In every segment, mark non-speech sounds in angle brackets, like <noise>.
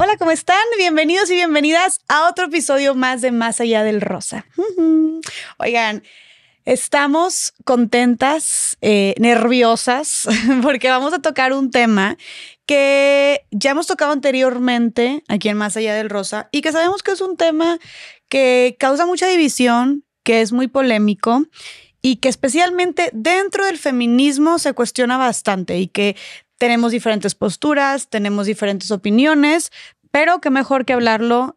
Hola, ¿cómo están? Bienvenidos y bienvenidas a otro episodio más de Más allá del rosa. Oigan, estamos contentas, eh, nerviosas, <laughs> porque vamos a tocar un tema que ya hemos tocado anteriormente aquí en Más allá del rosa y que sabemos que es un tema que causa mucha división, que es muy polémico y que especialmente dentro del feminismo se cuestiona bastante y que tenemos diferentes posturas, tenemos diferentes opiniones, pero qué mejor que hablarlo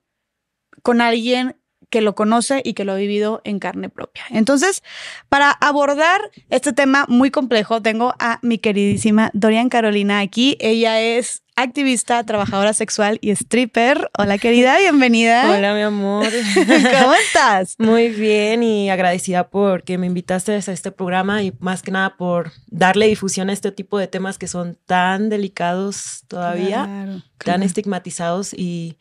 con alguien que lo conoce y que lo ha vivido en carne propia. Entonces, para abordar este tema muy complejo, tengo a mi queridísima Dorian Carolina aquí. Ella es activista, trabajadora sexual y stripper. Hola querida, bienvenida. <laughs> Hola mi amor. <laughs> ¿Cómo estás? Muy bien y agradecida porque me invitaste a este programa y más que nada por darle difusión a este tipo de temas que son tan delicados todavía, tan estigmatizados y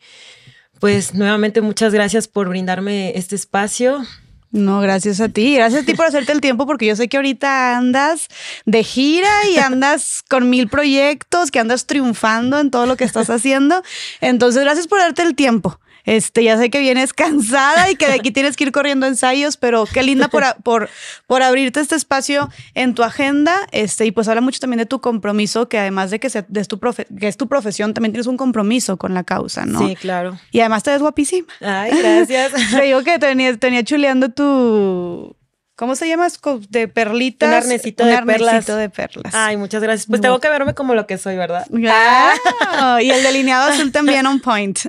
pues nuevamente muchas gracias por brindarme este espacio no, gracias a ti. Gracias a ti por hacerte el tiempo, porque yo sé que ahorita andas de gira y andas con mil proyectos, que andas triunfando en todo lo que estás haciendo. Entonces, gracias por darte el tiempo. Este, ya sé que vienes <laughs> cansada y que de aquí tienes que ir corriendo ensayos, pero qué linda por, <laughs> por, por abrirte este espacio en tu agenda. Este, y pues habla mucho también de tu compromiso, que además de que, tu que es tu profesión, también tienes un compromiso con la causa, ¿no? Sí, claro. Y además te ves guapísima. Ay, gracias. <laughs> te digo que tenía, tenía chuleando tu, ¿Cómo se llama? De perlitas. Un de, perlas. de perlas. Ay, muchas gracias. Pues tengo que verme como lo que soy, ¿verdad? Ah, y el delineado azul <laughs> también on point.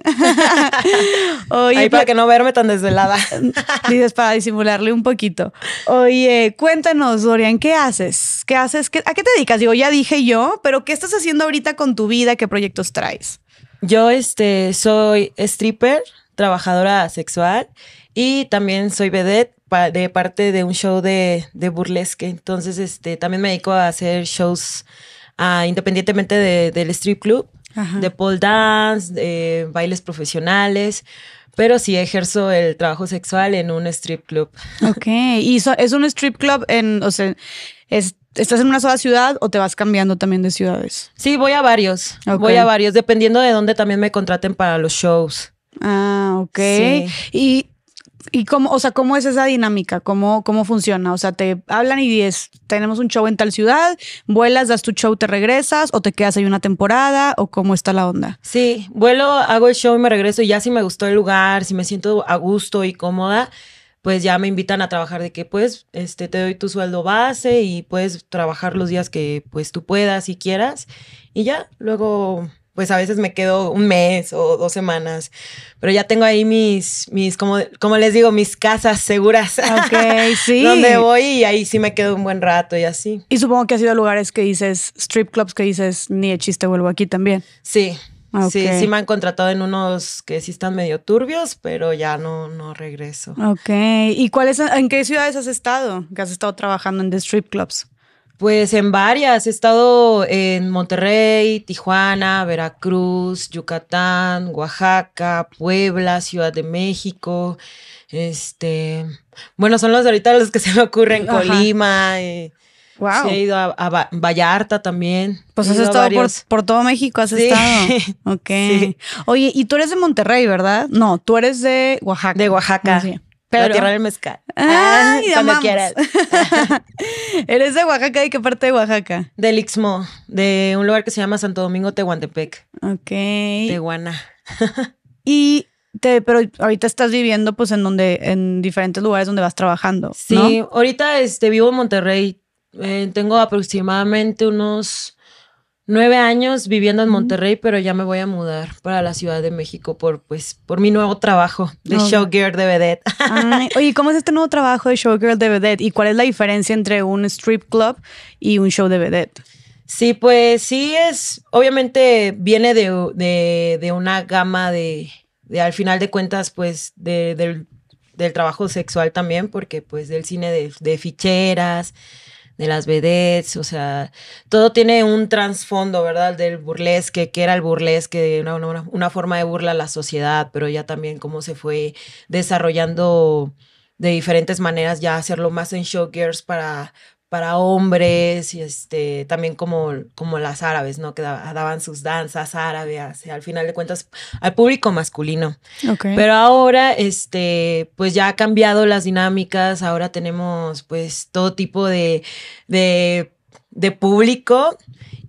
<laughs> Oye, para que no verme tan desvelada. dices, <laughs> para disimularle un poquito. Oye, cuéntanos, Dorian, ¿qué haces? ¿Qué haces? ¿A qué te dedicas? Digo, ya dije yo, pero ¿qué estás haciendo ahorita con tu vida? ¿Qué proyectos traes? Yo este, soy stripper, trabajadora sexual y también soy vedette de parte de un show de, burlesque. Entonces, este, también me dedico a hacer shows ah, independientemente del strip club, de pole dance, de bailes profesionales. Pero sí ejerzo el trabajo sexual en un strip club. <laughs> Ok, y es un strip club en, o sea, ¿estás en una sola ciudad o te vas cambiando también de ciudades? Sí, voy a varios. Voy a varios, dependiendo de dónde también me contraten para los shows. Ah, ok. Y ¿Y cómo, o sea, cómo es esa dinámica? ¿Cómo, ¿Cómo funciona? O sea, te hablan y dices, tenemos un show en tal ciudad, vuelas, das tu show, te regresas o te quedas ahí una temporada o cómo está la onda? Sí, vuelo, hago el show y me regreso y ya si me gustó el lugar, si me siento a gusto y cómoda, pues ya me invitan a trabajar de que pues este te doy tu sueldo base y puedes trabajar los días que pues tú puedas y quieras y ya luego pues a veces me quedo un mes o dos semanas, pero ya tengo ahí mis, mis como, como les digo, mis casas seguras. Ok, <laughs> sí. Donde voy y ahí sí me quedo un buen rato y así. Y supongo que ha sido lugares que dices, strip clubs que dices, ni el chiste vuelvo aquí también. Sí. Sí, sí me han contratado en unos que sí están medio turbios, pero ya no, no regreso. Ok. ¿Y cuáles, en qué ciudades has estado? Que has estado trabajando en de strip clubs. Pues en varias, he estado en Monterrey, Tijuana, Veracruz, Yucatán, Oaxaca, Puebla, Ciudad de México, este, bueno, son los ahorita los que se me ocurren, Colima, wow. Eh, he ido a, Vallarta también. Pues has estado por, todo México, has estado. <laughs> Ok. Oye, y tú eres de Monterrey, ¿verdad? No, tú eres de Oaxaca. De Oaxaca. Ah, pero ah, La tierra mezcal. Ah, cuando quieras. <laughs> ¿Eres de Oaxaca? ¿De qué parte de Oaxaca? Del Ixmo, de un lugar que se llama Santo Domingo Tehuantepec. Ok. Tehuana. <laughs> y te, pero ahorita estás viviendo pues en donde, en diferentes lugares donde vas trabajando. Sí, ahorita este, vivo en Monterrey. Eh, tengo aproximadamente unos nueve años viviendo en Monterrey, pero ya me voy a mudar para la Ciudad de México por, pues, por mi nuevo trabajo de showgirl de vedette. <laughs> oye, ¿cómo es este nuevo trabajo de showgirl de vedette? ¿Y cuál es la diferencia entre un strip club y un show de vedette? Sí, pues sí es, obviamente viene de, una gama de, al final de cuentas, pues, del del trabajo sexual también, porque pues del cine de ficheras, de las vedettes, o sea, todo tiene un trasfondo, ¿verdad? Del burlesque, que era el burlesque, una, una, forma de burla a la sociedad, pero ya también cómo se fue desarrollando de diferentes maneras, ya hacerlo más en showgirls para, para hombres y este, también como, como las árabes, ¿no? Que daban sus danzas árabes, al final de cuentas, al público masculino. Pero ahora, este, pues ya ha cambiado las dinámicas, ahora tenemos pues todo tipo de, de, público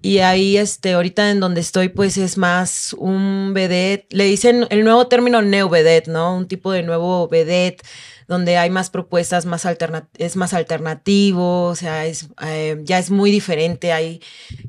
y ahí, este, ahorita en donde estoy, pues es más un vedette, le dicen el nuevo término neo ¿no? Un tipo de nuevo vedette donde hay más propuestas, más es más alternativo, o sea, es, eh, ya es muy diferente, hay,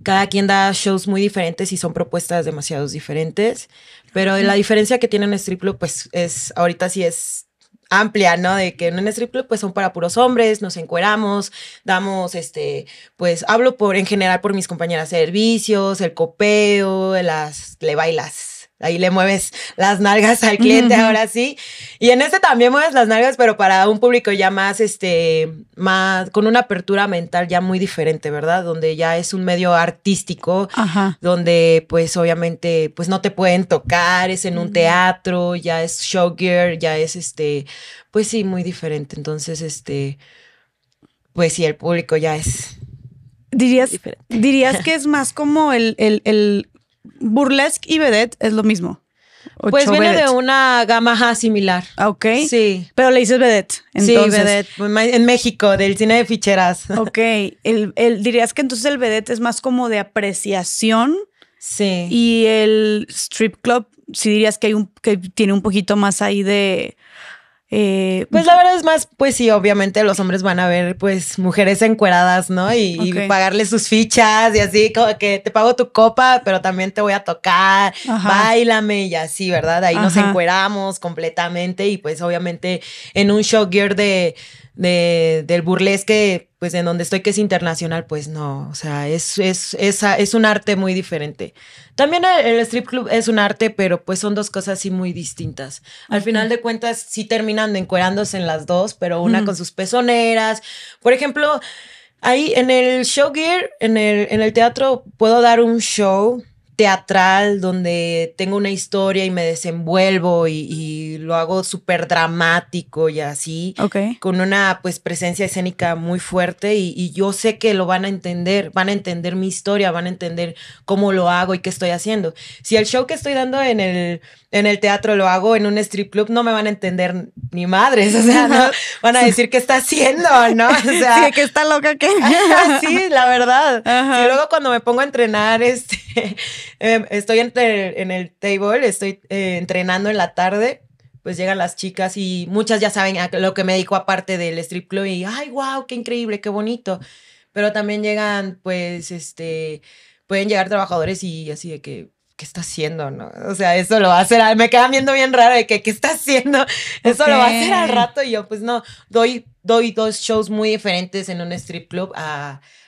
cada quien da shows muy diferentes y son propuestas demasiado diferentes, pero la diferencia que tiene en strip pues es, ahorita sí es amplia, ¿no? De que en un pues son para puros hombres, nos encueramos, damos este, pues hablo por en general por mis compañeras de servicios, el copeo, las le bailas ahí le mueves las nalgas al cliente, ahora sí. Y en este también mueves las nalgas, pero para un público ya más, este, más, con una apertura mental ya muy diferente, ¿verdad? Donde ya es un medio artístico, donde pues obviamente, pues no te pueden tocar, es en un teatro, ya es showgirl, ya es este, pues sí, muy diferente. Entonces, este, pues sí, el público ya es... Dirías, dirías <laughs> que es más como el, el Burlesque y vedette es lo mismo. pues viene de una gama similar. Ah, ok. Sí. Pero le dices vedette. Sí, vedette. En México, del cine de ficheras. <laughs> Ok. El, dirías que entonces el vedette es más como de apreciación. Sí. Y el strip club, si dirías que, hay un, que tiene un poquito más ahí de eh, pues la verdad es más, pues sí, obviamente los hombres van a ver pues mujeres encueradas, ¿no? Y, pagarle pagarles sus fichas y así, como que te pago tu copa, pero también te voy a tocar, bailame y así, ¿verdad? Ahí nos encueramos completamente y pues obviamente en un show gear de del burlesque, pues en donde estoy, que es internacional, pues no, o sea, es, es, es un arte muy diferente. También el, strip club es un arte, pero pues son dos cosas así muy distintas. Al final de cuentas, sí terminan encuerándose en las dos, pero una con sus pezoneras. Por ejemplo, ahí en el show gear, en el, en el teatro, puedo dar un show teatral donde tengo una historia y me desenvuelvo y, lo hago súper dramático y así, con una pues presencia escénica muy fuerte y, yo sé que lo van a entender, van a entender mi historia, van a entender cómo lo hago y qué estoy haciendo. Si el show que estoy dando en el en el teatro lo hago, en un strip club no me van a entender ni madres, o sea, <laughs> no, van a decir qué está haciendo, ¿no? O <laughs> sea, que está loca que. <laughs> sí, la verdad. Y luego cuando me pongo a entrenar, este, em, estoy en el table, estoy eh, entrenando en la tarde pues llegan las chicas y muchas ya saben lo que me dedico aparte del strip club y ay, wow, qué increíble, qué bonito. Pero también llegan, pues, este, pueden llegar trabajadores y así de que, ¿qué está haciendo? No? O sea, eso lo va a hacer, me quedan viendo bien raro de que, ¿qué está haciendo? <laughs> Eso lo va a hacer al rato y yo pues no, doy, doy dos shows muy diferentes en un strip club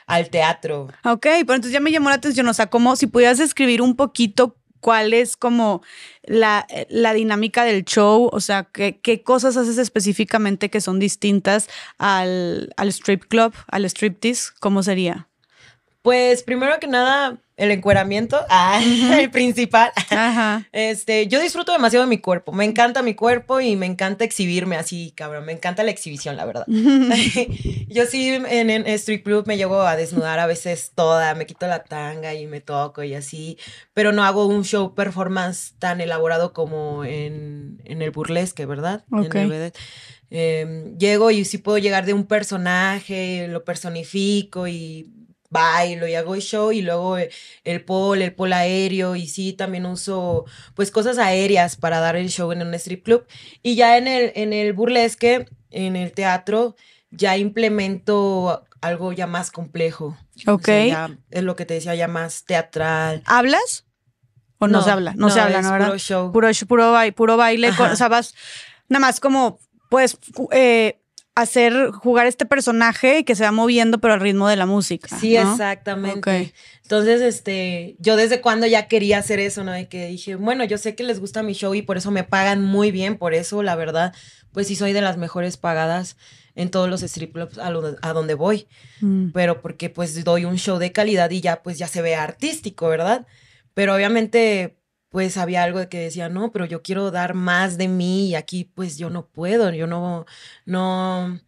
al teatro. Ok, pero entonces ya me llamó la atención, o sea, como si pudieras describir un poquito cuál es como la, la, dinámica del show, o sea, qué, qué cosas haces específicamente que son distintas al, al strip club, al striptease, ¿cómo sería? Pues primero que nada, el encueramiento, <laughs> ah, el principal. Ajá. Este, yo disfruto demasiado de mi cuerpo, me encanta mi cuerpo y me encanta exhibirme así, cabrón, me encanta la exhibición, la verdad. <laughs> yo sí en, Street Club me llevo a desnudar a veces toda, me quito la tanga y me toco y así, pero no hago un show performance tan elaborado como en, el burlesque, ¿verdad? Em, llego y sí puedo llegar de un personaje, lo personifico y bailo y hago el show y luego eh, el, pole, pol, el pol aéreo y sí, también uso pues cosas aéreas para dar el show en un strip club y ya en el, en el burlesque, en el teatro, ya implemento algo ya más complejo. Ok. es lo que te decía, ya más teatral. ¿Hablas? ¿O no, se habla? No, se habla, ¿no? ¿verdad? Puro show. Puro, puro, baile, puro baile o sea, vas nada más como, pues... Eh, hacer jugar este personaje y que se va moviendo pero al ritmo de la música. Sí, exactamente. Entonces, este, yo desde cuando ya quería hacer eso, ¿no? Y que dije, bueno, yo sé que les gusta mi show y por eso me pagan muy bien, por eso la verdad, pues sí soy de las mejores pagadas en todos los strip clubs a, donde voy. Mm. Pero porque pues doy un show de calidad y ya pues ya se ve artístico, ¿verdad? Pero obviamente pues había algo que decía, no, pero yo quiero dar más de mí y aquí pues yo no puedo, yo no, no,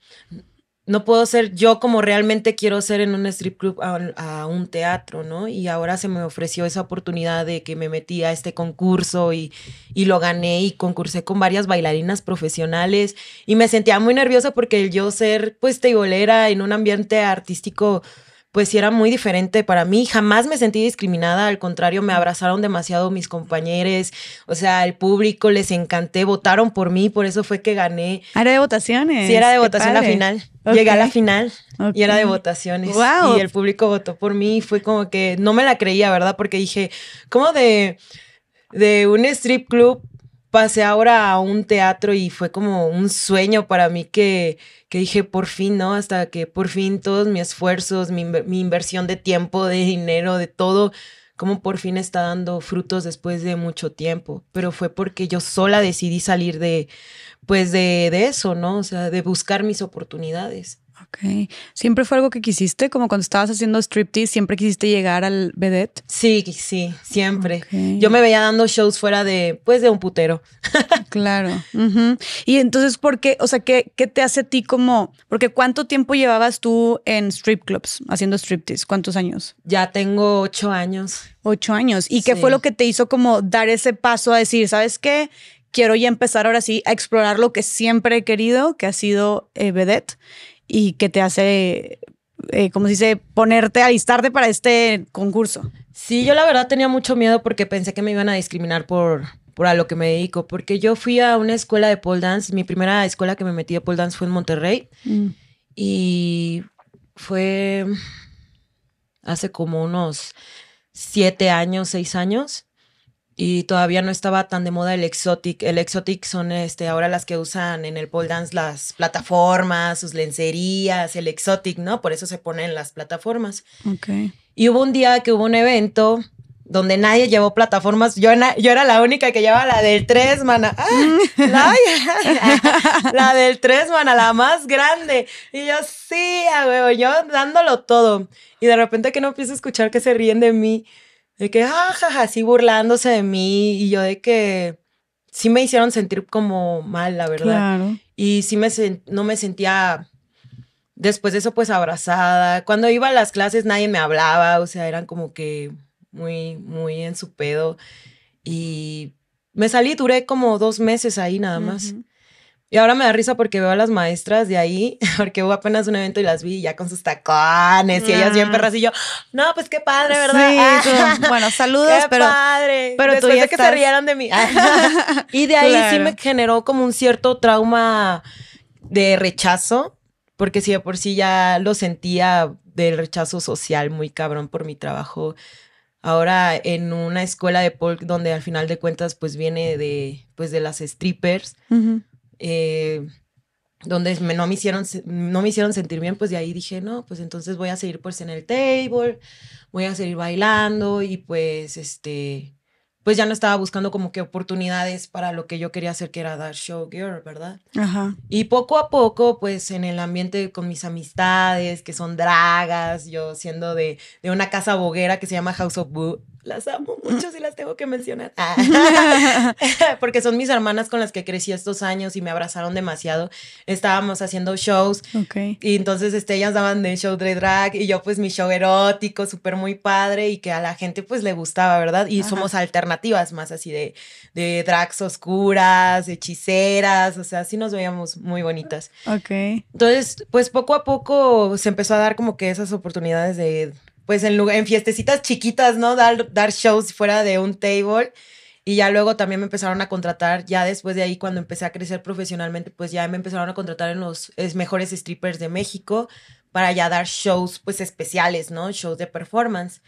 no puedo ser yo como realmente quiero ser en un strip club a, un teatro, ¿no? Y ahora se me ofreció esa oportunidad de que me metí a este concurso y, y lo gané y concursé con varias bailarinas profesionales y me sentía muy nerviosa porque yo ser pues teibolera en un ambiente artístico pues sí era muy diferente para mí. Jamás me sentí discriminada, al contrario, me abrazaron demasiado mis compañeros, o sea, el público les encanté, votaron por mí, por eso fue que gané. Ah, era de votaciones. Sí, era de votación la final. Llegué a la final y era de votaciones. Y el público votó por mí fue como que no me la creía, ¿verdad? Porque dije, ¿cómo de, de un strip club pasé ahora a un teatro y fue como un sueño para mí que, dije, por fin, ¿no? Hasta que por fin todos mis esfuerzos, mi, inversión de tiempo, de dinero, de todo, como por fin está dando frutos después de mucho tiempo. Pero fue porque yo sola decidí salir de, pues de, de eso, ¿no? O sea, de buscar mis oportunidades. Ok. ¿Siempre fue algo que quisiste? Como cuando estabas haciendo striptease, ¿siempre quisiste llegar al vedette? Sí, sí, siempre. Yo me veía dando shows fuera de, pues, de un putero. <laughs> claro. Y entonces, ¿por qué? O sea, ¿qué, ¿qué te hace a ti como...? Porque ¿cuánto tiempo llevabas tú en strip clubs haciendo striptease? ¿Cuántos años? Ya tengo ocho años. Ocho años. ¿Y qué fue lo que te hizo como dar ese paso a decir, ¿sabes qué? quiero ya empezar ahora sí a explorar lo que siempre he querido, que ha sido eh, vedette, y que te hace, eh, como se dice, ponerte, a listarte para este concurso. Sí, yo la verdad tenía mucho miedo porque pensé que me iban a discriminar por, por a lo que me dedico, porque yo fui a una escuela de pole dance, mi primera escuela que me metí a pole dance fue en Monterrey mm. y fue hace como unos siete años, seis años y todavía no estaba tan de moda el exotic. El exotic son este ahora las que usan en el pole dance las plataformas, sus lencerías, el exotic, ¿no? Por eso se ponen las plataformas. Ok. Y hubo un día que hubo un evento donde nadie llevó plataformas. Yo, yo era la única que llevaba la del tres mana. <laughs> ¡Ah! <laughs> la, del tres mana, la más grande. Y yo, sí, a huevo, yo dándolo todo. Y de repente que no empiezo a escuchar que se ríen de mí de que, ah, así burlándose de mí y yo de que sí me hicieron sentir como mal, la verdad. Y sí me no me sentía después de eso pues abrazada. Cuando iba a las clases nadie me hablaba, o sea, eran como que muy, muy en su pedo. Y me salí, duré como dos meses ahí nada más. Y ahora me da risa porque veo a las maestras de ahí, <laughs> porque hubo apenas un evento y las vi ya con sus tacones y ellas bien mm. perras y yo, no, pues qué padre, ¿verdad? Sí, ah". bueno, <laughs> saludos, pero, padre. pero después de que se rieron de mí. <laughs> y de ahí sí me generó como un cierto trauma de rechazo, porque si de por sí ya lo sentía del rechazo social muy cabrón por mi trabajo ahora en una escuela de Polk, donde al final de cuentas pues viene de pues de las strippers eh, donde no, me hicieron, no me hicieron sentir bien, pues de ahí dije, no, pues entonces voy a seguir pues en el table, voy a seguir bailando y pues este, pues ya no estaba buscando como que oportunidades para lo que yo quería hacer, que era dar showgirl, ¿verdad? Y poco a poco, pues en el ambiente con mis amistades, que son dragas, yo siendo de, de una casa boguera que se llama House of Boo, las amo mucho si las tengo que mencionar. Ah. <laughs> <laughs> Porque son mis hermanas con las que crecí estos años y me abrazaron demasiado. Estábamos haciendo shows. Y entonces este, ellas daban de show de drag y yo pues mi show erótico, súper muy padre y que a la gente pues le gustaba, ¿verdad? Y somos alternativas más así de, de drags oscuras, hechiceras, o sea, sí nos veíamos muy bonitas. Ok. Entonces, pues poco a poco se empezó a dar como que esas oportunidades de pues en, en fiestecitas chiquitas, ¿no? Dar, dar shows fuera de un table. Y ya luego también me empezaron a contratar, ya después de ahí cuando empecé a crecer profesionalmente, pues ya me empezaron a contratar en los mejores strippers de México para ya dar shows pues especiales, ¿no? Shows de performance.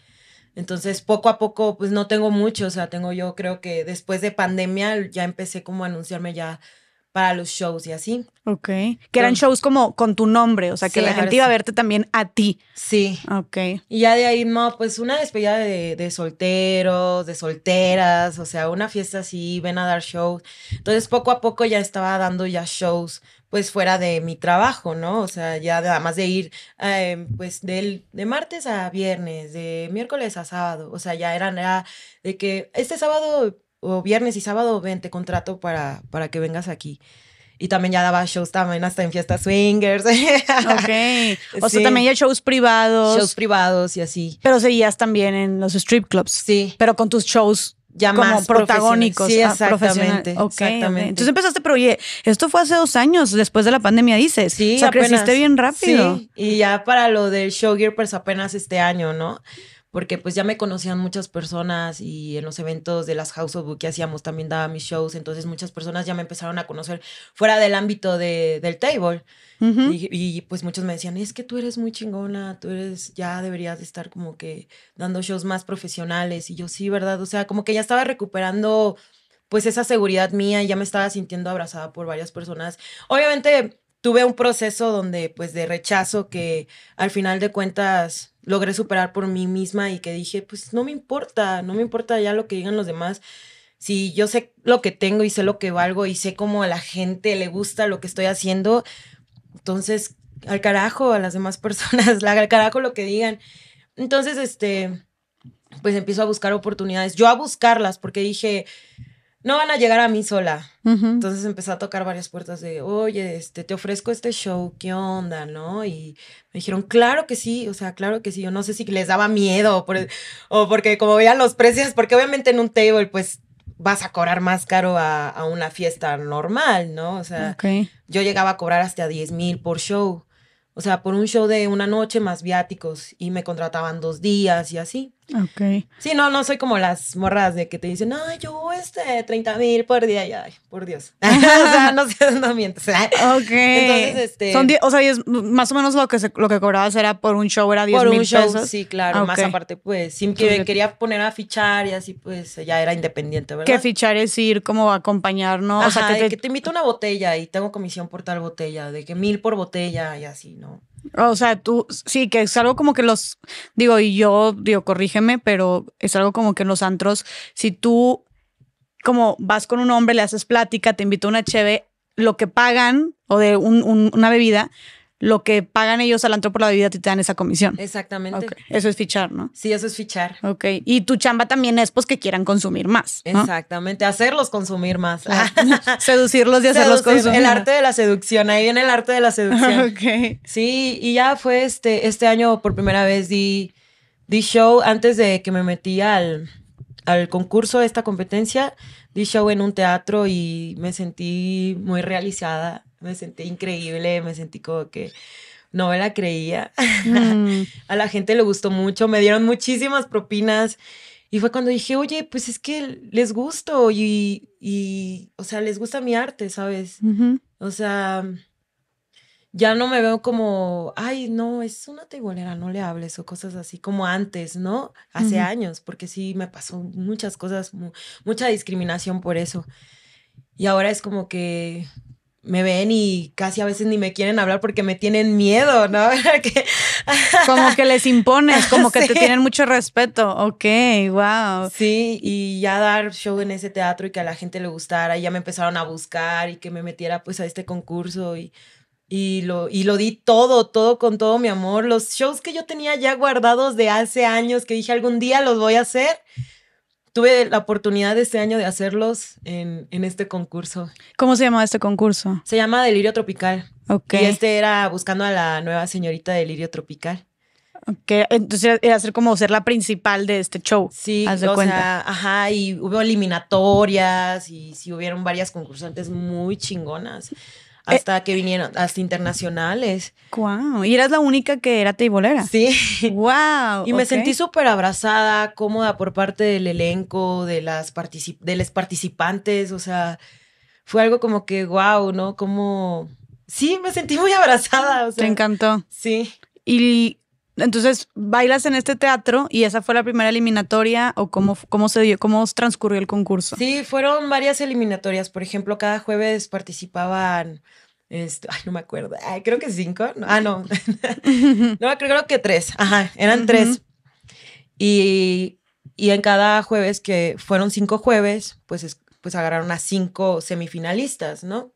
Entonces, poco a poco, pues no tengo mucho, o sea, tengo yo creo que después de pandemia ya empecé como a anunciarme ya para los shows y así. Ok. Que eran shows como con tu nombre, o sea, que la gente iba a verte también a ti. Sí. Ok. Y ya de ahí, no, pues una despedida de, solteros, de solteras, o sea, una fiesta así, ven a dar shows. Entonces, poco a poco ya estaba dando ya shows, pues fuera de mi trabajo, ¿no? O sea, ya además de ir, em, pues, del, de martes a viernes, de miércoles a sábado, o sea, ya eran, era de que este sábado o viernes y sábado, ven, te contrato para, para que vengas aquí. Y también ya daba shows también hasta en fiestas swingers. ok. <laughs> O sea, también ya shows privados. Shows privados y así. Pero seguías también en los strip clubs. Sí. Pero con tus shows ya más protagónicos. Sí, ah, exactamente. Entonces empezaste, pero oye, esto fue hace dos años, después de la pandemia, dices. Sí, o sea, creciste bien rápido. Sí, y ya para lo del showgirl, pues apenas este año, ¿no? porque pues ya me conocían muchas personas y en los eventos de las House of Book que hacíamos también daba mis shows, entonces muchas personas ya me empezaron a conocer fuera del ámbito de, del table. y, y, pues muchos me decían, es que tú eres muy chingona, tú eres, ya deberías de estar como que dando shows más profesionales. Y yo sí, ¿verdad? O sea, como que ya estaba recuperando pues esa seguridad mía y ya me estaba sintiendo abrazada por varias personas. Obviamente tuve un proceso donde pues de rechazo que al final de cuentas logré superar por mí misma y que dije, pues no me importa, no me importa ya lo que digan los demás. Si yo sé lo que tengo y sé lo que valgo y sé cómo a la gente le gusta lo que estoy haciendo, entonces al carajo a las demás <laughs> personas, al carajo lo que digan. Entonces, este, pues empiezo a buscar oportunidades, yo a buscarlas, porque dije, no van a llegar a mí sola. Entonces empecé a tocar varias puertas de, oye, este, te ofrezco este show, ¿qué onda? ¿No? Y me dijeron, claro que sí, o sea, claro que sí. Yo no sé si les daba miedo o porque como veían los precios, porque obviamente en un table, pues vas a cobrar más caro a, una fiesta normal, ¿no? O sea, yo llegaba a cobrar hasta 10 mil por show. O sea, por un show de una noche más viáticos y me contrataban dos días y así. Okay. Sí, no, no soy como las morras de que te dicen, no, yo este, 30 mil por día, ya, por Dios. <laughs> no sé, no mientes. <laughs> ok. Entonces, este. Son o sea, es más o menos lo que, lo que cobrabas era por un show, era 10 mil Por un show, sí, claro. Ah, más aparte, pues, sin que quería poner a fichar y así, pues, ya era independiente, ¿verdad? Que fichar es ir como a acompañarnos. o sea, que te... que una botella y tengo comisión por tal botella, de que mil por botella y así, ¿no? O sea, tú, sí, que es algo como que los, digo, y yo, digo, corrígeme, pero es algo como que en los antros, si tú como vas con un hombre, le haces plática, te invita a una cheve, lo que pagan o de una bebida, lo que pagan ellos al antropólogo por la vida te dan esa comisión. Exactamente. Eso es fichar, ¿no? Sí, eso es fichar. Ok. Y tu chamba también es pues que quieran consumir más. Exactamente, hacerlos consumir más. <laughs> <laughs> Seducirlos y hacerlos consumir. El arte de la seducción, ahí viene el arte de la seducción. <laughs> ok. Sí, y ya fue este, este año por primera vez di, di show antes de que me metí al, al concurso, esta competencia, di show en un teatro y me sentí muy realizada me sentí increíble, me sentí como que no me la creía. Mm. <laughs> a la gente le gustó mucho, me dieron muchísimas propinas. Y fue cuando dije, oye, pues es que les gusto y, o sea, les gusta mi arte, ¿sabes? O sea, ya no me veo como, ay, no, es una tebolera, no le hables o cosas así como antes, ¿no? Hace años, porque sí me pasó muchas cosas, mucha discriminación por eso. Y ahora es como que me ven y casi a veces ni me quieren hablar porque me tienen miedo, ¿no? <laughs> como que les impones, como que <laughs> te tienen mucho respeto. Ok, wow. Sí, y ya dar show en ese teatro y que a la gente le gustara, y ya me empezaron a buscar y que me metiera pues a este concurso y, y, lo, y lo di todo, todo con todo mi amor. Los shows que yo tenía ya guardados de hace años que dije algún día los voy a hacer tuve la oportunidad este año de hacerlos en, este concurso. ¿Cómo se llama este concurso? Se llama Delirio Tropical. Ok. Y este era buscando a la nueva señorita Delirio Tropical. Ok, entonces era ser como ser la principal de este show. Sí, o sea, ajá, y hubo eliminatorias y sí hubieron varias concursantes muy chingonas. Eh, hasta que vinieron hasta internacionales. Wow. Y eras la única que era teibolera. Sí. Wow. y me sentí súper abrazada, cómoda por parte del elenco, de las participantes. O sea, fue algo como que, guau, ¿no? Como. Sí, me sentí muy abrazada. Te encantó. Sí. Y entonces, bailas en este teatro y esa fue la primera eliminatoria o cómo, cómo se dio, cómo transcurrió el concurso. Sí, fueron varias eliminatorias. Por ejemplo, cada jueves participaban, este, ay, no me acuerdo, creo que cinco. No, ah, no. <laughs> no, creo, que tres. Ajá, eran tres. Y, en cada jueves, que fueron cinco jueves, pues, pues agarraron a cinco semifinalistas, ¿no?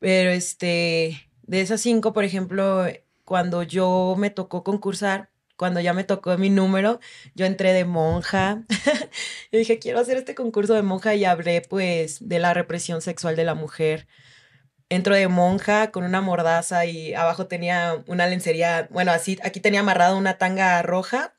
Pero este, de esas cinco, por ejemplo, cuando yo me tocó concursar, cuando ya me tocó mi número, yo entré de monja. <laughs> y dije, quiero hacer este concurso de monja y hablé pues de la represión sexual de la mujer. Entro de monja con una mordaza y abajo tenía una lencería, bueno, así, aquí tenía amarrada una tanga roja.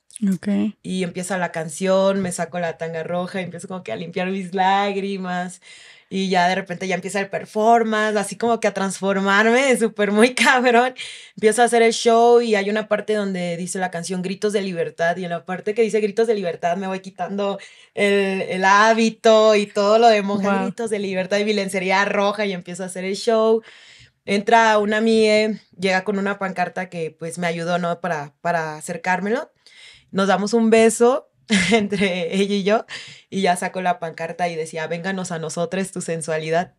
Y empieza la canción, me saco la tanga roja, y empiezo como que a limpiar mis lágrimas y ya de repente ya empieza el performance, así como que a transformarme, <laughs> súper muy cabrón. Empiezo a hacer el show y hay una parte donde dice la canción Gritos de Libertad y en la parte que dice Gritos de Libertad me voy quitando el, hábito y todo lo de Gritos de Libertad y Vilencería Roja y empiezo a hacer el show. Entra una mía, llega con una pancarta que pues me ayudó, ¿no? Para, para acercármelo. Nos damos un beso <laughs> entre ella y yo y ya sacó la pancarta y decía, vénganos a nosotros tu sensualidad.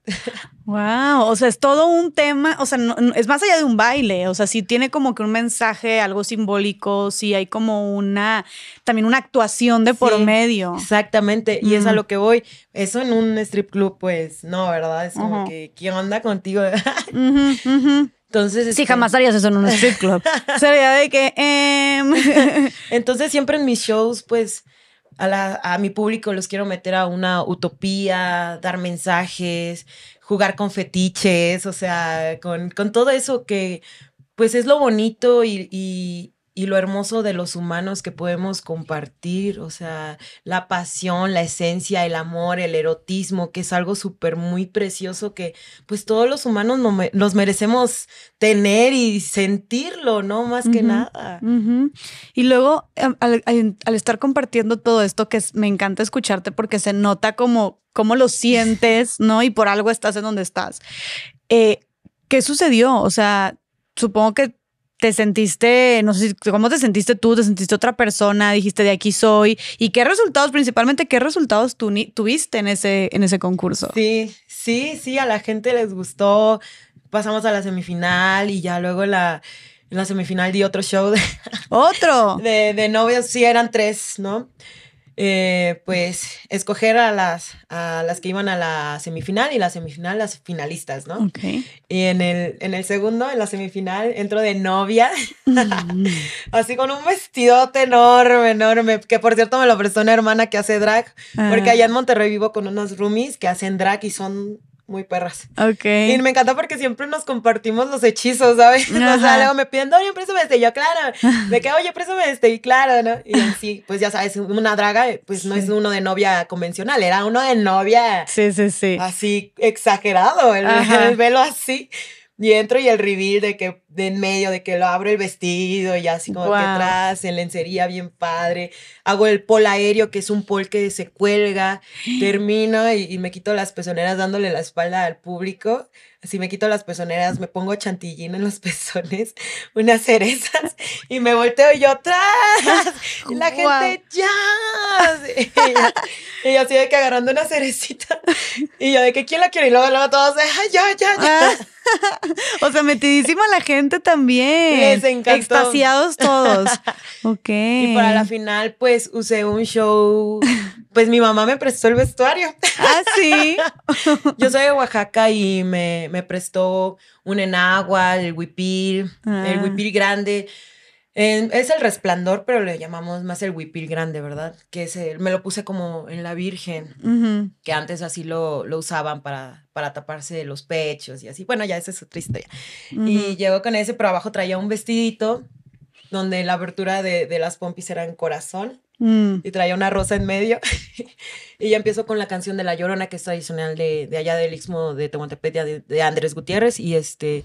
Wow, <laughs> o sea, es todo un tema, o sea, es más allá de un baile, o sea, si tiene como que un mensaje, algo simbólico, sí hay como una, también una actuación de por medio. Exactamente, y es a lo que voy. Eso en un strip club, pues no, ¿verdad? Es como que, ¿qué anda contigo? <laughs> Entonces, sí, este, jamás harías eso en un <laughs> strip club. Sería de que... Em. <laughs> Entonces siempre en mis shows, pues, a, mi público los quiero meter a una utopía, dar mensajes, jugar con fetiches, o sea, con, con todo eso que, pues, es lo bonito y y lo hermoso de los humanos que podemos compartir, o sea, la pasión, la esencia, el amor, el erotismo, que es algo súper muy precioso que pues todos los humanos nos merecemos tener y sentirlo, ¿no? Más que nada. Y luego, em, al, estar compartiendo todo esto, que me encanta escucharte porque se nota como cómo lo sientes, <laughs> ¿no? Y por algo estás en donde estás. Eh, ¿Qué sucedió? O sea, supongo que te sentiste, no sé cómo te sentiste tú, te sentiste otra persona, dijiste de aquí soy y qué resultados, principalmente qué resultados tuviste en ese, en ese concurso. Sí, sí, sí, a la gente les gustó, pasamos a la semifinal y ya luego la, en la semifinal di otro show Otro. <laughs> De, de novios, sí, eran tres, ¿no? Eh, pues escoger a las, las que iban a la semifinal y la semifinal las finalistas, ¿no? Ok. Y en el, en el segundo, en la semifinal, entro de novia, mm. <laughs> así con un vestidote enorme, enorme, que por cierto me lo prestó una hermana que hace drag, porque ah. allá en Monterrey vivo con unos roomies que hacen drag y son muy perras. Ok. Y me encanta porque siempre nos compartimos los hechizos, ¿sabes? <laughs> O sea, luego me piden, oye, préstame me este", y yo, claro. <laughs> De que, oye, este, y claro, ¿no? Y sí, pues ya sabes, una draga, eh, pues no es uno de novia convencional, era uno de novia. Sí, sí, sí. Así exagerado, el velo así. Y entro y el reveal de que de en medio, de que lo abro el vestido y así como que atrás, en lencería bien padre. Hago el pol aéreo, que es un pol que se cuelga. <gasps> Termino y, me quito las pezoneras dándole la espalda al público. Así me quito las pezoneras, me pongo chantillín en los <laughs> pezones, unas cerezas y me volteo y yo atrás. Y la gente ya. <laughs> Y yo, así de que agarrando una cerecita. Y yo de que quién la quiere. Y luego, luego todos, de, ay, ya, ya, ya. Ah. <laughs> o sea, metidísima la gente también. Les todos. <laughs> ok. Y para la final, pues usé un show. Pues mi mamá me prestó el vestuario. ah, sí. <laughs> Yo soy de Oaxaca y me, prestó un enagua, el huipil, el ah. huipil grande es el resplandor, pero le llamamos más el huipil grande, ¿verdad? Que es me lo puse como en la Virgen, que antes así lo, usaban para, para taparse los pechos y así. Bueno, ya esa es otra historia. Y llegó con ese, pero abajo traía un vestidito donde la abertura de, de las pompis era en corazón. Mm. Y traía una rosa en medio. <laughs> y ya empiezo con la canción de La Llorona, que es tradicional de, allá del Istmo de Tehuantepec, de, Andrés Gutiérrez. Y este,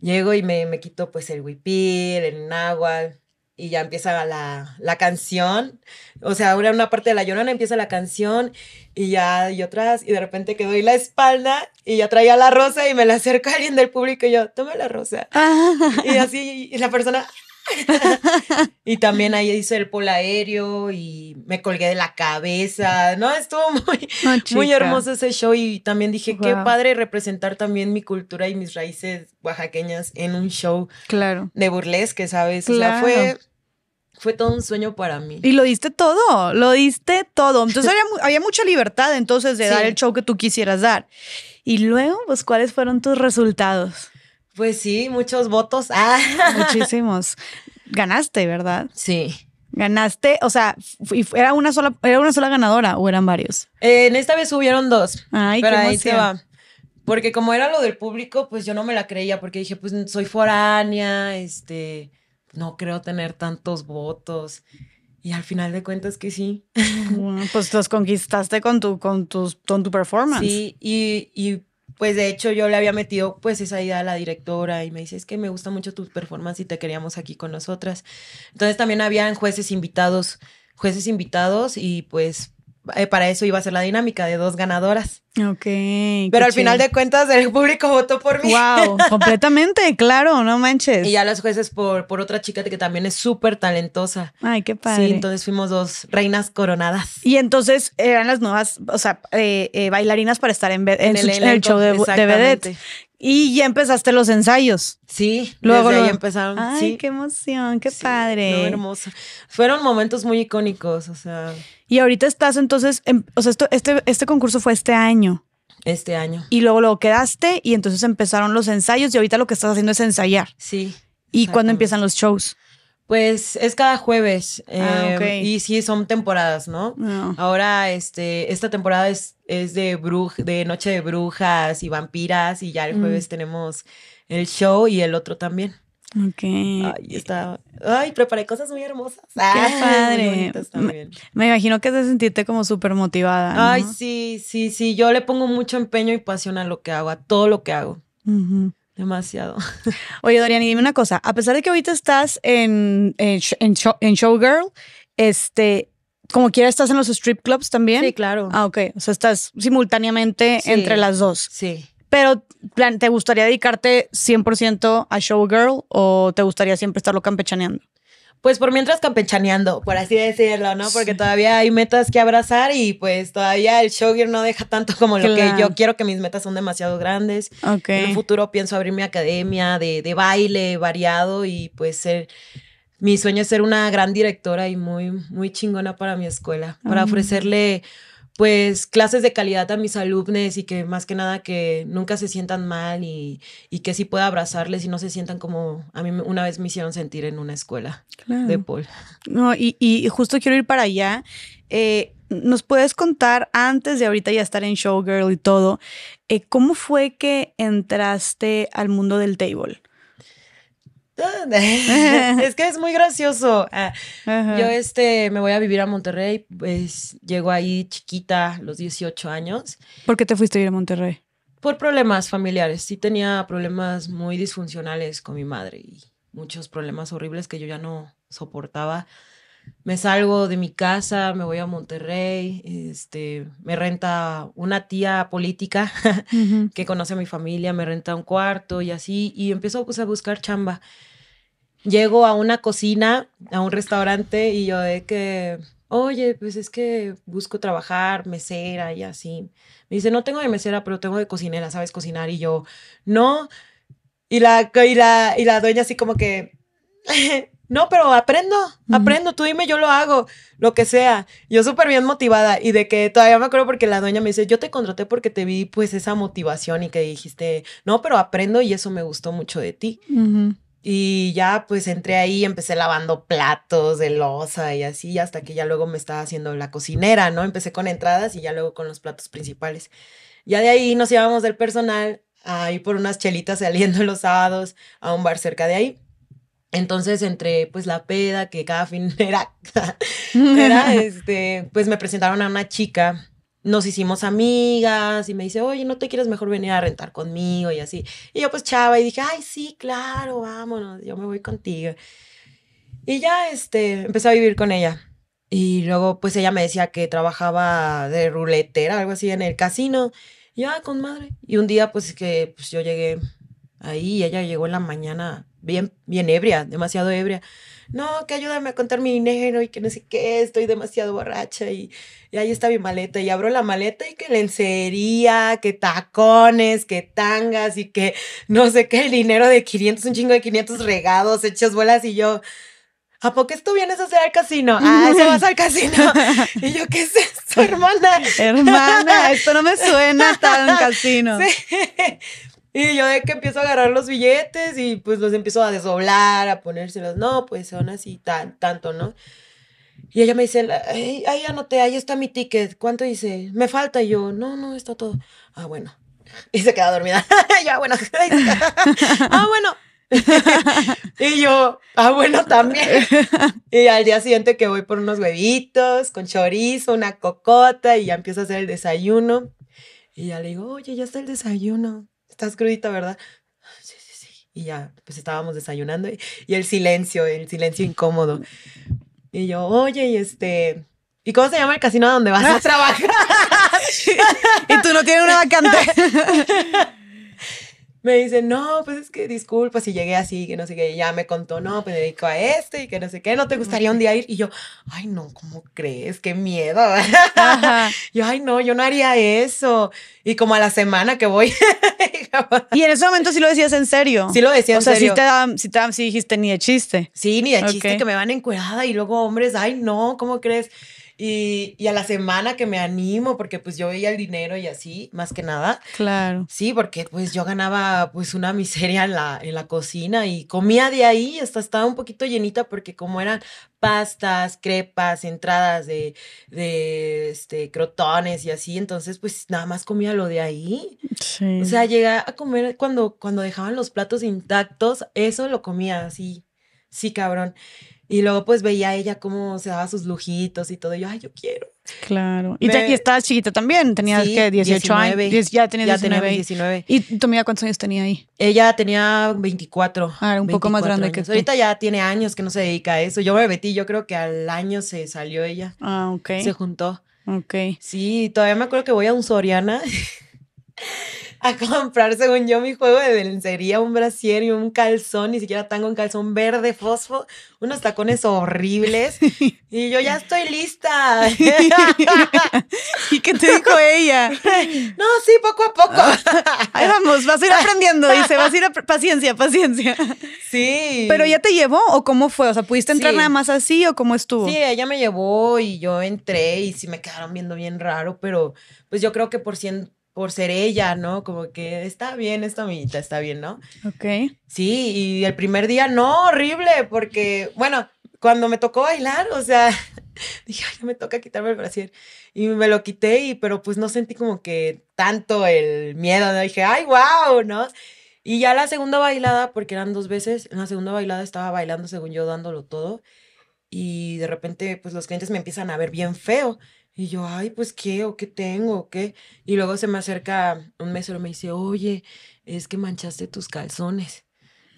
llego y me, quito pues el huipil, el náhuatl, y ya empieza la, canción. O sea, ahora una parte de la llorona empieza la canción y ya y otras. Y de repente que doy la espalda y ya traía la rosa y me la acerca alguien del público y yo, toma la rosa. Ah. y así, y la persona, <laughs> y también ahí hice el polo aéreo y me colgué de la cabeza, ¿no? Estuvo muy, ah, muy hermoso ese show y también dije, qué padre representar también mi cultura y mis raíces oaxaqueñas en un show de burlesque, ¿sabes? La fue fue todo un sueño para mí. Y lo diste todo, lo diste todo. Entonces <laughs> había, había mucha libertad entonces de dar el show que tú quisieras dar. Y luego, pues, ¿cuáles fueron tus resultados? Pues sí, muchos votos. Ah. <laughs> Muchísimos. Ganaste, ¿verdad? Sí. Ganaste, o sea, era una sola, era una sola ganadora o eran varios. Eh, en esta vez hubieron dos. Ay, pero ahí se va. Porque como era lo del público, pues yo no me la creía, porque dije, pues soy foránea, este, no creo tener tantos votos. Y al final de cuentas que sí. <laughs> pues los conquistaste con tu, con tus, con tu performance. Sí, y, y pues de hecho yo le había metido pues esa idea a la directora y me dice, es que me gusta mucho tu performance y te queríamos aquí con nosotras. Entonces también habían jueces invitados, jueces invitados y pues eh, para eso iba a ser la dinámica de dos ganadoras. Ok. Pero al final de cuentas el público votó por mí. Wow, <laughs> completamente, claro, no manches. Y ya las jueces por, por otra chica que también es súper talentosa. Ay, qué padre. Sí, entonces fuimos dos reinas coronadas. Y entonces eran las nuevas, o sea, eh, eh, bailarinas para estar en, el, en show de, de, vedette. Y ya empezaste los ensayos. Sí, luego, desde Ahí empezaron. Ay, qué emoción, qué padre. Fueron momentos muy icónicos, o sea. Y ahorita estás entonces, em, o sea, esto, este, este concurso fue este año. Este año. Y luego lo quedaste y entonces empezaron los ensayos y ahorita lo que estás haciendo es ensayar. Sí. ¿Y cuándo empiezan los shows? Pues es cada jueves. Ah, em, y sí, son temporadas, ¿no? Ah. Ahora, este, esta temporada es, es de, de Noche de Brujas y Vampiras y ya el jueves mm. tenemos el show y el otro también. Ok. Ay, está... Ay, preparé cosas muy hermosas. Qué padre. Me, imagino que es de como súper motivada. Ay, sí, sí, sí. Yo le pongo mucho empeño y pasión a lo que hago, a todo lo que hago. Demasiado. <laughs> Oye, y dime una cosa. A pesar de que ahorita estás en, en, Showgirl, este, como quiera estás en los strip clubs también. Sí, claro. Ah, ok. O sea, estás simultáneamente entre las dos. Sí. Pero, plan, ¿te gustaría dedicarte 100% a Showgirl o te gustaría siempre estarlo campechaneando? pues por mientras campechaneando, por así decirlo, ¿no? Porque todavía hay metas que abrazar y pues todavía el showgirl no deja tanto como lo que yo quiero, que mis metas son demasiado grandes. En el futuro pienso abrir mi academia de, de baile variado y pues ser mi sueño es ser una gran directora y muy, muy chingona para mi escuela, para ah. ofrecerle pues clases de calidad a mis alumnos y que más que nada que nunca se sientan mal y, que sí pueda abrazarles y no se sientan como a mí una vez me hicieron sentir en una escuela de Paul. No, y, justo quiero ir para allá. Eh, ¿Nos puedes contar antes de ahorita ya estar en Showgirl y todo, eh, cómo fue que entraste al mundo del table? <laughs> es que es muy gracioso. Ah, yo este, me voy a vivir a Monterrey, pues llego ahí chiquita, los 18 años. ¿Por qué te fuiste a ir a Monterrey? Por problemas familiares. Sí tenía problemas muy disfuncionales con mi madre y muchos problemas horribles que yo ya no soportaba me salgo de mi casa, me voy a Monterrey, este, me renta una tía política <laughs> que conoce a mi familia, me renta un cuarto y así, y empiezo pues, a buscar chamba. Llego a una cocina, a un restaurante y yo de que, oye, pues es que busco trabajar, mesera y así. Me dice, no tengo de mesera, pero tengo de cocinera, ¿sabes cocinar? Y yo, no. Y la, y la, y la dueña así como que, no, pero aprendo, aprendo, tú dime, yo lo hago, lo que sea. Yo súper bien motivada y de que todavía me acuerdo porque la dueña me dice, yo te contraté porque te vi pues esa motivación y que dijiste, no, pero aprendo y eso me gustó mucho de ti. Y ya pues entré ahí, empecé lavando platos de losa y así, hasta que ya luego me estaba haciendo la cocinera, ¿no? Empecé con entradas y ya luego con los platos principales. Ya de ahí nos llevamos del personal a ir por unas chelitas saliendo <laughs> los sábados a un bar cerca de ahí entonces, entre pues la peda, que cada fin <laughs> <laughs> era, este, pues me presentaron a una chica, nos hicimos amigas y me dice, oye, ¿no te quieres mejor venir a rentar conmigo? Y así. Y yo pues chava y dije, ay, sí, claro, vámonos, yo me voy contigo. Y ya, este, empecé a vivir con ella. Y luego, pues ella me decía que trabajaba de ruletera, algo así, en el casino. Y ah, con madre. Y un día, pues que pues, yo llegué ahí y ella llegó en la mañana bien, bien ebria, demasiado ebria. No, que ayúdame a contar mi dinero y que no sé qué, estoy demasiado borracha y, ahí está mi maleta. Y abro la maleta y que lencería, que tacones, que tangas y que no sé qué, el dinero de 500, un chingo de 500 regados, hechos bolas y yo... ¿A poco tú vienes a hacer al casino? Ah, <laughs> eso vas al casino. Y yo, ¿qué es esto, hermana? Hermana, esto no me suena tan <laughs> casino. Y yo de que empiezo a agarrar los billetes y pues los empiezo a desdoblar, a ponérselos. No, pues son así, tan, tanto, ¿no? Y ella me dice, ahí anoté, ahí está mi ticket. ¿Cuánto dice? Me falta. Y yo, no, no, está todo. Ah, bueno. <laughs> Y se queda dormida. <laughs> ya, bueno. <laughs> ah, bueno. y yo, ah, bueno, también. y al día siguiente que voy por unos huevitos con chorizo, una cocota y ya empiezo a hacer el desayuno. Y ya le digo, oye, ya está el desayuno estás crudita, ¿verdad? Ah, sí, sí, sí. Y ya, pues estábamos desayunando y, el silencio, el silencio incómodo. Y yo, oye, y este, ¿Y cómo se llama el casino donde vas a <laughs> trabajar? <laughs> y tú no tienes una vacante. <laughs> me dice, no, pues es que disculpa si llegué así, que no sé qué, ya me contó, no, pues me dedico a este y que no sé qué, no te gustaría un día ir. Y yo, ay, no, ¿cómo crees? Qué miedo. <laughs> Yo, ay, no, yo no haría eso. Y como a la semana que voy. <laughs> y en ese momento sí lo decías en serio. Sí lo decías en serio. O sea, sí, sí, dijiste ni de chiste. Sí, ni de chiste, que me van encuerada y luego hombres, ay, no, ¿cómo crees? Y, a la semana que me animo, porque pues yo veía el dinero y así, más que nada. Claro. Sí, porque pues yo ganaba pues una miseria en la, en la cocina y comía de ahí, hasta estaba un poquito llenita porque como eran pastas, crepas, entradas de, este, crotones y así, entonces pues nada más comía lo de ahí. Sí. O sea, llegué a comer cuando, cuando dejaban los platos intactos, eso lo comía así, sí, cabrón. Y luego pues veía ella cómo se daba sus lujitos y todo. yo, ay, yo quiero. Claro. Y, Me... aquí estabas chiquita también. Tenías, ¿qué? 18 años. ya tenías 19. ¿Y tu amiga cuántos años tenía ahí? Ella tenía 24. Ah, un poco más grande que tú. Ahorita ya tiene años que no se dedica a eso. Yo me metí, yo creo que al año se salió ella. Ah, ok. Se juntó. Ok. Sí, todavía me acuerdo que voy a un Soriana a comprar, según yo, mi juego de lencería, un brasier y un calzón, ni siquiera tengo un calzón verde, fósforo, unos tacones horribles. <laughs> Y yo ya estoy lista. <laughs> ¿Y qué te dijo ella? <laughs> No, sí, poco a poco. Ahí vamos, vas a ir aprendiendo, dice, vas a ir a paciencia, paciencia. Sí. Pero ya te llevó o cómo fue? O sea, ¿pudiste entrar nada más así o cómo estuvo? Sí, ella me llevó y yo entré y sí me quedaron viendo bien raro, pero pues yo creo que por, ciento, por ser ella, ¿no? Como que está bien esta amiguita, está bien, ¿no? Ok. Sí, y el primer día, no, horrible, porque, bueno, cuando me tocó bailar, o sea, <laughs> dije, Ay, me toca quitarme el brasier. Y me lo quité, y, pero pues no sentí como que tanto el miedo, Dije, ¡ay, wow! ¿No? Y ya la segunda bailada, porque eran dos veces, en la segunda bailada estaba bailando según yo, dándolo todo. Y de repente, pues los clientes me empiezan a ver bien feo. Y yo, ay, pues qué, o qué tengo, o qué. Y luego se me acerca un mesero y me dice, oye, es que manchaste tus calzones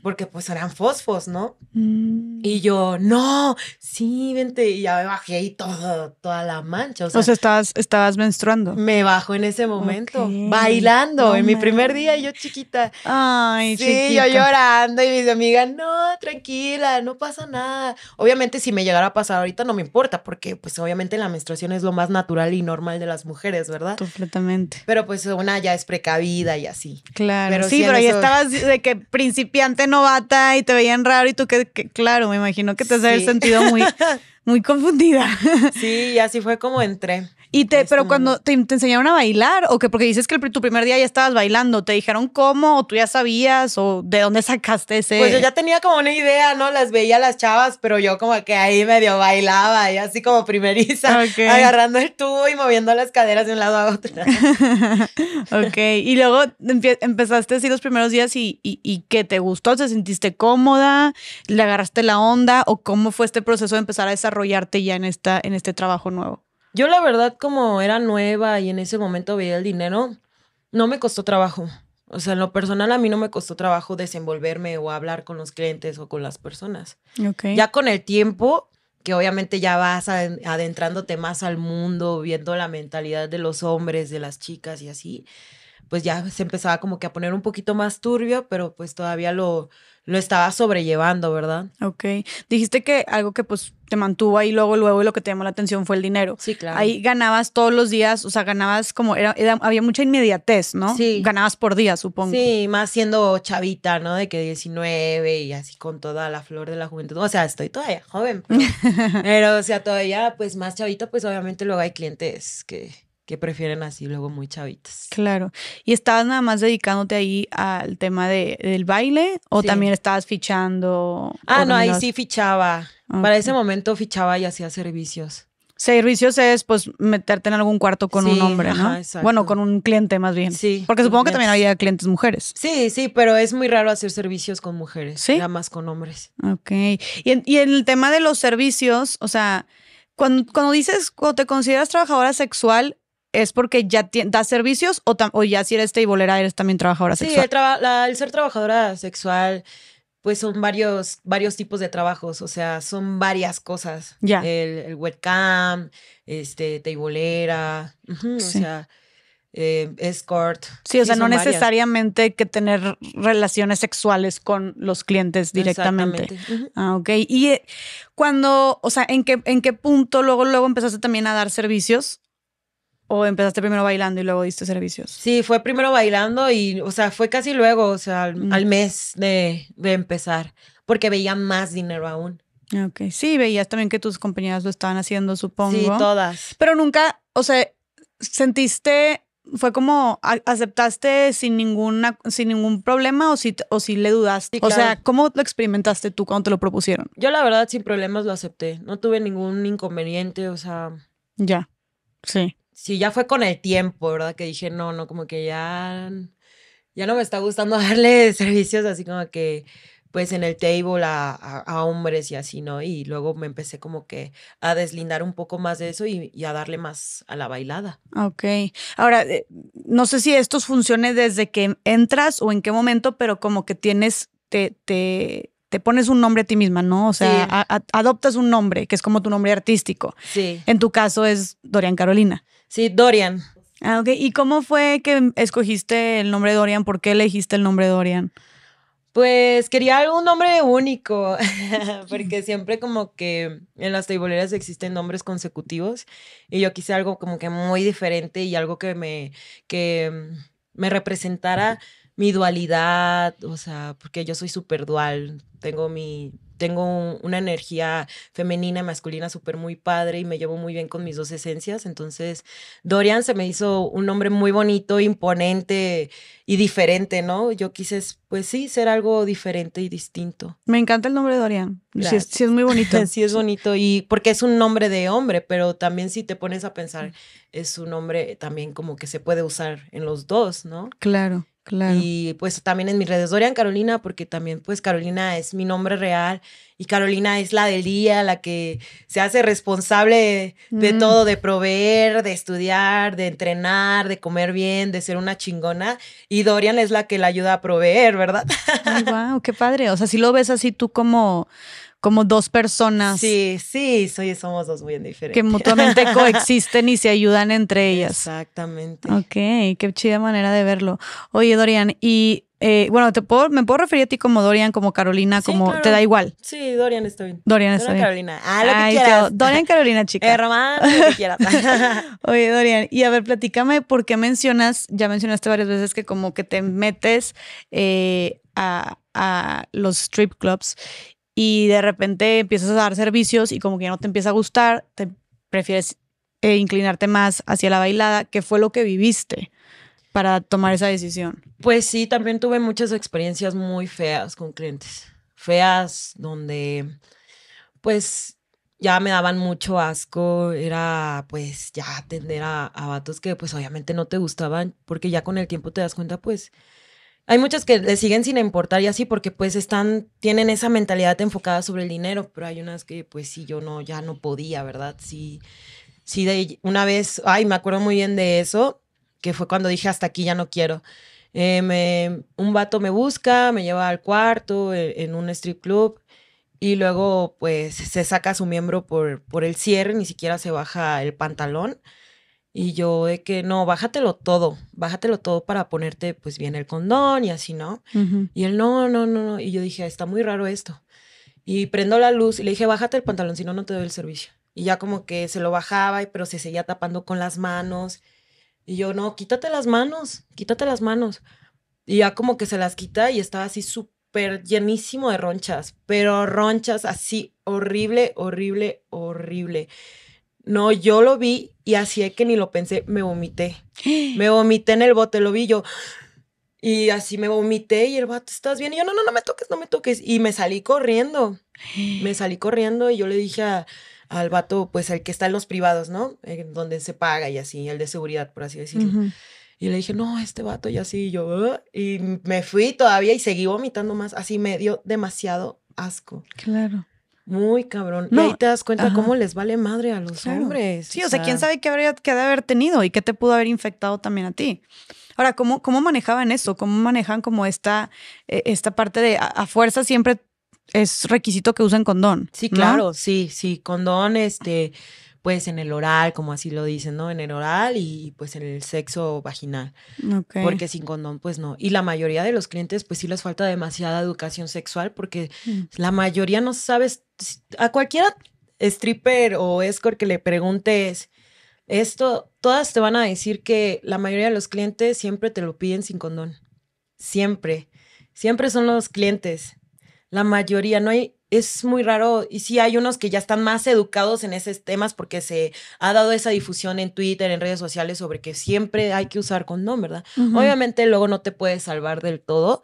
porque pues eran fosfos, ¿no? Mm. Y yo, no, sí, vente, y ya me bajé y todo, toda la mancha. O sea, estabas, estabas menstruando. Me bajó en ese momento, bailando, en mi primer día, y yo chiquita. Ay, Sí, yo llorando, y mis amiga, no, tranquila, no pasa nada. Obviamente, si me llegara a pasar ahorita, no me importa, porque pues obviamente la menstruación es lo más natural y normal de las mujeres, ¿verdad? Completamente. Pero pues una ya es precavida y así. Claro, sí, pero ya estabas de que principiante no novata y te veían raro y tú que, claro, me imagino que te has sentido muy, <laughs> muy confundida. Sí, y así fue como entré. Y te, pero cuando te, enseñaron a bailar, o que porque dices que tu primer día ya estabas bailando, ¿te dijeron cómo? ¿O tú ya sabías? ¿O de dónde sacaste ese? Pues yo ya tenía como una idea, ¿no? Las veía las chavas, pero yo como que ahí medio bailaba, y así como primeriza, <laughs> agarrando el tubo y moviendo las caderas de un lado a otro. <laughs> ok, y luego empezaste así los primeros días y, y, ¿qué te gustó? ¿Te sentiste cómoda? ¿Le agarraste la onda? ¿O cómo fue este proceso de empezar a desarrollarte ya en, esta, en este trabajo nuevo? Yo la verdad, como era nueva y en ese momento veía el dinero, no me costó trabajo. O sea, en lo personal a mí no me costó trabajo desenvolverme o hablar con los clientes o con las personas. Ya con el tiempo, que obviamente ya vas adentrándote más al mundo, viendo la mentalidad de los hombres, de las chicas y así, pues ya se empezaba como que a poner un poquito más turbio, pero pues todavía lo, lo estaba sobrellevando, ¿verdad? Ok. Dijiste que algo que pues te mantuvo ahí luego, luego y lo que te llamó la atención fue el dinero. Sí, claro. Ahí ganabas todos los días, o sea, ganabas como, era, había mucha inmediatez, ¿no? Sí. Ganabas por día, supongo. Sí, más siendo chavita, ¿no? De que 19 y así con toda la flor de la juventud. O sea, estoy todavía joven. pero <laughs> o sea, todavía pues más chavita, pues obviamente luego hay clientes que que prefieren así luego muy chavitas. Claro. ¿Y estabas nada más dedicándote ahí al tema del baile o también estabas fichando? Ah, no, ahí sí fichaba. Para ese momento fichaba y hacía servicios. Servicios es pues meterte en algún cuarto con un hombre, ¿no? bueno, con un cliente más bien. Sí. Porque supongo que también había clientes mujeres. Sí, sí, pero es muy raro hacer servicios con mujeres, ¿Sí? nada más con hombres. Ok. Y, en, el tema de los servicios, o sea, cuando, cuando dices, cuando te consideras trabajadora sexual, es porque ya das servicios o, ya si eres tableera eres también trabajadora sexual. Sí, el, ser trabajadora sexual pues son varios, varios tipos de trabajos, o sea, son varias cosas. Ya. El, webcam, este, tableera, o sea, eh, escort. Sí, o sea, no necesariamente que tener relaciones sexuales con los clientes directamente. Ah, ok. Y eh, cuando, o sea, ¿en qué, en qué punto luego, luego empezaste también a dar servicios? ¿O empezaste primero bailando y luego diste servicios? Sí, fue primero bailando y, o sea, fue casi luego, o sea, al, mm. mes de, empezar, porque veía más dinero aún. Ok, sí, veías también que tus compañeras lo estaban haciendo, supongo. Sí, todas. Pero nunca, o sea, sentiste, fue como, aceptaste sin, ninguna, sin ningún problema o si, o si le dudaste. O sea, ¿cómo lo experimentaste tú cuando te lo propusieron? Yo la verdad sin problemas lo acepté, no tuve ningún inconveniente, o sea... Ya, sí sí, ya fue con el tiempo, ¿verdad? Que dije, no, no, como que ya, ya no me está gustando <laughs> darle servicios así como que, pues en el table a, hombres y así, ¿no? Y luego me empecé como que a deslindar un poco más de eso y, y, a darle más a la bailada. Ok. Ahora, eh, no sé si esto funcione desde que entras o en qué momento, pero como que tienes, te, te pones un nombre a ti misma, ¿no? O sea, adoptas un nombre, que es como tu nombre artístico. Sí. En tu caso es Dorian Carolina. Sí, Dorian. Ah, ok. ¿Y cómo fue que escogiste el nombre Dorian? ¿Por qué elegiste el nombre Dorian? Pues quería un nombre único, <laughs> porque siempre como que en las teiboleras existen nombres consecutivos y yo quise algo como que muy diferente y algo que me, que mm, me representara mi dualidad, o sea, porque yo soy súper dual, tengo mi, tengo una energía femenina, masculina súper muy padre y me llevo muy bien con mis dos esencias. Entonces, Dorian se me hizo un nombre muy bonito, imponente y diferente, ¿no? Yo quise, pues sí, ser algo diferente y distinto. Me encanta el nombre de Dorian. Sí sí es, muy bonito. <laughs> sí es bonito y porque es un nombre de hombre, pero también si te pones a pensar, mm. es un nombre también como que se puede usar en los dos, ¿no? Claro. Y pues también en mis redes Dorian Carolina, porque también pues Carolina es mi nombre real y Carolina es la del día, la que se hace responsable de, mm. todo, de proveer, de estudiar, de entrenar, de comer bien, de ser una chingona. Y Dorian es la que la ayuda a proveer, ¿verdad? Ay, wow, <laughs> qué padre. O sea, si lo ves así tú como como dos personas. Sí, sí, soy, somos dos muy diferentes. Que mutuamente <laughs> coexisten y se ayudan entre ellas. Exactamente. Ok, qué chida manera de verlo. Oye, Dorian, y eh, bueno, te me puedo referir a ti como Dorian, como Carolina, como te da igual. Sí, Dorian está bien. Dorian está Dorian bien. Carolina. Ah, lo que quieras. Dorian Carolina, <laughs> chica. Eh, lo que quieras. <laughs> Oye, Dorian, y a ver, platícame por qué mencionas, ya mencionaste varias veces que como que te metes eh, a, a los strip clubs y de repente empiezas a dar servicios y como que ya no te empieza a gustar, te prefieres eh, inclinarte más hacia la bailada, ¿qué fue lo que viviste para tomar esa decisión? Pues sí, también tuve muchas experiencias muy feas con clientes, feas donde pues ya me daban mucho asco, era pues ya atender a, a vatos que pues obviamente no te gustaban, porque ya con el tiempo te das cuenta pues hay muchas que le siguen sin importar y así porque pues están, tienen esa mentalidad enfocada sobre el dinero, pero hay unas que pues sí, yo no, ya no podía, ¿verdad? Sí, sí, de una vez, ay, me acuerdo muy bien de eso, que fue cuando dije hasta aquí ya no quiero. Eh, un vato me busca, me lleva al cuarto e, en, un strip club y luego pues se saca su miembro por, por el cierre, ni siquiera se baja el pantalón y yo de que no, bájatelo todo, bájatelo todo para ponerte pues bien el condón y así, ¿no? Y él no, no, no, no. Y yo dije, está muy raro esto. Y prendo la luz y le dije, bájate el pantalón, si no, no te doy el servicio. Y ya como que se lo bajaba, pero se seguía tapando con las manos. Y yo, no, quítate las manos, quítate las manos. Y ya como que se las quita y estaba así súper llenísimo de ronchas, pero ronchas así horrible, horrible, horrible. No, yo lo vi y así es que ni lo pensé, me vomité. <gasps> Me vomité en el bote, lo vi yo. Y así me vomité y el vato, ¿estás bien? Y yo, no, no, no me toques, no me toques. Y me salí corriendo. Me <gasps> salí corriendo y yo le dije al vato, pues el que está en los privados, ¿no? donde se paga y así, el de seguridad, por así decirlo. Y le dije, no, este vato y así, yo, y me fui todavía y seguí vomitando más. Así me dio demasiado asco. Claro. Muy cabrón. Y ahí te das cuenta cómo les vale madre a los hombres. Sí, o, sea, quién sabe qué habría que haber tenido y qué te pudo haber infectado también a ti. Ahora, ¿cómo, cómo manejaban eso? ¿Cómo manejan como esta, eh, esta parte de a, fuerza siempre es requisito que usen condón? Sí, claro, sí, sí, condón, este, pues en el oral, como así lo dicen, ¿no? En el oral y pues en el sexo vaginal. Porque sin condón, pues no. Y la mayoría de los clientes, pues sí les falta demasiada educación sexual porque mm. la mayoría no sabes, a cualquiera stripper o escort que le preguntes esto, todas te van a decir que la mayoría de los clientes siempre te lo piden sin condón. Siempre. Siempre son los clientes. La mayoría, no hay, es muy raro y sí hay unos que ya están más educados en esos temas porque se ha dado esa difusión en Twitter, en redes sociales sobre que siempre hay que usar condón, ¿verdad? Obviamente luego no te puedes salvar del todo,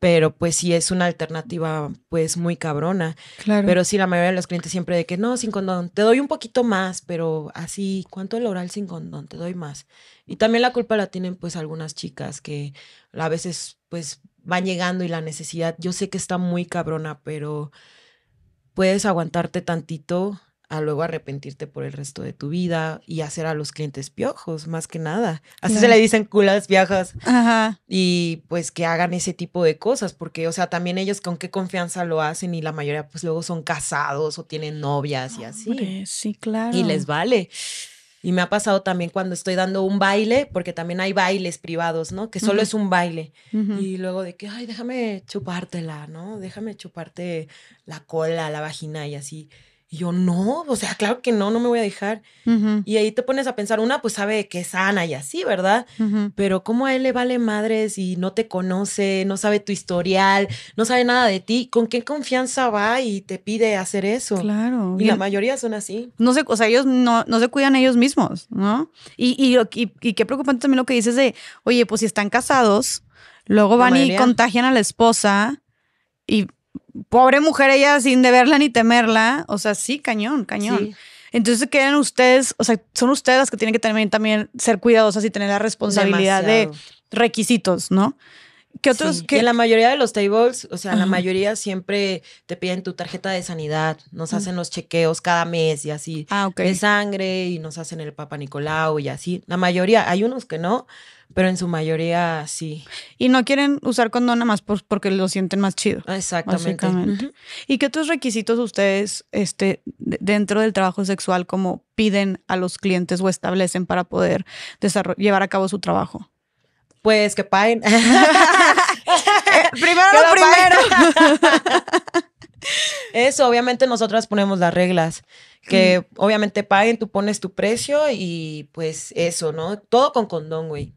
pero pues sí es una alternativa pues muy cabrona. Claro. Pero sí la mayoría de los clientes siempre de que no, sin condón, te doy un poquito más, pero así, ¿cuánto el oral sin condón? Te doy más. Y también la culpa la tienen pues algunas chicas que a veces pues van llegando y la necesidad, yo sé que está muy cabrona, pero puedes aguantarte tantito a luego arrepentirte por el resto de tu vida y hacer a los clientes piojos, más que nada. Así se le dicen culas viejas. Ajá. Y pues que hagan ese tipo de cosas, porque, o sea, también ellos con qué confianza lo hacen y la mayoría pues luego son casados o tienen novias y así. sí, claro. Y les vale. Y me ha pasado también cuando estoy dando un baile, porque también hay bailes privados, ¿no? Que solo es un baile. Y luego de que, ay, déjame chupártela, ¿no? Déjame chuparte la cola, la vagina y así yo, no, o sea, claro que no, no me voy a dejar. Y ahí te pones a pensar, una pues sabe que es sana y así, ¿verdad? Pero cómo a él le vale madres y no te conoce, no sabe tu historial, no sabe nada de ti, ¿con qué confianza va y te pide hacer eso? Claro. Y la mayoría son así. No sé, o sea, ellos no, no se cuidan ellos mismos, ¿no? y, y, y qué preocupante también lo que dices de, oye, pues si están casados, luego van y contagian a la esposa y pobre mujer ella sin deberla ni temerla, o sea, sí, cañón, cañón. Entonces quedan ustedes, o sea, son ustedes las que tienen que también, ser cuidadosas y tener la responsabilidad de requisitos, ¿no? ¿Qué otros? Que... la mayoría de los tables, o sea, la mayoría siempre te piden tu tarjeta de sanidad, nos mm. hacen los chequeos cada mes y así ah, de sangre y nos hacen el Papa Nicolau y así. La mayoría, hay unos que no, pero en su mayoría sí. Y no quieren usar condón nada más porque lo sienten más chido. Exactamente. ¿Y qué otros requisitos ustedes este, dentro del trabajo sexual como piden a los clientes o establecen para poder llevar a cabo su trabajo? Pues que paguen. <laughs> <laughs> Eh, primero lo primero. <laughs> Eso, obviamente nosotras ponemos las reglas que mm. obviamente paguen, tú pones tu precio y pues eso, ¿no? Todo con condón, güey.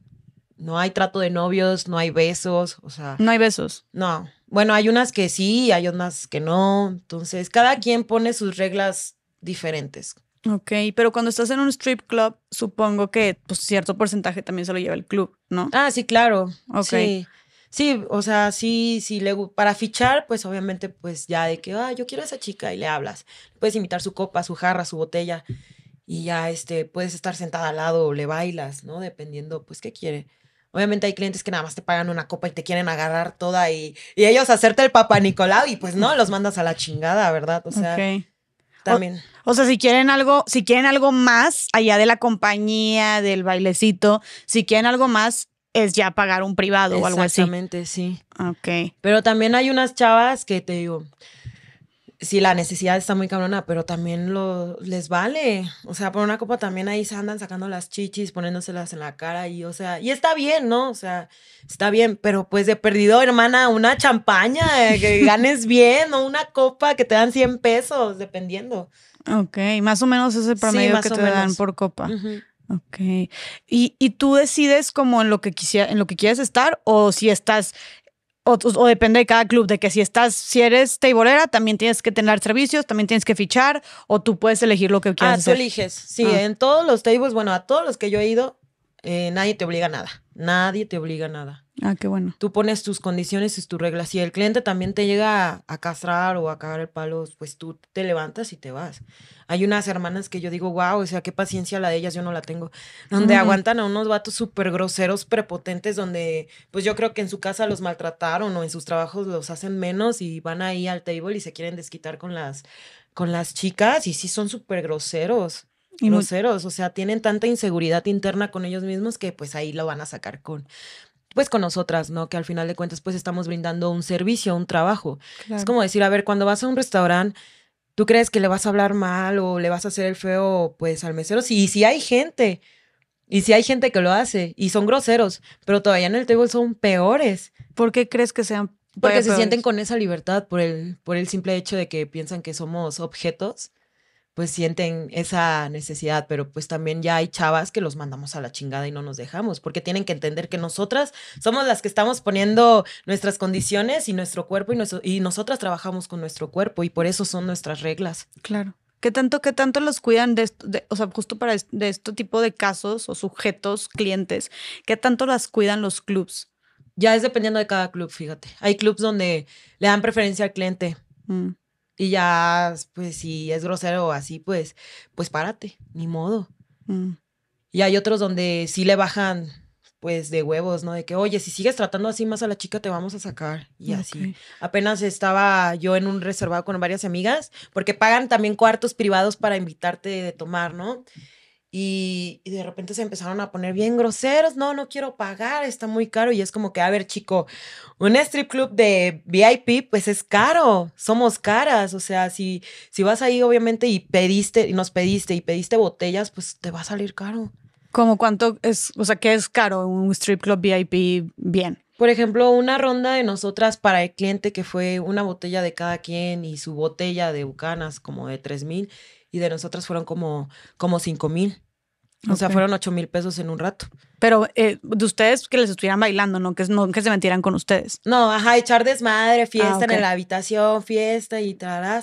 No hay trato de novios, no hay besos, o sea. No hay besos. No. Bueno, hay unas que sí, hay unas que no. Entonces, cada quien pone sus reglas diferentes. Ok, pero cuando estás en un strip club, supongo que pues, cierto porcentaje también se lo lleva el club, ¿no? Ah, sí, claro. Ok. Sí. o sea, sí, sí, le, para fichar, pues obviamente, pues ya de que, ah, yo quiero a esa chica y le hablas. Puedes imitar su copa, su jarra, su botella y ya, este, puedes estar sentada al lado o le bailas, ¿no? Dependiendo, pues, qué quiere. Obviamente hay clientes que nada más te pagan una copa y te quieren agarrar toda y, ellos hacerte el papá Nicolau y pues no, los mandas a la chingada, ¿verdad? O sea, también. O, sea, si quieren algo, si quieren algo más allá de la compañía, del bailecito, si quieren algo más es ya pagar un privado o algo así. Exactamente, sí. Ok. Pero también hay unas chavas que te digo, sí, la necesidad está muy cabrona, pero también lo, les vale. O sea, por una copa también ahí se andan sacando las chichis, poniéndoselas en la cara y, o sea, y está bien, ¿no? O sea, está bien, pero pues de perdido, hermana, una champaña, eh, que <laughs> ganes bien, o una copa que te dan 100 pesos, dependiendo. Ok, más o menos es el promedio que te dan por copa. Ok. ¿Y, ¿Y, tú decides como en lo que quisiera, en lo que quieres estar o si estás o, depende de cada club, de que si estás, si eres taborera también tienes que tener servicios, también tienes que fichar, o tú puedes elegir lo que ah, quieras. Ah, tú eliges. Sí, ah. en todos los tables, bueno, a todos los que yo he ido, eh, nadie te obliga a nada. Nadie te obliga a nada. Ah, qué bueno. Tú pones tus condiciones y tus reglas. Si el cliente también te llega a, castrar o a cagar el palo, pues tú te levantas y te vas. Hay unas hermanas que yo digo, wow, o sea, qué paciencia la de ellas, yo no la tengo. Donde aguantan a unos vatos súper groseros, prepotentes, donde pues yo creo que en su casa los maltrataron o en sus trabajos los hacen menos y van ahí al table y se quieren desquitar con las, con las chicas y sí son súper groseros. groseros, o sea, tienen tanta inseguridad interna con ellos mismos que pues ahí lo van a sacar con pues con nosotras, ¿no? Que al final de cuentas pues estamos brindando un servicio, un trabajo. Es como decir, a ver, cuando vas a un restaurante, ¿tú crees que le vas a hablar mal o le vas a hacer el feo pues al mesero? Y sí hay gente. Y si hay gente que lo hace y son groseros, pero todavía en el table son peores. ¿Por qué crees que sean Porque se sienten con esa libertad por el, por el simple hecho de que piensan que somos objetos pues sienten esa necesidad, pero pues también ya hay chavas que los mandamos a la chingada y no nos dejamos, porque tienen que entender que nosotras somos las que estamos poniendo nuestras condiciones y nuestro cuerpo y, y nosotras trabajamos con nuestro cuerpo y por eso son nuestras reglas. Claro. ¿Qué tanto, qué tanto los cuidan de, o sea, justo para de este tipo de casos o sujetos, clientes? ¿Qué tanto las cuidan los clubs? Ya es dependiendo de cada club, fíjate. Hay clubs donde le dan preferencia al cliente. Mm. Y ya, pues si es grosero o así, pues, pues párate, ni modo. Mm. Y hay otros donde sí le bajan, pues, de huevos, ¿no? De que, oye, si sigues tratando así más a la chica, te vamos a sacar. Y ah, así. Apenas estaba yo en un reservado con varias amigas, porque pagan también cuartos privados para invitarte de tomar, ¿no? Y, de repente se empezaron a poner bien groseros, no, no quiero pagar, está muy caro. Y es como que, a ver, chico, un strip club de VIP, pues es caro, somos caras. O sea, si, si vas ahí, obviamente, y pediste, y nos pediste, y pediste botellas, pues te va a salir caro. ¿Cómo cuánto es, o sea, qué es caro un strip club VIP bien? Por ejemplo, una ronda de nosotras para el cliente que fue una botella de cada quien y su botella de bucanas como de 3000 mil y de nosotras fueron como, como mil. O sea, fueron 8 mil pesos en un rato. Pero eh, de ustedes que les estuvieran bailando, ¿no? Que, que se metieran con ustedes. No, ajá, echar desmadre, fiesta ah, en la habitación, fiesta y tal,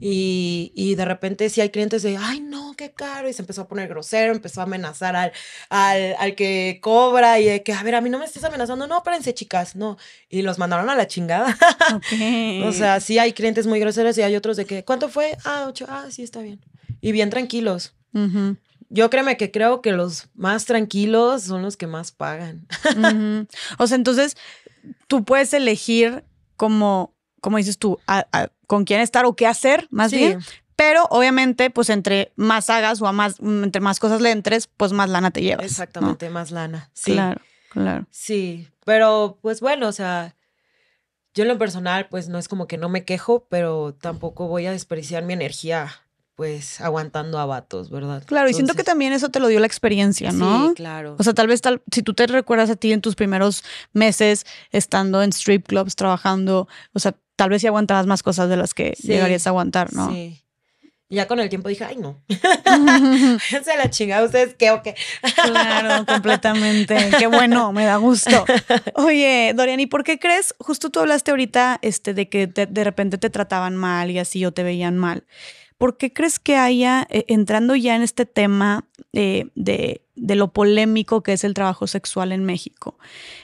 Y, y, de repente sí hay clientes de, ay, no, qué caro. Y se empezó a poner grosero, empezó a amenazar al, al, que cobra y de que, a ver, a mí no me estés amenazando. No, párense, chicas, no. Y los mandaron a la chingada. <laughs> o sea, sí hay clientes muy groseros y hay otros de que, ¿cuánto fue? Ah, ocho, ah, sí, está bien. Y bien tranquilos. Ajá. Yo créeme que creo que los más tranquilos son los que más pagan. O sea, entonces tú puedes elegir como, como dices tú, con quién estar o qué hacer, más bien. Pero obviamente, pues entre más hagas o más, mm, entre más cosas le entres, pues más lana te llevas. Exactamente, más lana. Sí. Claro, claro. Sí, pero pues bueno, o sea, yo en lo personal, pues no es como que no me quejo, pero tampoco voy a desperdiciar mi energía pues aguantando a vatos, ¿verdad? Claro, y siento que también eso te lo dio la experiencia, ¿no? Sí, claro. O sea, tal vez tal, si tú te recuerdas a ti en tus primeros meses estando en strip clubs, trabajando, o sea, tal vez si sí aguantabas más cosas de las que llegarías a aguantar, ¿no? Sí. Ya con el tiempo dije, ay, no. <laughs> <laughs> Se la chingada, ¿ustedes qué o qué? claro, <laughs> completamente. Qué bueno, me da gusto. Oye, Dorian, ¿y por qué crees? Justo tú hablaste ahorita este, de que de repente te trataban mal y así o te veían mal. ¿Por qué crees que haya, eh, entrando ya en este tema eh, de, lo polémico que es el trabajo sexual en México?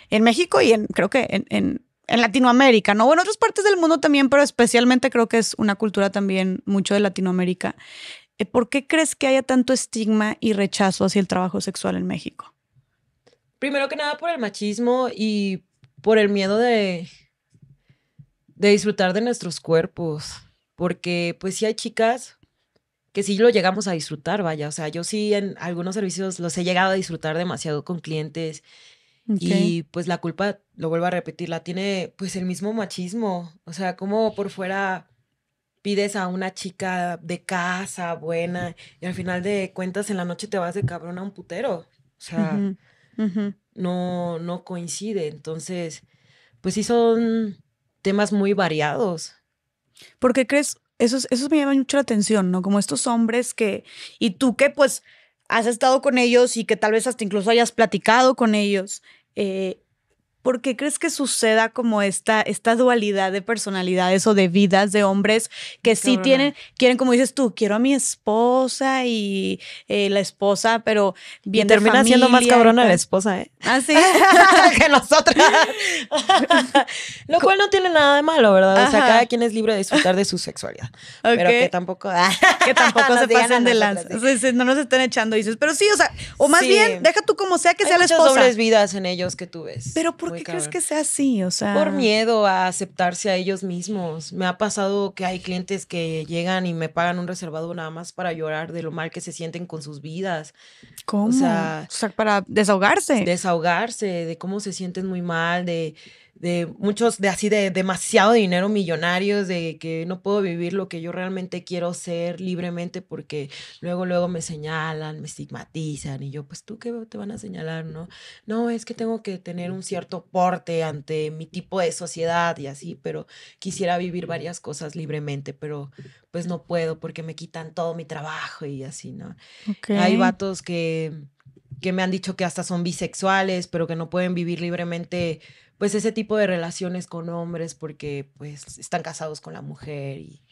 En México y en, creo que en, Latinoamérica, ¿no? en otras partes del mundo también, pero especialmente creo que es una cultura también mucho de Latinoamérica. Eh, ¿Por qué crees que haya tanto estigma y rechazo hacia el trabajo sexual en México? Primero que nada por el machismo y por el miedo de disfrutar de nuestros cuerpos porque pues sí hay chicas que sí lo llegamos a disfrutar, vaya, o sea, yo sí en algunos servicios los he llegado a disfrutar demasiado con clientes y pues la culpa, lo vuelvo a repetir, la tiene pues el mismo machismo, o sea, como por fuera pides a una chica de casa, buena, y al final de cuentas en la noche te vas de cabrón a un putero, o sea, no, no coincide, entonces, pues sí son temas muy variados porque crees, eso, me llama mucho la atención, ¿no? Como estos hombres que, y tú que pues has estado con ellos y que tal vez hasta incluso hayas platicado con ellos, eh, ¿por qué crees que suceda como esta, esta dualidad de personalidades o de vidas de hombres que sí tienen, quieren, como dices tú, quiero a mi esposa y eh, la esposa, pero bien. termina siendo más cabrona la esposa, ¿eh? Ah, ¿sí? <laughs> que nosotras. <laughs> Lo cual no tiene nada de malo, ¿verdad? O sea, cada quien es libre de disfrutar de su sexualidad. Pero que tampoco. Ah, <laughs> que tampoco se pasen de lanza. no nos estén echando dices. Pero sí, o sea, o más bien, deja tú como sea que sea la esposa. Hay dobles vidas en ellos que tú ves. Pero ¿por qué crees que sea así? O sea, por miedo a aceptarse a ellos mismos. Me ha pasado que hay clientes que llegan y me pagan un reservado nada más para llorar de lo mal que se sienten con sus vidas, ¿Cómo? O sea, para desahogarse. Desahogarse, de cómo se sienten muy mal, de, de muchos, de así, de demasiado dinero millonarios, de que no puedo vivir lo que yo realmente quiero ser libremente porque luego, luego me señalan, me estigmatizan y yo, pues tú qué te van a señalar, ¿no? No, es que tengo que tener un cierto porte ante mi tipo de sociedad y así, pero quisiera vivir varias cosas libremente, pero pues no puedo porque me quitan todo mi trabajo y así, ¿no? Hay vatos que que, me han dicho que hasta son bisexuales, pero que no pueden vivir libremente, pues ese tipo de relaciones con hombres porque pues están casados con la mujer y,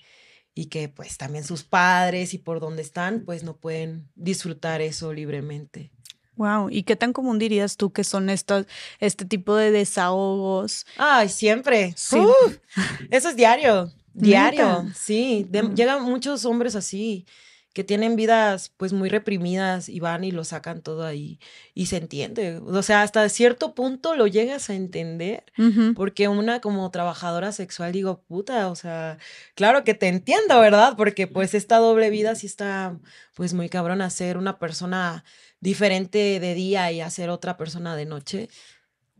y que pues también sus padres y por donde están, pues no pueden disfrutar eso libremente. Wow, ¿y qué tan común dirías tú que son estos, este tipo de desahogos? Ay, siempre. Sí. eso es diario, diario, sí. Mm. llegan muchos hombres así que tienen vidas pues muy reprimidas y van y lo sacan todo ahí y se entiende. O sea, hasta cierto punto lo llegas a entender porque una como trabajadora sexual digo, puta, o sea, claro que te entiendo, ¿verdad? Porque pues esta doble vida sí está pues muy cabrón hacer una persona diferente de día y hacer otra persona de noche.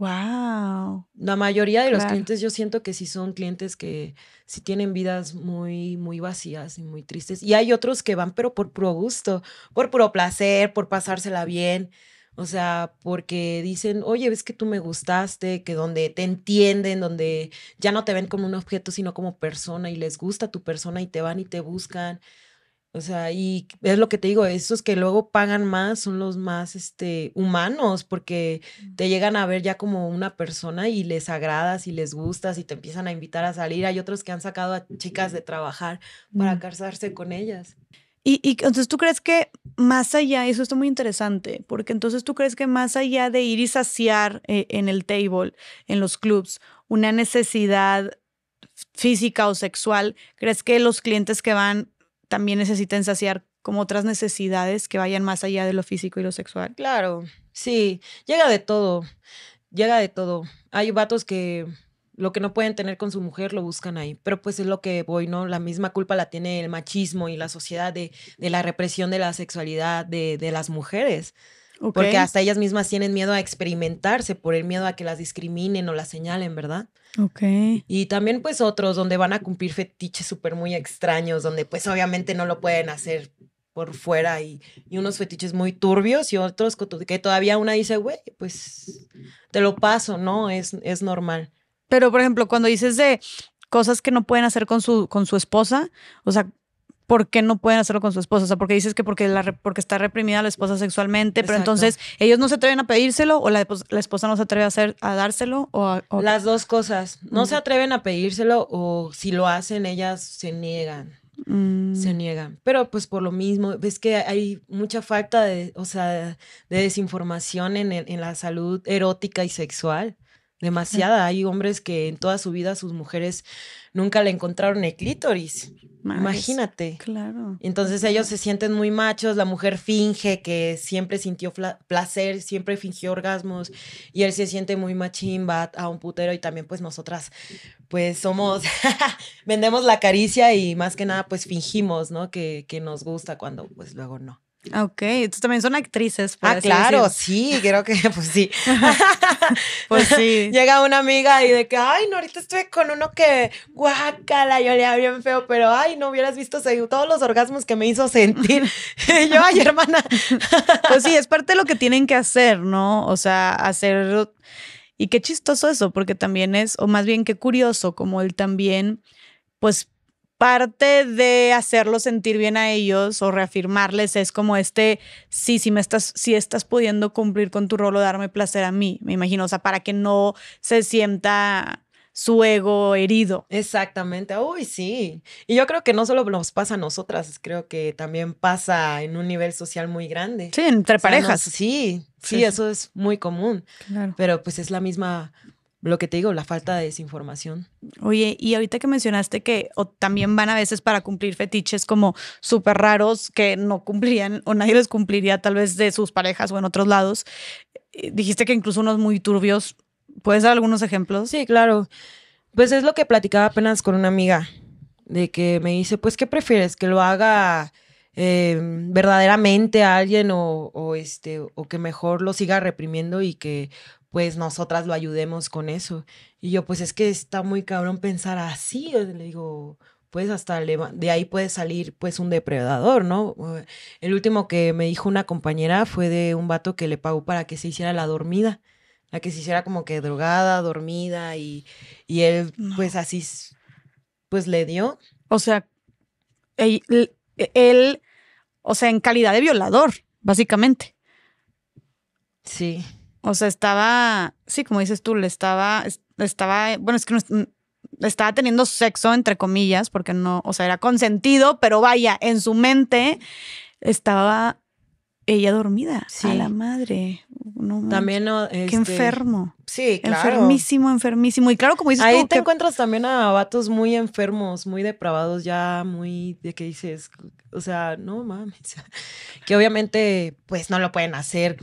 Wow. La mayoría de los clientes yo siento que sí son clientes que sí tienen vidas muy, muy vacías y muy tristes. Y hay otros que van, pero por puro gusto, por puro placer, por pasársela bien. O sea, porque dicen, oye, ves que tú me gustaste, que donde te entienden, donde ya no te ven como un objeto, sino como persona y les gusta tu persona y te van y te buscan. O sea, y es lo que te digo, esos que luego pagan más son los más este, humanos, porque mm. te llegan a ver ya como una persona y les agradas y les gustas y te empiezan a invitar a salir. Hay otros que han sacado a chicas de trabajar para mm. casarse con ellas. Y, entonces tú crees que más allá, eso está muy interesante, porque entonces tú crees que más allá de ir y saciar eh, en el table, en los clubs, una necesidad física o sexual, ¿crees que los clientes que van también necesita saciar como otras necesidades que vayan más allá de lo físico y lo sexual. Claro, sí, llega de todo, llega de todo. Hay vatos que lo que no pueden tener con su mujer lo buscan ahí, pero pues es lo que voy, ¿no? La misma culpa la tiene el machismo y la sociedad de, la represión de la sexualidad de, de las mujeres. Porque hasta ellas mismas tienen miedo a experimentarse por el miedo a que las discriminen o las señalen, ¿verdad? Ok. Y también pues otros donde van a cumplir fetiches súper muy extraños, donde pues obviamente no lo pueden hacer por fuera y, unos fetiches muy turbios y otros que todavía una dice, güey, pues te lo paso, ¿no? Es, es normal. Pero por ejemplo, cuando dices de cosas que no pueden hacer con su, con su esposa, o sea, por qué no pueden hacerlo con su esposa. O sea, porque dices que porque, porque está reprimida la esposa sexualmente, pero entonces ellos no se atreven a pedírselo o la, esposa no se atreve a, hacer, a dárselo. O, Las dos cosas. No se atreven a pedírselo o si lo hacen, ellas se niegan. Mm. Se niegan. Pero pues por lo mismo, ves que hay mucha falta de, o sea, de desinformación en, en la salud erótica y sexual demasiada. <laughs> Hay hombres que en toda su vida sus mujeres nunca le encontraron el clítoris. Imagínate. Claro. Entonces ellos se sienten muy machos, la mujer finge que siempre sintió placer, siempre fingió orgasmos y él se siente muy machín, va a un putero y también pues nosotras pues somos, <laughs> vendemos la caricia y más que nada pues fingimos, ¿no? Que, que nos gusta cuando pues luego no. Ah, ok, entonces también son actrices. ah, claro, sí, creo que pues sí. <laughs> pues sí. Llega una amiga y de que, ay, no, ahorita estuve con uno que, guácala, yo le había bien feo, pero ay, no hubieras visto todos los orgasmos que me hizo sentir. <laughs> <laughs> yo, ay, hermana. pues sí, es parte de lo que tienen que hacer, ¿no? O sea, hacer. Y qué chistoso eso, porque también es, o más bien qué curioso, como él también, pues parte de hacerlos sentir bien a ellos o reafirmarles es como este, sí, sí me estás, si estás pudiendo cumplir con tu rol o darme placer a mí, me imagino, o sea, para que no se sienta su ego herido. Exactamente, uy, sí. Y yo creo que no solo nos pasa a nosotras, creo que también pasa en un nivel social muy grande. Sí, entre parejas. sí, sí, eso es muy común. Pero pues es la misma lo que te digo, la falta de desinformación. Oye, y ahorita que mencionaste que o también van a veces para cumplir fetiches como súper raros que no cumplían o nadie les cumpliría tal vez de sus parejas o en otros lados, eh, dijiste que incluso unos muy turbios. ¿Puedes dar algunos ejemplos? Sí, claro. Pues es lo que platicaba apenas con una amiga, de que me dice, pues, ¿qué prefieres? ¿Que lo haga eh, verdaderamente a alguien o, este, o que mejor lo siga reprimiendo y que pues nosotras lo ayudemos con eso. Y yo, pues es que está muy cabrón pensar así. Le digo, pues hasta de ahí puede salir pues un depredador, ¿no? El último que me dijo una compañera fue de un vato que le pagó para que se hiciera la dormida, la que se hiciera como que drogada, dormida y, y él pues así pues le dio. O sea, él, o sea, en calidad de violador, básicamente. Sí. O sea, estaba, sí, como dices tú, le estaba, estaba, bueno, es que no, estaba teniendo sexo, entre comillas, porque no, o sea, era consentido, pero vaya, en su mente estaba ella dormida. Sí. A la madre. también no, Qué este, enfermo. Sí, claro. Enfermísimo, enfermísimo. Y claro, como dices Ahí te encuentras también a vatos muy enfermos, muy depravados, ya muy de qué dices, o sea, no mames. <laughs> que obviamente, pues no lo pueden hacer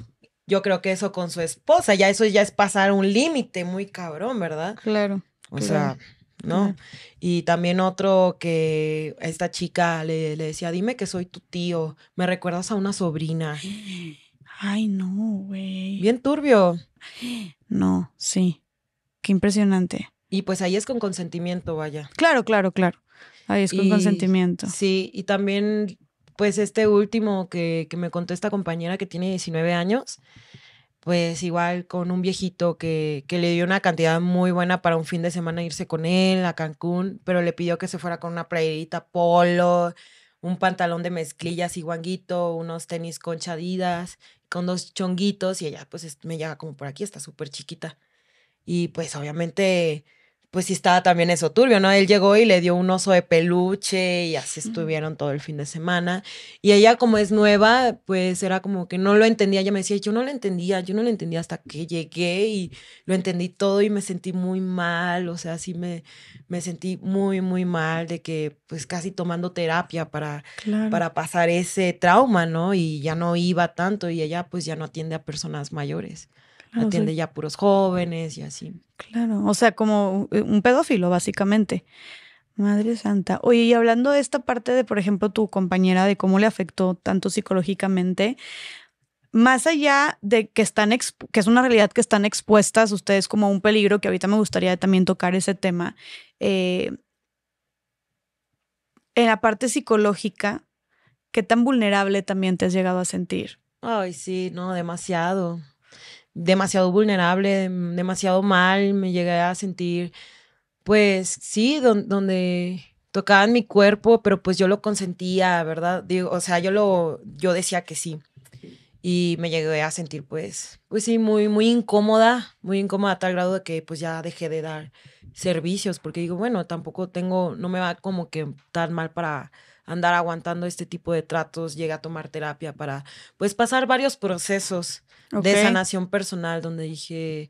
yo creo que eso con su esposa, ya eso ya es pasar un límite muy cabrón, ¿verdad? Claro. O sea, ¿no? Y también otro que a esta chica le, decía, dime que soy tu tío, me recuerdas a una sobrina. Ay, no, güey. Bien turbio. No, sí. Qué impresionante. Y pues ahí es con consentimiento, vaya. Claro, claro, claro. Ahí es con consentimiento. Sí, y también pues este último que, me contó esta compañera que tiene 19 años, pues igual con un viejito que, que, le dio una cantidad muy buena para un fin de semana irse con él a Cancún, pero le pidió que se fuera con una playerita polo, un pantalón de mezclillas y guanguito, unos tenis conchadidas, con dos chonguitos y ella pues me llega como por aquí, está súper chiquita. Y pues obviamente pues sí estaba también eso turbio, ¿no? Él llegó y le dio un oso de peluche y así estuvieron todo el fin de semana. Y ella como es nueva, pues era como que no lo entendía. Ella me decía, yo no lo entendía, yo no lo entendía hasta que llegué y lo entendí todo y me sentí muy mal, o sea, sí me, me sentí muy, muy mal de que pues casi tomando terapia para, para pasar ese trauma, ¿no? Y ya no iba tanto y ella pues ya no atiende a personas mayores. Atiende ya puros jóvenes y así. Claro, o sea, como un pedófilo, básicamente. Madre Santa. Oye, y hablando de esta parte de, por ejemplo, tu compañera, de cómo le afectó tanto psicológicamente, más allá de que están que es una realidad que están expuestas ustedes como a un peligro, que ahorita me gustaría también tocar ese tema. Eh, en la parte psicológica, ¿qué tan vulnerable también te has llegado a sentir? Ay, sí, no, demasiado demasiado vulnerable, demasiado mal, me llegué a sentir, pues sí, donde tocaban mi cuerpo, pero pues yo lo consentía, ¿verdad? Digo, o sea, yo lo, yo decía que sí. Y me llegué a sentir, pues, pues sí, muy, muy incómoda, muy incómoda a tal grado de que pues ya dejé de dar servicios, porque digo, bueno, tampoco tengo, no me va como que tan mal para andar aguantando este tipo de tratos, llegué a tomar terapia para, pues, pasar varios procesos de sanación personal donde dije,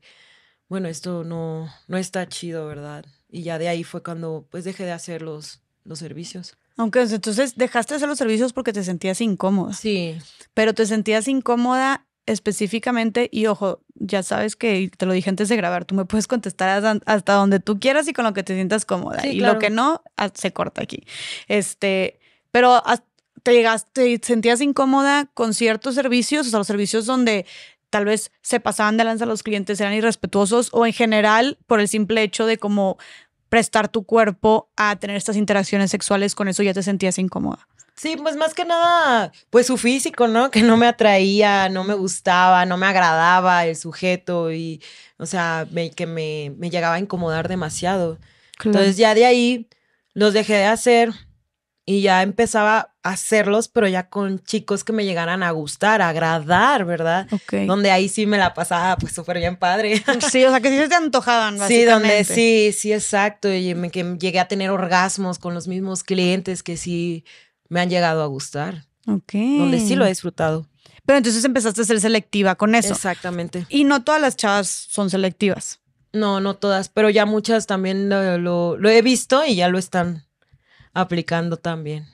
bueno, esto no, no está chido, ¿verdad? Y ya de ahí fue cuando, pues, dejé de hacer los, servicios. Aunque entonces dejaste de hacer los servicios porque te sentías incómoda. Sí. Pero te sentías incómoda específicamente, y ojo, ya sabes que te lo dije antes de grabar, tú me puedes contestar hasta donde tú quieras y con lo que te sientas cómoda. y lo que no, ah, se corta aquí. Este, pero te llegaste, te sentías incómoda con ciertos servicios, o sea, los servicios donde tal vez se pasaban de lanza los clientes, eran irrespetuosos o en general por el simple hecho de como prestar tu cuerpo a tener estas interacciones sexuales, con eso ya te sentías incómoda. Sí, pues más que nada, pues su físico, ¿no? Que no me atraía, no me gustaba, no me agradaba el sujeto y, o sea, que me, llegaba a incomodar demasiado. Entonces ya de ahí los dejé de hacer y ya empezaba a hacerlos, pero ya con chicos que me llegaran a gustar, a agradar, ¿verdad? Donde ahí sí me la pasaba, pues súper bien padre. Pues sí, o sea, que sí se te antojaban, <laughs> Sí, donde sí, sí, exacto. Y que llegué a tener orgasmos con los mismos clientes que sí me han llegado a gustar. Ok. Donde sí lo he disfrutado. Pero entonces empezaste a ser selectiva con eso. Exactamente. Y no todas las chavas son selectivas. No, no todas, pero ya muchas también lo he visto y ya lo están aplicando también.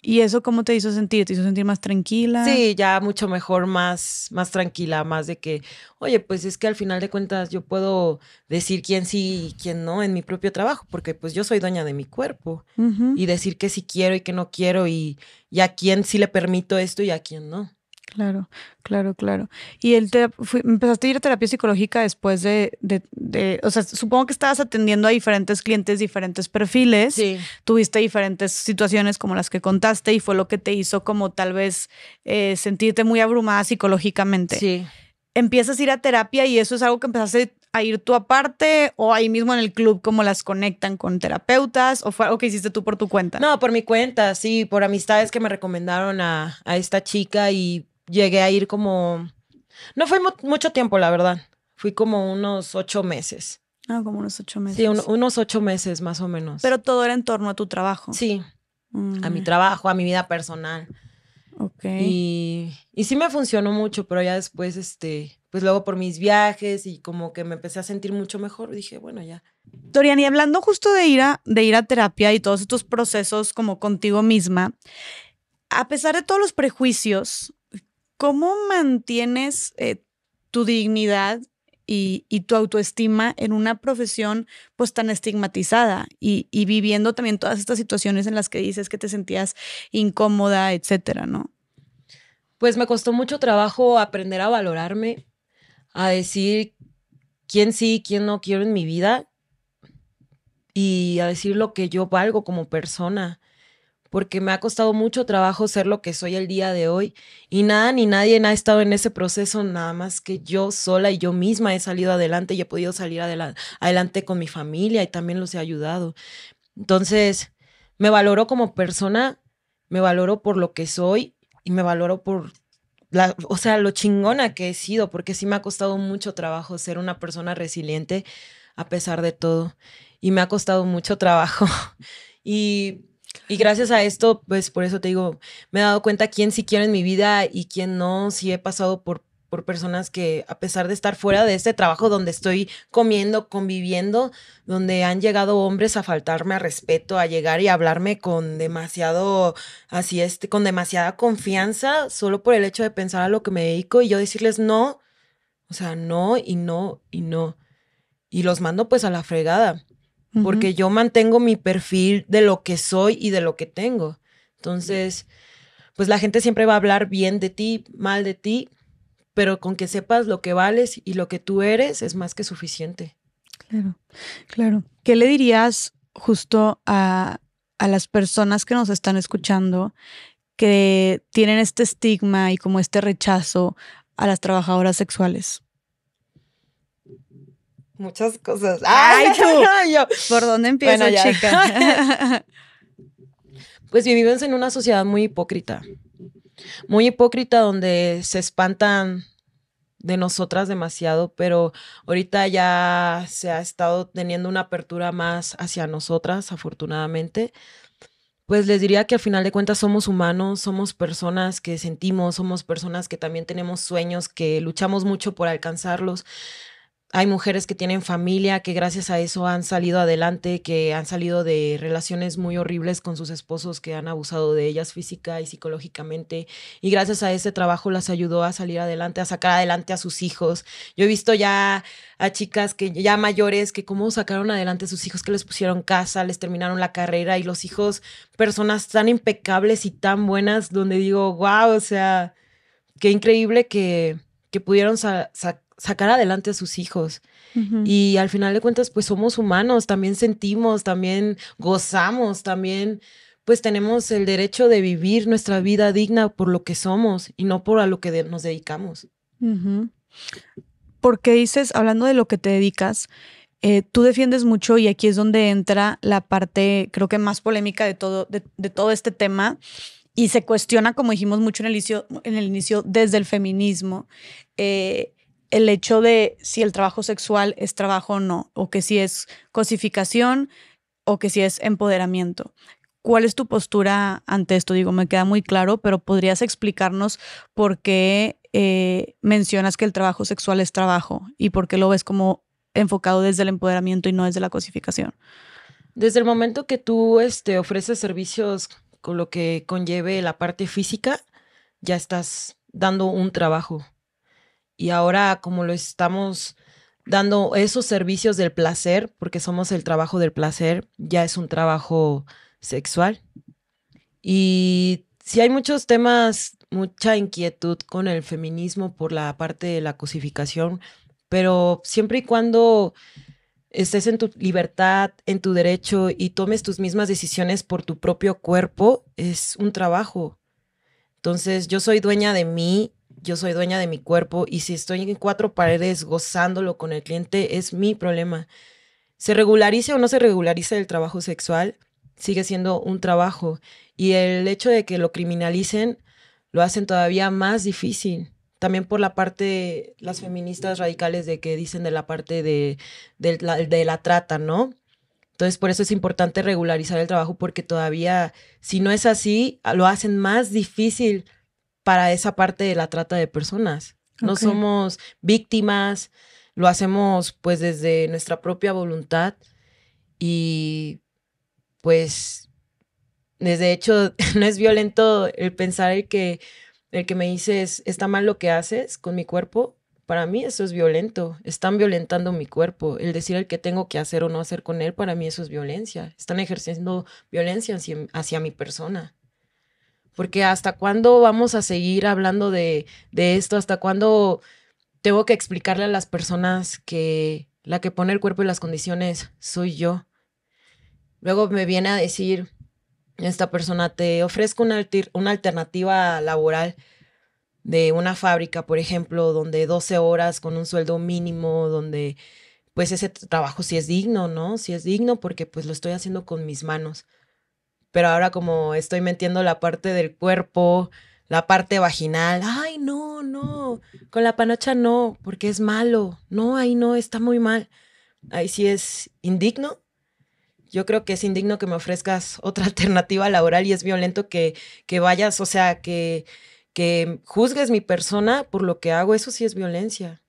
¿Y eso cómo te hizo sentir? ¿Te hizo sentir más tranquila? Sí, ya mucho mejor, más, más tranquila, más de que, oye, pues es que al final de cuentas yo puedo decir quién sí y quién no en mi propio trabajo, porque pues yo soy dueña de mi cuerpo y decir que sí quiero y que no quiero y, y a quién sí le permito esto y a quién no. Claro, claro, claro. Y el empezaste a ir a terapia psicológica después de, de, o sea, supongo que estabas atendiendo a diferentes clientes, diferentes perfiles, sí. tuviste diferentes situaciones como las que contaste y fue lo que te hizo como tal vez eh, sentirte muy abrumada psicológicamente. Sí. Empiezas a ir a terapia y eso es algo que empezaste a ir tú aparte o ahí mismo en el club como las conectan con terapeutas o fue algo que hiciste tú por tu cuenta? No, por mi cuenta, sí, por amistades que me recomendaron a, a esta chica y llegué a ir como... No fue mucho tiempo, la verdad. Fui como unos ocho meses. Ah, como unos ocho meses. Sí, unos ocho meses más o menos. Pero todo era en torno a tu trabajo. Sí, mm. a mi trabajo, a mi vida personal. Ok. Y, sí me funcionó mucho, pero ya después, este, pues luego por mis viajes y como que me empecé a sentir mucho mejor, dije, bueno, ya. Dorian, y hablando justo de ir a, de ir a terapia y todos estos procesos como contigo misma, a pesar de todos los prejuicios ¿Cómo mantienes eh, tu dignidad y, tu autoestima en una profesión pues tan estigmatizada y, viviendo también todas estas situaciones en las que dices que te sentías incómoda, etcétera, ¿no? Pues me costó mucho trabajo aprender a valorarme, a decir quién sí, quién no quiero en mi vida y a decir lo que yo valgo como persona porque me ha costado mucho trabajo ser lo que soy el día de hoy y nada ni nadie ha estado en ese proceso, nada más que yo sola y yo misma he salido adelante y he podido salir adelante, con mi familia y también los he ayudado. Entonces, me valoro como persona, me valoro por lo que soy y me valoro por la, o sea, lo chingona que he sido, porque sí me ha costado mucho trabajo ser una persona resiliente a pesar de todo. Y me ha costado mucho trabajo. <laughs> Y y gracias a esto, pues por eso te digo, me he dado cuenta quién sí quiero en mi vida y quién no, si he pasado por, por personas que a pesar de estar fuera de este trabajo donde estoy comiendo, conviviendo, donde han llegado hombres a faltarme a respeto, a llegar y hablarme con demasiado, así este, con demasiada confianza, solo por el hecho de pensar a lo que me dedico y yo decirles no, o sea, no y no y no. Y los mando pues a la fregada porque yo mantengo mi perfil de lo que soy y de lo que tengo. Entonces, pues la gente siempre va a hablar bien de ti, mal de ti, pero con que sepas lo que vales y lo que tú eres es más que suficiente. Claro, claro. ¿Qué le dirías justo a, a las personas que nos están escuchando que tienen este estigma y como este rechazo a las trabajadoras sexuales? muchas cosas. ¡Ay, <laughs> ¿Por dónde empiezo, chica? <laughs> pues vivimos en una sociedad muy hipócrita. Muy hipócrita donde se espantan de nosotras demasiado, pero ahorita ya se ha estado teniendo una apertura más hacia nosotras, afortunadamente. Pues les diría que al final de cuentas somos humanos, somos personas que sentimos, somos personas que también tenemos sueños, que luchamos mucho por alcanzarlos. Hay mujeres que tienen familia, que gracias a eso han salido adelante, que han salido de relaciones muy horribles con sus esposos que han abusado de ellas física y psicológicamente. Y gracias a ese trabajo las ayudó a salir adelante, a sacar adelante a sus hijos. Yo he visto ya a chicas que ya mayores que cómo sacaron adelante a sus hijos, que les pusieron casa, les terminaron la carrera y los hijos, personas tan impecables y tan buenas, donde digo, wow, o sea, qué increíble que, que pudieron sacar sacar adelante a sus hijos. Y al final de cuentas, pues somos humanos, también sentimos, también gozamos, también pues tenemos el derecho de vivir nuestra vida digna por lo que somos y no por a lo que nos dedicamos. Porque dices, hablando de lo que te dedicas, eh, tú defiendes mucho y aquí es donde entra la parte, creo que más polémica de todo, de, todo este tema y se cuestiona, como dijimos mucho en el inicio, en el inicio desde el feminismo. Eh, el hecho de si el trabajo sexual es trabajo o no, o que si es cosificación o que si es empoderamiento. ¿Cuál es tu postura ante esto? Digo, me queda muy claro, pero ¿podrías explicarnos por qué eh, mencionas que el trabajo sexual es trabajo y por qué lo ves como enfocado desde el empoderamiento y no desde la cosificación? Desde el momento que tú este, ofreces servicios con lo que conlleve la parte física, ya estás dando un trabajo y ahora como lo estamos dando esos servicios del placer, porque somos el trabajo del placer, ya es un trabajo sexual. Y si hay muchos temas, mucha inquietud con el feminismo por la parte de la cosificación, pero siempre y cuando estés en tu libertad, en tu derecho y tomes tus mismas decisiones por tu propio cuerpo, es un trabajo. Entonces, yo soy dueña de mí yo soy dueña de mi cuerpo y si estoy en cuatro paredes gozándolo con el cliente, es mi problema. Se regulariza o no se regulariza el trabajo sexual, sigue siendo un trabajo. Y el hecho de que lo criminalicen lo hacen todavía más difícil. También por la parte, las feministas radicales de que dicen de la parte de, la, de la trata, ¿no? Entonces, por eso es importante regularizar el trabajo, porque todavía, si no es así, lo hacen más difícil para esa parte de la trata de personas. No somos víctimas, lo hacemos pues desde nuestra propia voluntad y pues desde hecho <laughs> no es violento el pensar el que el que me dices está mal lo que haces con mi cuerpo. Para mí eso es violento. Están violentando mi cuerpo. El decir el que tengo que hacer o no hacer con él, para mí eso es violencia. Están ejerciendo violencia hacia mi persona porque hasta cuándo vamos a seguir hablando de, esto, hasta cuándo tengo que explicarle a las personas que la que pone el cuerpo y las condiciones soy yo. Luego me viene a decir esta persona, te ofrezco una, una alternativa laboral de una fábrica, por ejemplo, donde 12 horas con un sueldo mínimo, donde pues ese trabajo sí es digno, ¿no? Sí es digno porque pues lo estoy haciendo con mis manos pero ahora como estoy metiendo la parte del cuerpo, la parte vaginal, ay, no, no, con la panocha no, porque es malo, no, ahí no, está muy mal, ahí sí es indigno. Yo creo que es indigno que me ofrezcas <laughs> otra alternativa laboral y es violento que, vayas, o sea, que, que juzgues mi persona por lo que hago, eso sí es violencia.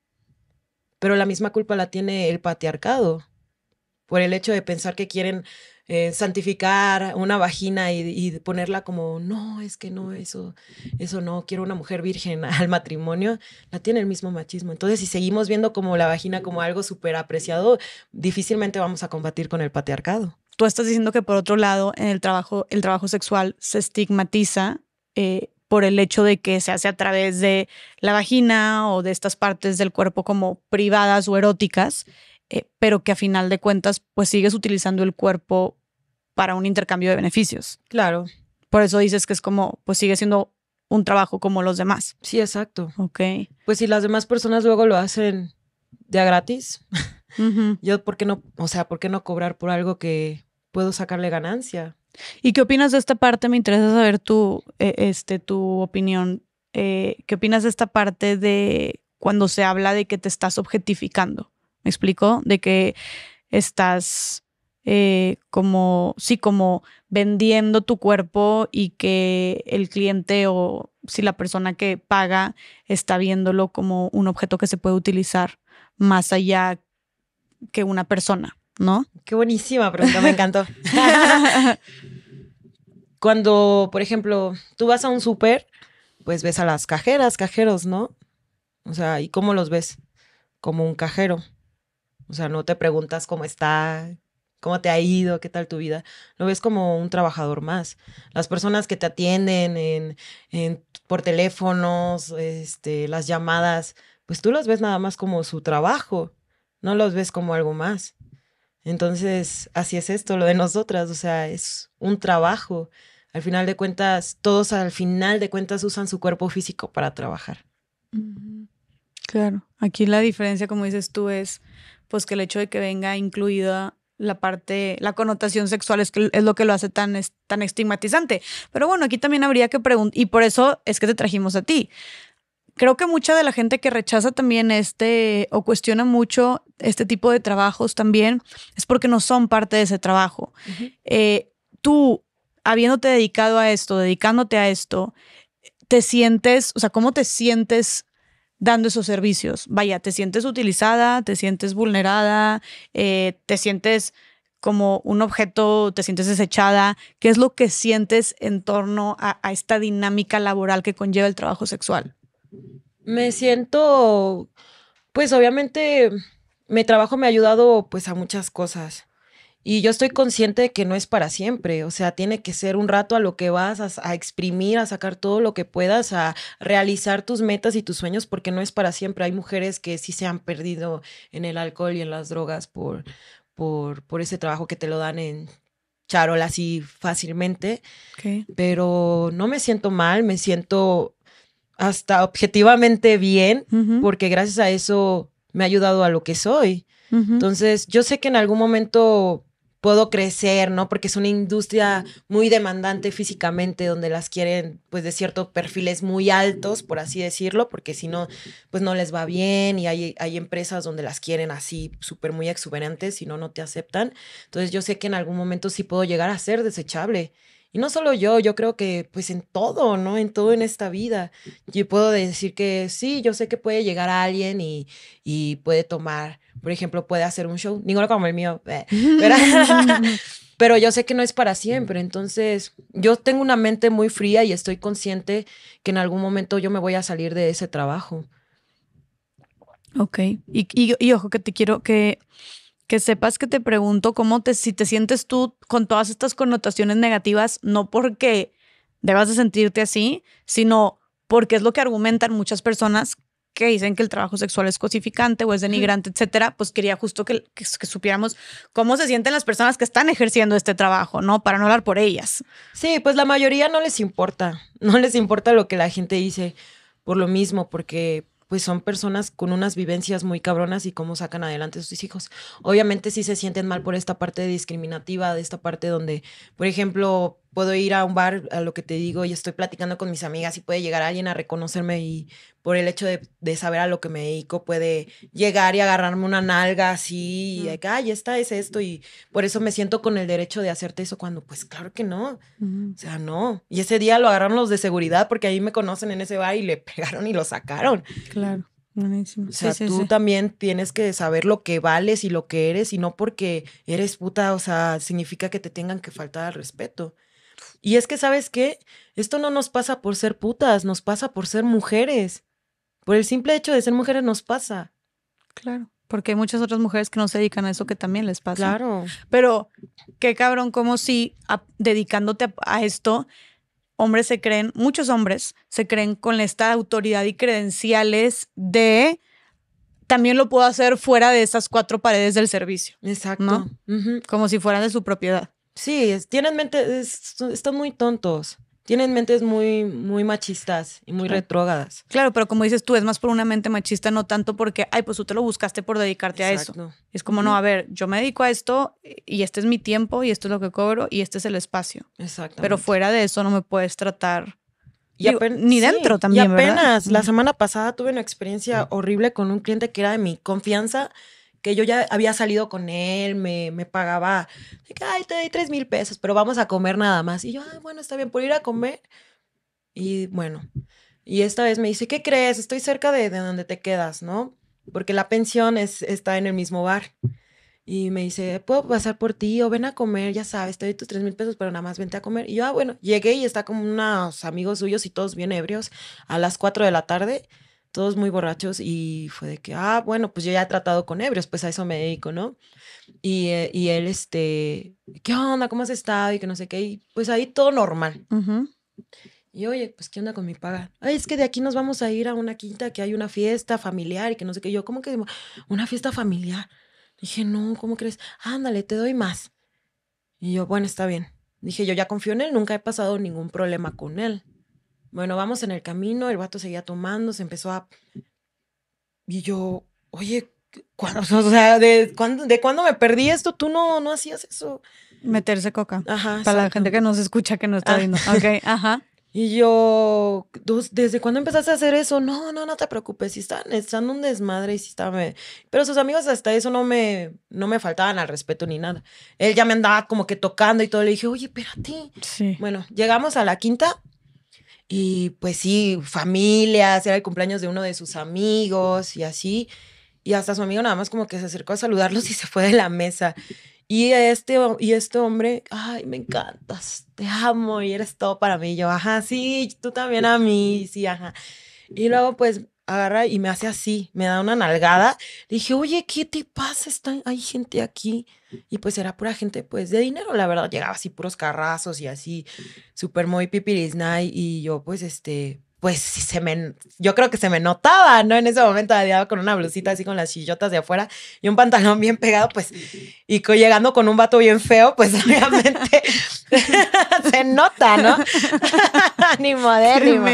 Pero la misma culpa la tiene el patriarcado por el hecho de pensar que quieren eh, santificar una vagina y, ponerla como, no, es que no, eso, eso no, quiero una mujer virgen <laughs> al matrimonio, la tiene el mismo machismo. Entonces, si seguimos viendo como la vagina como algo súper apreciado, difícilmente vamos a combatir con el patriarcado. Tú estás diciendo que por otro lado, en el trabajo, el trabajo sexual se estigmatiza eh, por el hecho de que se hace a través de la vagina o de estas partes del cuerpo como privadas o eróticas, eh, pero que a final de cuentas pues sigues utilizando el cuerpo para un intercambio de beneficios. Claro. Por eso dices que es como, pues sigue siendo un trabajo como los demás. Sí, exacto. Ok. Pues si las demás personas luego lo hacen ya gratis, <laughs> yo, ¿por qué no? O sea, ¿por qué no cobrar por algo que puedo sacarle ganancia? ¿Y qué opinas de esta parte? Me interesa saber tu, e, este, tu opinión. Eh, ¿Qué opinas de esta parte de cuando se habla de que te estás objetificando? ¿Me explico? De que estás eh, como, sí, como vendiendo tu cuerpo y que el cliente o si la persona que paga está viéndolo como un objeto que se puede utilizar más allá que una persona, ¿no? Qué buenísima pregunta, me encantó. <laughs> Cuando, por ejemplo, tú vas a un súper, pues ves a las cajeras, cajeros, ¿no? O sea, ¿y cómo los ves? Como un cajero. O sea, no te preguntas cómo está, cómo te ha ido, qué tal tu vida. Lo ves como un trabajador más. Las personas que te atienden en, por teléfonos, este, las llamadas, pues tú los ves nada más como su trabajo, no los ves como algo más. Entonces, así es esto, lo de nosotras, o sea, es un trabajo. Al final de cuentas, todos al final de cuentas usan su cuerpo físico para trabajar. Claro, aquí la diferencia, como dices tú, es pues que el hecho de que venga incluida la parte, la connotación sexual es, es lo que lo hace tan, tan estigmatizante. Pero bueno, aquí también habría que preguntar, y por eso es que te trajimos a ti. Creo que mucha de la gente que rechaza también este o cuestiona mucho este tipo de trabajos también es porque no son parte de ese trabajo. Eh, tú, habiéndote dedicado a esto, dedicándote a esto, te sientes, o sea, ¿cómo te sientes dando esos servicios. Vaya, te sientes utilizada, te sientes vulnerada, eh, te sientes como un objeto, te sientes desechada, qué es lo que sientes en torno a, a esta dinámica laboral que conlleva el trabajo sexual. Me siento, pues obviamente, mi trabajo me ha ayudado pues a muchas cosas. Y yo estoy consciente de que no es para siempre, o sea, tiene que ser un rato a lo que vas a, exprimir, a sacar todo lo que puedas, a realizar tus metas y tus sueños, porque no es para siempre. Hay mujeres que sí se han perdido en el alcohol y en las drogas por, por, ese trabajo que te lo dan en charola así fácilmente. Pero no me siento mal, me siento hasta objetivamente bien, porque gracias a eso me ha ayudado a lo que soy. Entonces, yo sé que en algún momento puedo crecer, ¿no? Porque es una industria muy demandante físicamente, donde las quieren, pues, de ciertos perfiles muy altos, por así decirlo, porque si no, pues no les va bien y hay, hay empresas donde las quieren así, súper muy exuberantes, si no, no te aceptan. Entonces yo sé que en algún momento sí puedo llegar a ser desechable. Y no solo yo, yo creo que pues en todo, ¿no? En todo en esta vida. Yo puedo decir que sí, yo sé que puede llegar a alguien y, y puede tomar por ejemplo, puede hacer un show. Ninguno como el mío. Eh, <laughs> Pero yo sé que no es para siempre. Mm. Entonces, yo tengo una mente muy fría y estoy consciente que en algún momento yo me voy a salir de ese trabajo. Ok. Y, ojo que te quiero que, que sepas que te pregunto cómo te, si te sientes tú con todas estas connotaciones negativas, no porque debas de sentirte así, sino porque es lo que argumentan muchas personas que dicen que el trabajo sexual es cosificante o es denigrante, etcétera, pues quería justo que, supiéramos cómo se sienten las personas que están ejerciendo este trabajo, ¿no? Para no hablar por ellas. Sí, pues la mayoría no les importa, <laughs> no les importa lo que la gente dice por lo mismo, porque pues son personas con unas vivencias muy cabronas y cómo sacan adelante a sus hijos. Obviamente sí se sienten mal por esta parte discriminativa, de esta parte donde, por ejemplo, puedo ir a un bar, a lo que te digo, y estoy platicando con mis amigas y puede llegar alguien a reconocerme y por el hecho de, saber a lo que me dedico, puede llegar y agarrarme una nalga así, y de que, ay, está, es esto, y por eso me siento con el derecho de hacerte eso cuando, pues claro que no, o sea, no. Y ese día lo agarraron los de seguridad porque ahí me conocen en ese bar y le <laughs> pegaron y lo sacaron. Claro. Buenísimo. O sea, tú también tienes que saber lo que vales y lo que eres, y no porque eres puta, o sea, significa que te tengan que faltar al respeto. Y es que, ¿sabes qué? Esto no nos pasa por ser putas, nos pasa por ser mujeres. Por el simple hecho de ser mujeres nos pasa. Claro, porque hay muchas otras mujeres que no se dedican a eso que también les pasa. Claro. Pero qué cabrón, como si dedicándote a, esto, hombres se creen, muchos hombres se creen con esta autoridad y credenciales de también lo puedo hacer fuera de esas cuatro paredes del servicio. Exacto. Como si fueran de su propiedad. Sí, tienen mentes, están muy tontos. Tienen mentes muy, muy machistas y muy retrógradas. retrógadas. Claro, pero como dices tú, es más por una mente machista, no tanto porque, ay, pues tú te lo buscaste por dedicarte a eso. Es como, no, a ver, yo me dedico a esto y este es mi tiempo y esto es lo que cobro y este es el espacio. Exacto. Pero fuera de eso no me puedes tratar ni dentro también. Y apenas la semana pasada tuve una experiencia horrible con un cliente que era de mi confianza que yo ya había salido con él, me, me pagaba, ay, te doy tres mil pesos, pero vamos a comer nada más. Y yo, ah, bueno, está bien, por ir a comer. Y bueno, y esta vez me dice, ¿qué crees? Estoy cerca de, donde te quedas, ¿no? Porque la pensión está en el mismo bar. Y me dice, ¿puedo pasar por ti? O ven a comer, ya sabes, te doy tus tres mil pesos, pero nada más vente a comer. Y yo, ah, bueno, llegué y está con unos amigos suyos y todos bien ebrios a las cuatro de la tarde todos muy borrachos y fue de que, ah, bueno, pues yo ya he tratado con ebrios, pues a eso me dedico, ¿no? Y, eh, él, este, ¿qué onda? ¿Cómo has estado? Y que no sé qué, y pues ahí todo normal. Y oye, pues ¿qué onda con mi paga? Ay, es que de aquí nos vamos a ir a una quinta que hay una fiesta familiar y que no sé qué. Yo, ¿cómo que una fiesta familiar? Dije, no, ¿cómo crees? Ándale, te doy más. Y yo, bueno, está bien. Dije, yo ya confío en él, nunca he pasado ningún problema con él. Bueno, vamos en el camino, el vato seguía tomando, se empezó a... Y yo, oye, <laughs> ¿de cuándo, me perdí esto? Tú no, no hacías eso. Meterse coca. Ajá. Para la gente que nos escucha, que no está viendo. <laughs> Ok, ajá. Y yo, ¿desde cuándo empezaste a hacer eso? No, no, no te preocupes, si están estando un desmadre y si Pero sus amigos hasta eso no me, no me faltaban al respeto ni nada. Él ya me andaba como que tocando y todo, le dije, oye, espérate. Sí. Bueno, llegamos a la quinta y pues sí, familias, era el cumpleaños de uno de sus amigos y así. Y hasta su amigo nada más como que se acercó a saludarlos y se fue de la mesa. Y este, y este hombre, ay, me encantas, te amo y eres todo para mí. Y yo, ajá, sí, tú también a mí, sí, ajá. Y luego pues agarra y me hace así, me da una nalgada. Le dije, oye, ¿qué te pasa? hay gente aquí. Y pues era pura gente, pues, de dinero, la verdad. Llegaba así puros carrazos y así, súper muy pipiriznay. Y yo, pues, este, pues se me, yo creo que se me notaba, ¿no? En ese momento adiado con una blusita así con las chillotas de afuera y un pantalón bien pegado, pues, y llegando con un vato bien feo, pues <laughs> obviamente <laughs> se nota, ¿no? <laughs> ni moderno.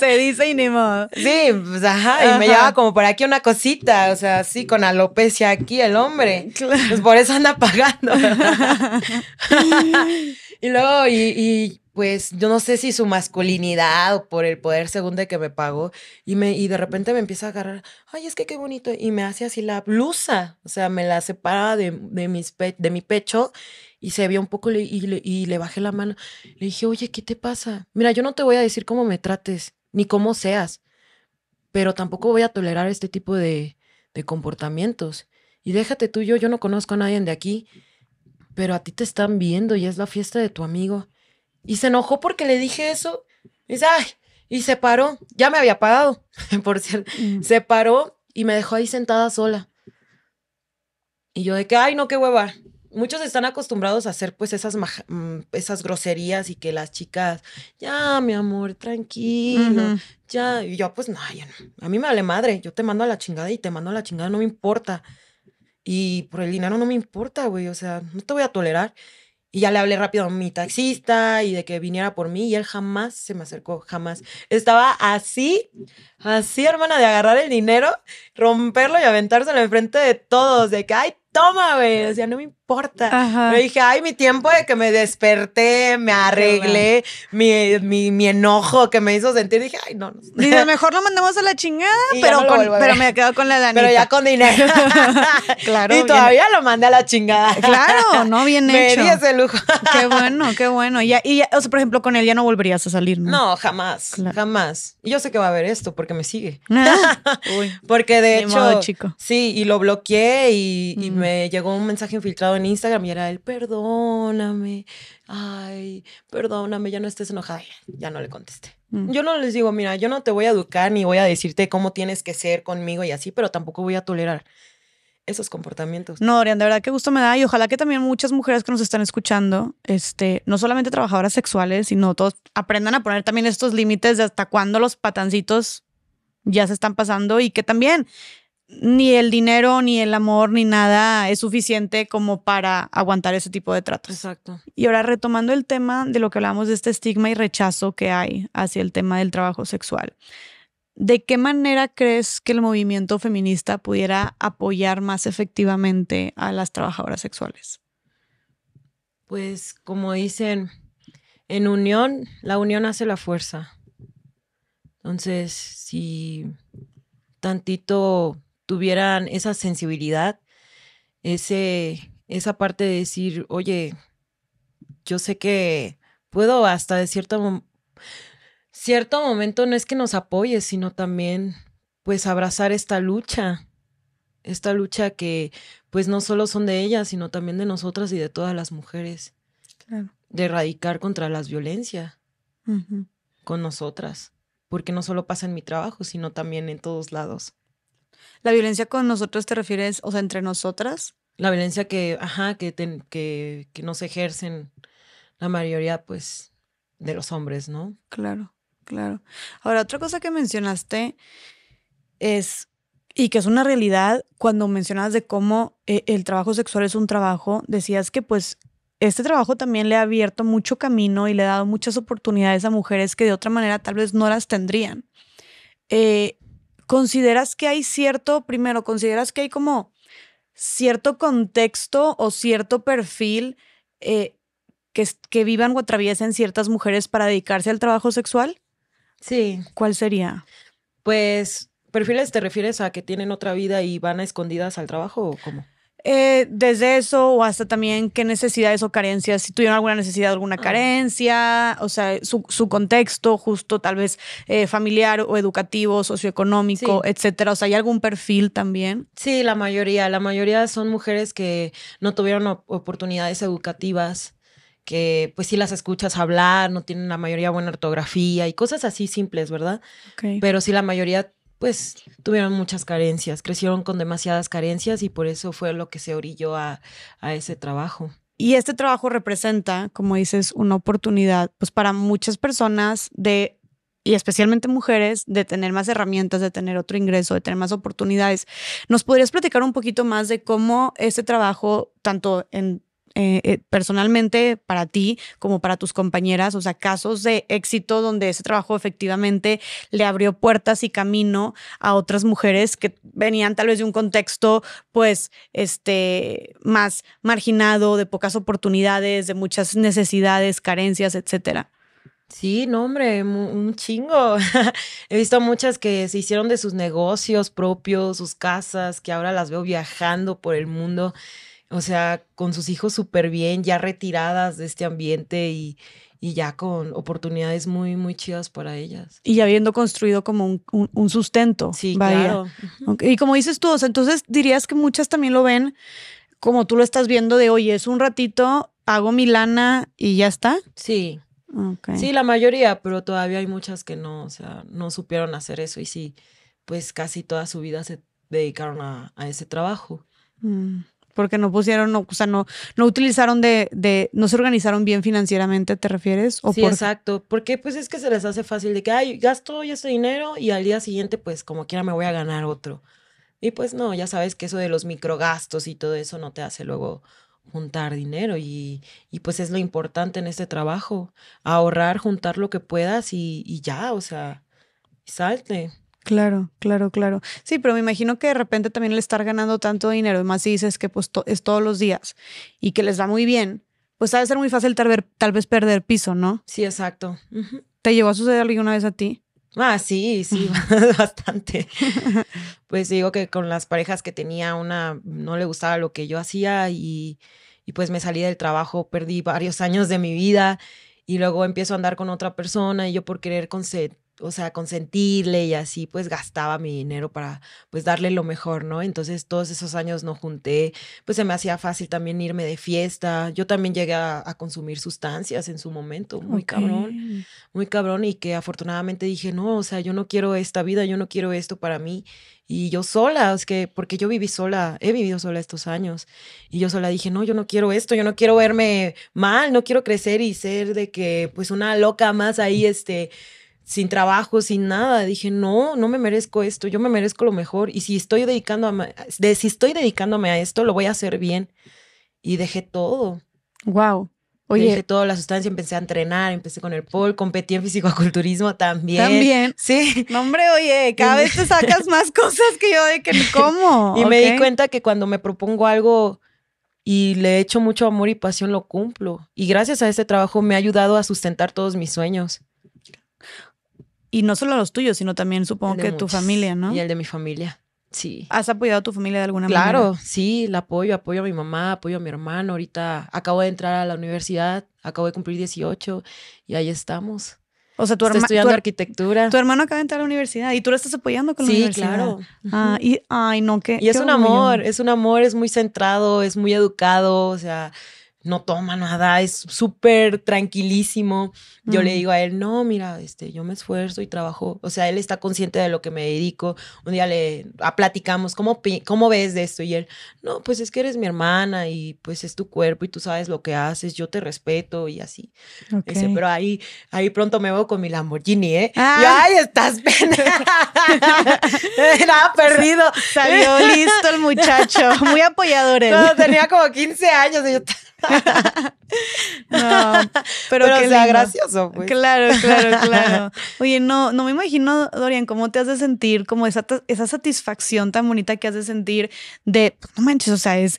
se dice y ni modo. Sí, pues ajá, y me llevaba como por aquí una cosita, o sea, así con alopecia aquí el hombre. Pues por eso anda pagando. y luego, y pues yo no sé si su masculinidad o por el poder según de que me pagó y me y de repente me empieza a agarrar, ay, es que qué bonito y me hace así la blusa, o sea, me la separaba de, mis de mi pecho y se vio un poco y, le, bajé la mano. Le dije, "Oye, ¿qué te pasa? Mira, yo no te voy a decir cómo me trates ni cómo seas, pero tampoco voy a tolerar este tipo de, de comportamientos. Y déjate tú yo, yo no conozco a nadie de aquí, pero a ti te están viendo y es la fiesta de tu amigo." Y se enojó porque le dije eso. Y y se paró. Ya me había pagado, <laughs> por cierto. Mm. Se paró y me dejó ahí sentada sola. Y yo de que, ay, no, qué hueva. Muchos están acostumbrados a hacer pues esas, mm, esas groserías y que las chicas, ya, mi amor, tranquilo, ya. Y yo, pues, no, no, a mí me vale madre, yo te mando a la chingada y te mando a la chingada, no me importa. Y por el dinero no me importa, güey, o sea, no te voy a tolerar. Y ya le hablé rápido a mi taxista y de que viniera por mí y él jamás se me acercó, jamás. Estaba así, así, hermana, de agarrar el dinero, romperlo y aventárselo enfrente de todos, de que, ay, toma, güey. O sea, no me importa. dije, ay, mi tiempo de que me desperté, me arreglé, mi, enojo que me hizo sentir, dije, ay, no. no. mejor lo mandamos a la chingada, <laughs> pero, pero me quedo con la Danita. Pero ya con dinero. <laughs> claro. Y todavía lo mandé a la chingada. claro, no, bien <laughs> hecho. Me di ese lujo. qué bueno, qué bueno. Y, ya, o sea, por ejemplo, con él ya no volverías a salir, ¿no? No, jamás, jamás. Y yo sé que va a haber esto porque me sigue. Ah, porque de hecho, chico. sí, y lo bloqueé y me llegó un mensaje infiltrado en Instagram y era el perdóname, ay, perdóname, ya no estés enojada. Ya no le contesté. Mm. Yo no les digo, mira, yo no te voy a educar ni voy a decirte cómo tienes que ser conmigo y así, pero tampoco voy a tolerar esos comportamientos. No, de verdad que gusto me da y ojalá que también muchas mujeres que nos están escuchando, este, no solamente trabajadoras sexuales, sino todos aprendan a poner también estos límites de hasta cuándo los patancitos ya se están pasando y que también ni el dinero, ni el amor, ni nada es suficiente como para aguantar ese tipo de tratos. Exacto. Y ahora retomando el tema de lo que hablamos de este estigma y rechazo que hay hacia el tema del trabajo sexual. ¿De qué manera crees que el movimiento feminista pudiera apoyar más efectivamente a las trabajadoras sexuales? Pues como dicen, en unión, la unión hace la fuerza. Entonces, si tantito tuvieran esa sensibilidad, ese, esa parte de decir, oye, yo sé que puedo hasta de cierto, momento no es que nos apoye, sino también pues abrazar esta lucha, esta lucha que pues no solo son de ellas, sino también de nosotras y de todas las mujeres, de erradicar contra las violencia con nosotras, porque no solo pasa en mi trabajo, sino también en todos lados. ¿La violencia con nosotros te refieres, o sea, entre nosotras? La violencia que, ajá, que, que, nos ejercen la mayoría, pues, de los hombres, ¿no? Claro, claro. Ahora, otra cosa que mencionaste es, y que es una realidad, cuando mencionabas de cómo eh, el trabajo sexual es un trabajo, decías que pues este trabajo también le ha abierto mucho camino y le ha dado muchas oportunidades a mujeres que de otra manera tal vez no las tendrían. Eh, ¿Consideras que hay cierto, primero, consideras que hay como cierto contexto o cierto perfil eh, que, que vivan o atraviesen ciertas mujeres para dedicarse al trabajo sexual? Sí. ¿Cuál sería? Pues, perfiles, ¿te refieres a que tienen otra vida y van a escondidas al trabajo o cómo? Eh, desde eso o hasta también qué necesidades o carencias, si tuvieron alguna necesidad, alguna ah. carencia, o sea, su, contexto justo tal vez eh, familiar o educativo, socioeconómico, etcétera. O sea, ¿hay algún perfil también? Sí, la mayoría, la mayoría son mujeres que no tuvieron oportunidades educativas que pues si las escuchas hablar, no tienen la mayoría buena ortografía y cosas así simples, ¿verdad? Okay. Pero sí si la mayoría pues tuvieron muchas carencias, crecieron con demasiadas carencias y por eso fue lo que se orilló a, ese trabajo. Y este trabajo representa, como dices, una oportunidad pues para muchas personas de y especialmente mujeres, de tener más herramientas, de tener otro ingreso, de tener más oportunidades. ¿Nos podrías platicar un poquito más de cómo este trabajo, tanto en eh, eh, personalmente para ti como para tus compañeras? O sea, casos de éxito donde ese trabajo efectivamente le abrió puertas y camino a otras mujeres que venían tal vez de un contexto pues este más marginado, de pocas oportunidades, de muchas necesidades, carencias, etcétera. Sí, no, hombre, un chingo. <laughs> He visto muchas que se hicieron de sus negocios propios, sus casas, que ahora las veo viajando por el mundo o sea, con sus hijos súper bien, ya retiradas de este ambiente y, ya con oportunidades muy, muy chidas para ellas. Y habiendo construido como un, sustento. Sí, claro. Y como dices tú, o sea, entonces dirías que muchas también lo ven como tú lo estás viendo de, oye, es un ratito, hago mi lana y ya está. Sí. Sí, la mayoría, pero todavía hay muchas que no, o sea, no supieron hacer eso y sí, pues casi toda su vida se dedicaron a, ese trabajo. Mm porque no pusieron, o sea, no, no utilizaron de, de, no se organizaron bien financieramente, ¿te refieres? sí, exacto, porque pues es que se les hace fácil de que, ay, gasto hoy ese dinero y al día siguiente pues como quiera me voy a ganar otro. Y pues no, ya sabes que eso de los microgastos y todo eso no te hace luego juntar dinero y, y pues es lo importante en este trabajo, ahorrar, juntar lo que puedas y, y ya, o sea, salte. Claro, claro, claro. Sí, pero me imagino que de repente también el estar ganando tanto dinero, además más si dices que pues es todos los días y que les da muy bien, pues ha de ser muy fácil tal vez, tal vez perder piso, ¿no? Sí, exacto. ¿Te llegó a suceder una vez a ti? Ah, sí, sí, <laughs> bastante. <laughs> pues digo que con las parejas que tenía, una no le gustaba lo que yo hacía y, pues me salí del trabajo, perdí varios años de mi vida y luego empiezo a andar con otra persona y yo por querer con sed o sea, consentirle y así, pues gastaba mi dinero para, pues, darle lo mejor, ¿no? Entonces, todos esos años no junté, pues se me hacía fácil también irme de fiesta. Yo también llegué a, consumir sustancias en su momento, muy cabrón, muy cabrón, y que afortunadamente dije, no, o sea, yo no quiero esta vida, yo no quiero esto para mí. Y yo sola, es que, porque yo viví sola, he vivido sola estos años. Y yo sola dije, no, yo no quiero esto, yo no quiero verme mal, no quiero crecer y ser de que, pues, una loca más ahí, este sin trabajo, sin nada. Dije, no, no me merezco esto, yo me merezco lo mejor. Y si estoy, dedicándome, si estoy dedicándome a esto, lo voy a hacer bien. Y dejé todo. Wow. Oye. Dejé toda la sustancia, empecé a entrenar, empecé con el pol, competí en fisicoculturismo también. También. Sí. No, hombre, oye, cada vez te sacas más <laughs> cosas que yo de que como. y me di cuenta que cuando me propongo algo y le echo mucho amor y pasión, lo cumplo. Y gracias a este trabajo me ha ayudado a sustentar todos mis sueños. Y no solo a los tuyos, sino también supongo que tu familia, ¿no? Y el de mi familia. Sí. ¿Has apoyado a tu familia de alguna manera? Claro, sí, la apoyo, apoyo a mi mamá, apoyo a mi hermano. Ahorita acabo de entrar a la universidad, acabo de cumplir 18 y ahí estamos. O sea, tu hermano. estudiando arquitectura. Tu hermano acaba de entrar a la universidad y tú lo estás apoyando con la universidad. Sí, claro. Ah, y, ay, no, qué. es un amor, es un amor, es muy centrado, es muy educado, o sea, no toma nada, es súper tranquilísimo. Yo le mm. digo a él, no, mira, este, yo me esfuerzo y trabajo. O sea, él está consciente de lo que me dedico. Un día le ah, platicamos, ¿cómo, ¿cómo ves de esto? Y él, no, pues es que eres mi hermana y pues es tu cuerpo y tú sabes lo que haces, yo te respeto y así. pero ahí, ahí pronto me veo con mi Lamborghini, ¿eh? ay, ah. estás <laughs> Era <laughs> perdido. Salió listo el muchacho, muy apoyador <laughs> él. tenía como 15 años y yo no, pero, que sea gracioso, pues. Claro, claro, claro. <laughs> Oye, no, no me imagino, Dorian, cómo te has de sentir, como esa, satisfacción tan bonita que has de sentir de, pues, no manches, o sea, es,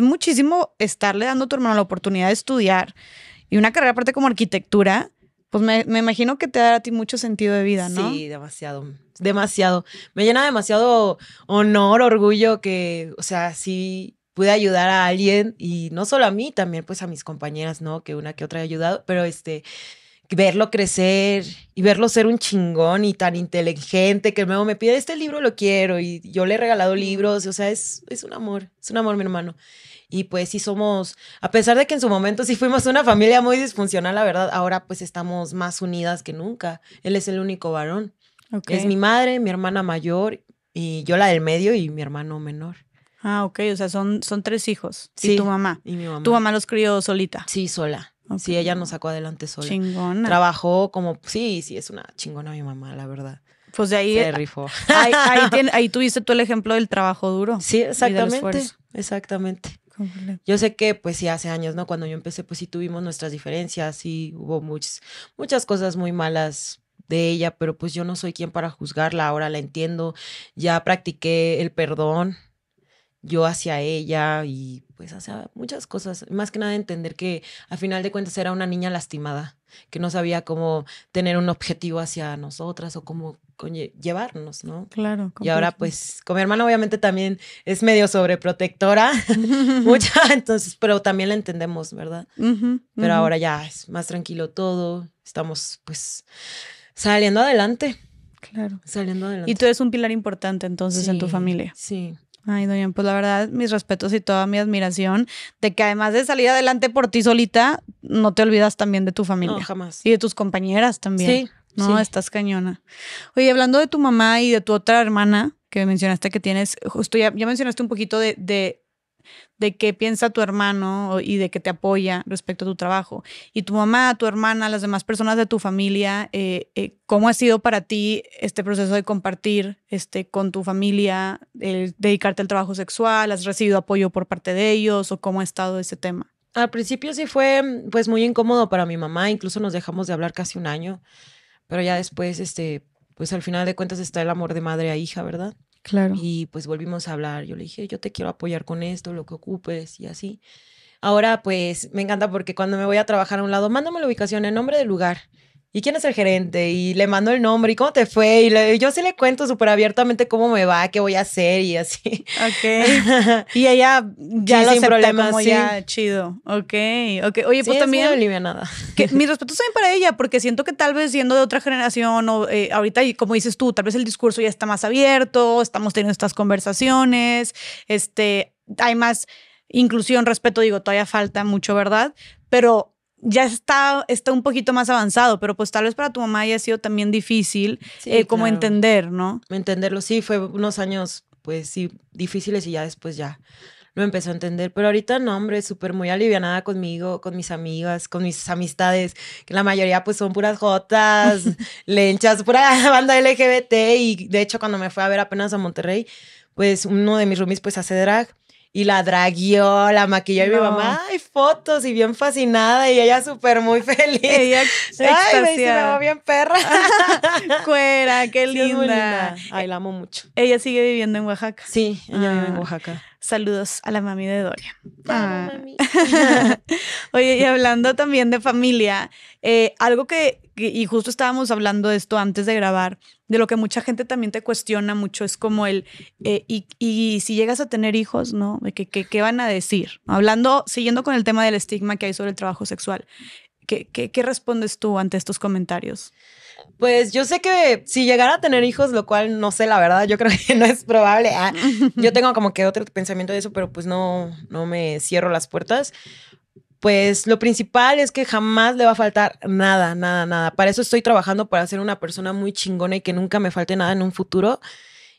muchísimo estarle dando a tu hermano la oportunidad de estudiar y una carrera aparte como arquitectura. Pues me, imagino que te dará a ti mucho sentido de vida, ¿no? Sí, demasiado demasiado. Me llena demasiado honor, orgullo que, o sea, sí, pude ayudar a alguien y no solo a mí, también pues a mis compañeras, ¿no? Que una que otra he ayudado, pero este, verlo crecer y verlo ser un chingón y tan inteligente que luego me pide este libro, lo quiero y yo le he regalado libros, o sea, es, es un amor, es un amor mi hermano. Y pues sí somos, a pesar de que en su momento sí fuimos una familia muy disfuncional, la verdad, ahora pues estamos más unidas que nunca. Él es el único varón. Es mi madre, mi hermana mayor y yo la del medio y mi hermano menor. Ah, ok, o sea, son, son tres hijos. Sí, y tu mamá. Tu mamá los crió solita. Sí, sola. Sí, ella nos sacó adelante sola. Chingona. Trabajó como, sí, sí, es una chingona mi mamá, la verdad. Pues de ahí. Se eh, rifó. <laughs> Ahí, tuviste tú el ejemplo del trabajo duro. Sí, exactamente. Exactamente. Yo sé que, pues sí, hace años, ¿no? Cuando yo empecé, pues sí tuvimos nuestras diferencias, y hubo muchas, muchas cosas muy malas de ella, pero pues yo no soy quien para juzgarla, ahora la entiendo, ya practiqué el perdón, yo hacia ella y pues hacia muchas cosas. Más que nada entender que a final de cuentas era una niña lastimada, que no sabía cómo tener un objetivo hacia nosotras o cómo llevarnos, ¿no? Claro. Y ahora pues con mi hermana obviamente también es medio sobreprotectora, <laughs> <laughs> mucha, entonces, pero también la entendemos, ¿verdad? Pero ahora ya es más tranquilo todo, estamos pues saliendo adelante. Claro. Saliendo adelante. Y tú eres un pilar importante entonces en tu familia. Sí, Ay, Doña, pues la verdad, mis respetos y toda mi admiración de que además de salir adelante por ti solita, no te olvidas también de tu familia. No, jamás. Y de tus compañeras también. Sí. No, estás cañona. Oye, hablando de tu mamá y de tu otra hermana que mencionaste que tienes, justo ya, mencionaste un poquito de de qué piensa tu hermano y de qué te apoya respecto a tu trabajo. Y tu mamá, tu hermana, las demás personas de tu familia, eh, eh, ¿cómo ha sido para ti este proceso de compartir este, con tu familia, dedicarte al trabajo sexual? ¿Has recibido apoyo por parte de ellos o cómo ha estado ese tema? Al principio sí fue mm, pues muy incómodo para mi mamá, incluso nos dejamos de hablar casi un año, pero ya después, este, pues al final de cuentas está el amor de madre a hija, ¿verdad? Claro. Y pues volvimos a hablar. Yo le dije, yo te quiero apoyar con esto, lo que ocupes y así. Ahora, pues me encanta porque cuando me voy a trabajar a un lado, mándame la ubicación, en nombre del lugar. ¿y quién es el gerente? Y le mando el nombre, ¿y cómo te fue? Y yo sí le cuento súper abiertamente cómo me va, qué voy a hacer y así. Ok. <laughs> y ella ya sí, lo como ya chido. Ok, Oye, pues también... No nada. <laughs> mis respetos también para ella, porque siento que tal vez siendo de otra generación o eh, ahorita ahorita, como dices tú, tal vez el discurso ya está más abierto, estamos teniendo estas conversaciones, este, hay más inclusión, respeto, digo, todavía falta mucho, ¿verdad? Pero ya está, está un poquito más avanzado, pero pues tal vez para tu mamá haya sido también difícil eh, como entender, ¿no? Entenderlo, sí, fue unos años, pues sí, difíciles y ya después ya lo empezó a entender, pero ahorita no, hombre, súper muy alivianada conmigo, con mis amigas, con mis amistades, que la mayoría pues son puras jotas, <laughs> lenchas, pura <laughs> banda LGBT y de hecho cuando me fue a ver apenas a Monterrey, pues uno de mis roomies pues hace drag y la draguió, la maquilló y mi mamá, ay, fotos y bien fascinada y ella súper muy <laughs> feliz. Ella ay, me va bien perra. <laughs> Cuera, qué linda. Ay, la amo mucho. ¿Ella sigue viviendo en Oaxaca? Sí, ella vive en ah. Oaxaca. Saludos a la mami de Doria. Ah. <laughs> Oye, y hablando <laughs> también de familia, eh, algo que, y justo estábamos hablando de esto antes de grabar, de lo que mucha gente también te cuestiona mucho, es como el, eh, y, y, si llegas a tener hijos, ¿no? ¿Qué, qué van a decir? Hablando, siguiendo con el tema del estigma que hay sobre el trabajo sexual, ¿qué, qué, qué respondes tú ante estos comentarios? Pues yo sé que si llegara a tener hijos, lo cual no sé, la verdad, yo creo <laughs> que no es probable. ¿ah? <laughs> yo tengo como que otro pensamiento de eso, pero pues no, no me cierro las puertas. Pues lo principal es que jamás le va a faltar nada, nada, nada. Para eso estoy trabajando, para ser una persona muy chingona y que nunca me falte nada en un futuro.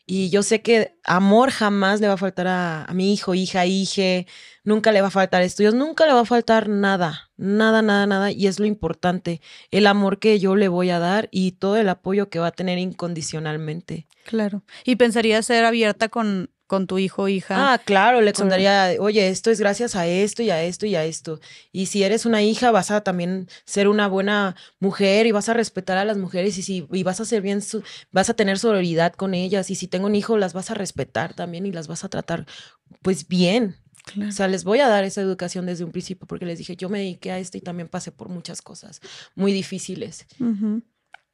Y yo sé que amor jamás le va a faltar a, mi hijo, hija, hije, nunca le va a faltar estudios, nunca le va a faltar nada, nada, nada, nada. Y es lo importante, el amor que yo le voy a dar y todo el apoyo que va a tener incondicionalmente. Claro. Y pensaría ser abierta con con tu hijo o hija. Ah, claro, le contaría, oye, esto es gracias a esto y a esto y a esto. Y si eres una hija, vas a también ser una buena mujer y vas a respetar a las mujeres y, si, vas a ser bien, vas a tener solidaridad con ellas. Y si tengo un hijo, las vas a respetar también y las vas a tratar pues bien. O sea, les voy a dar esa educación desde un principio porque les dije, yo me dediqué a esto y también pasé por muchas cosas muy difíciles.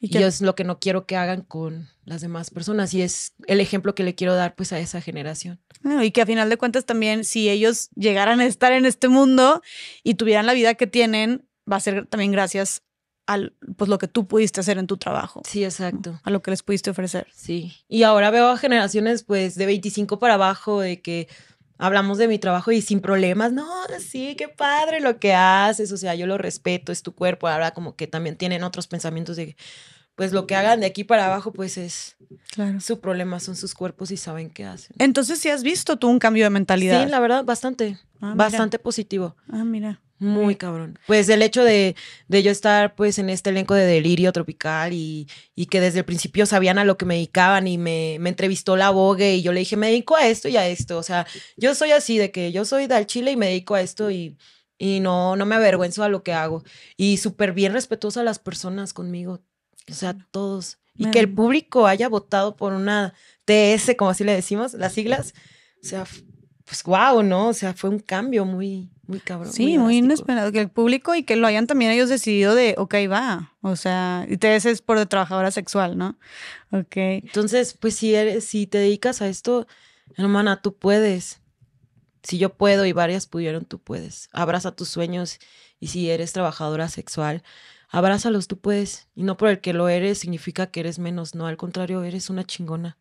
¿Y, es lo que no quiero que hagan con las demás personas y es el ejemplo que le quiero dar pues a esa generación. y que a final de cuentas también si ellos llegaran a estar en este mundo y tuvieran la vida que tienen, va a ser también gracias al pues lo que tú pudiste hacer en tu trabajo. Sí, exacto. A lo que les pudiste ofrecer. Sí. Y ahora veo a generaciones pues de 25 para abajo de que hablamos de mi trabajo y sin problemas, no, sí, qué padre lo que haces, o sea, yo lo respeto, es tu cuerpo, ahora como que también tienen otros pensamientos de, pues lo que hagan de aquí para abajo, pues es claro. su problema, son sus cuerpos y saben qué hacen. Entonces, ¿sí has visto tú un cambio de mentalidad? Sí, la verdad, bastante, ah, bastante positivo. Ah, mira. Muy cabrón. Pues el hecho de, de, yo estar pues en este elenco de Delirio Tropical y, y, que desde el principio sabían a lo que me dedicaban y me, entrevistó la Vogue y yo le dije, me dedico a esto y a esto. O sea, yo soy así de que yo soy del Chile y me dedico a esto y, y no, no me avergüenzo a lo que hago. Y súper bien respetuoso a las personas conmigo. O sea, todos. Y que el público haya votado por una TS, como así le decimos, las siglas. O sea, pues wow, ¿no? O sea, fue un cambio muy muy cabrón. Sí, muy, inesperado. Que el público y que lo hayan también ellos decidido de, ok, va. O sea, y te es por de trabajadora sexual, ¿no? Ok. Entonces, pues si, eres, si te dedicas a esto, hermana, tú puedes. Si yo puedo y varias pudieron, tú puedes. Abraza tus sueños y si eres trabajadora sexual, abrázalos, tú puedes. Y no por el que lo eres significa que eres menos, no, al contrario, eres una chingona.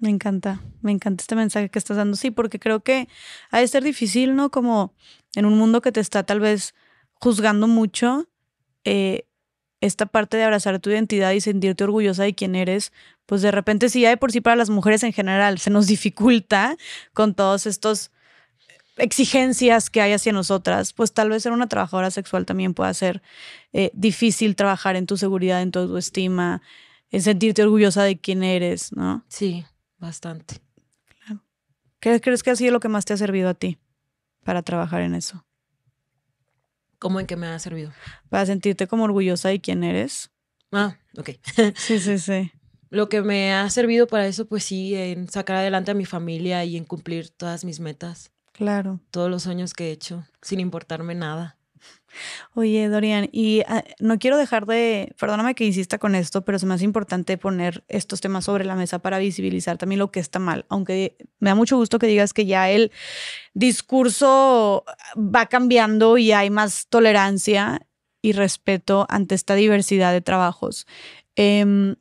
Me encanta, me encanta este mensaje que estás dando. Sí, porque creo que ha de ser difícil, ¿no? Como en un mundo que te está tal vez juzgando mucho, eh, esta parte de abrazar tu identidad y sentirte orgullosa de quién eres, pues de repente si ya de por sí para las mujeres en general se nos <laughs> dificulta con todos estos exigencias que hay hacia nosotras, pues tal vez ser una trabajadora sexual también pueda ser eh, difícil trabajar en tu seguridad, en tu autoestima, en sentirte orgullosa de quién eres, ¿no? Sí, Bastante. Claro. ¿Qué crees que ha sido lo que más te ha servido a ti para trabajar en eso? ¿Cómo en qué me ha servido? Para sentirte como orgullosa de quién eres. Ah, ok. <laughs> sí, sí, sí. Lo que me ha servido para eso, pues sí, en sacar adelante a mi familia y en cumplir todas mis metas. Claro. Todos los sueños que he hecho, sin importarme nada. Oye, Dorian, y ah, no quiero dejar de, perdóname que insista con esto, pero se me hace importante poner estos temas sobre la mesa para visibilizar también lo que está mal, aunque me da mucho gusto que digas que ya el discurso va cambiando y hay más tolerancia y respeto ante esta diversidad de trabajos. Em,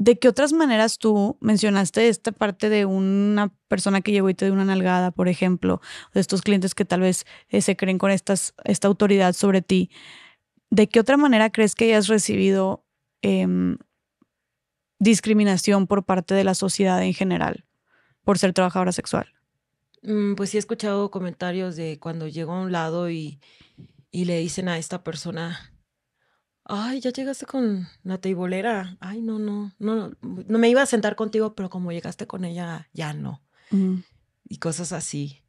¿De qué otras maneras tú mencionaste esta parte de una persona que llegó y te dio una nalgada, por ejemplo, de estos clientes que tal vez eh, se creen con esta autoridad sobre ti? ¿De qué otra manera crees que hayas recibido em, discriminación por parte de la sociedad en general por ser trabajadora sexual? Mm, pues sí he escuchado comentarios de cuando llego a un lado y, y le dicen a esta persona ay, ya llegaste con la teibolera, ay, no, no, no, no me iba a sentar contigo, pero como llegaste con ella, ya no. Y cosas así.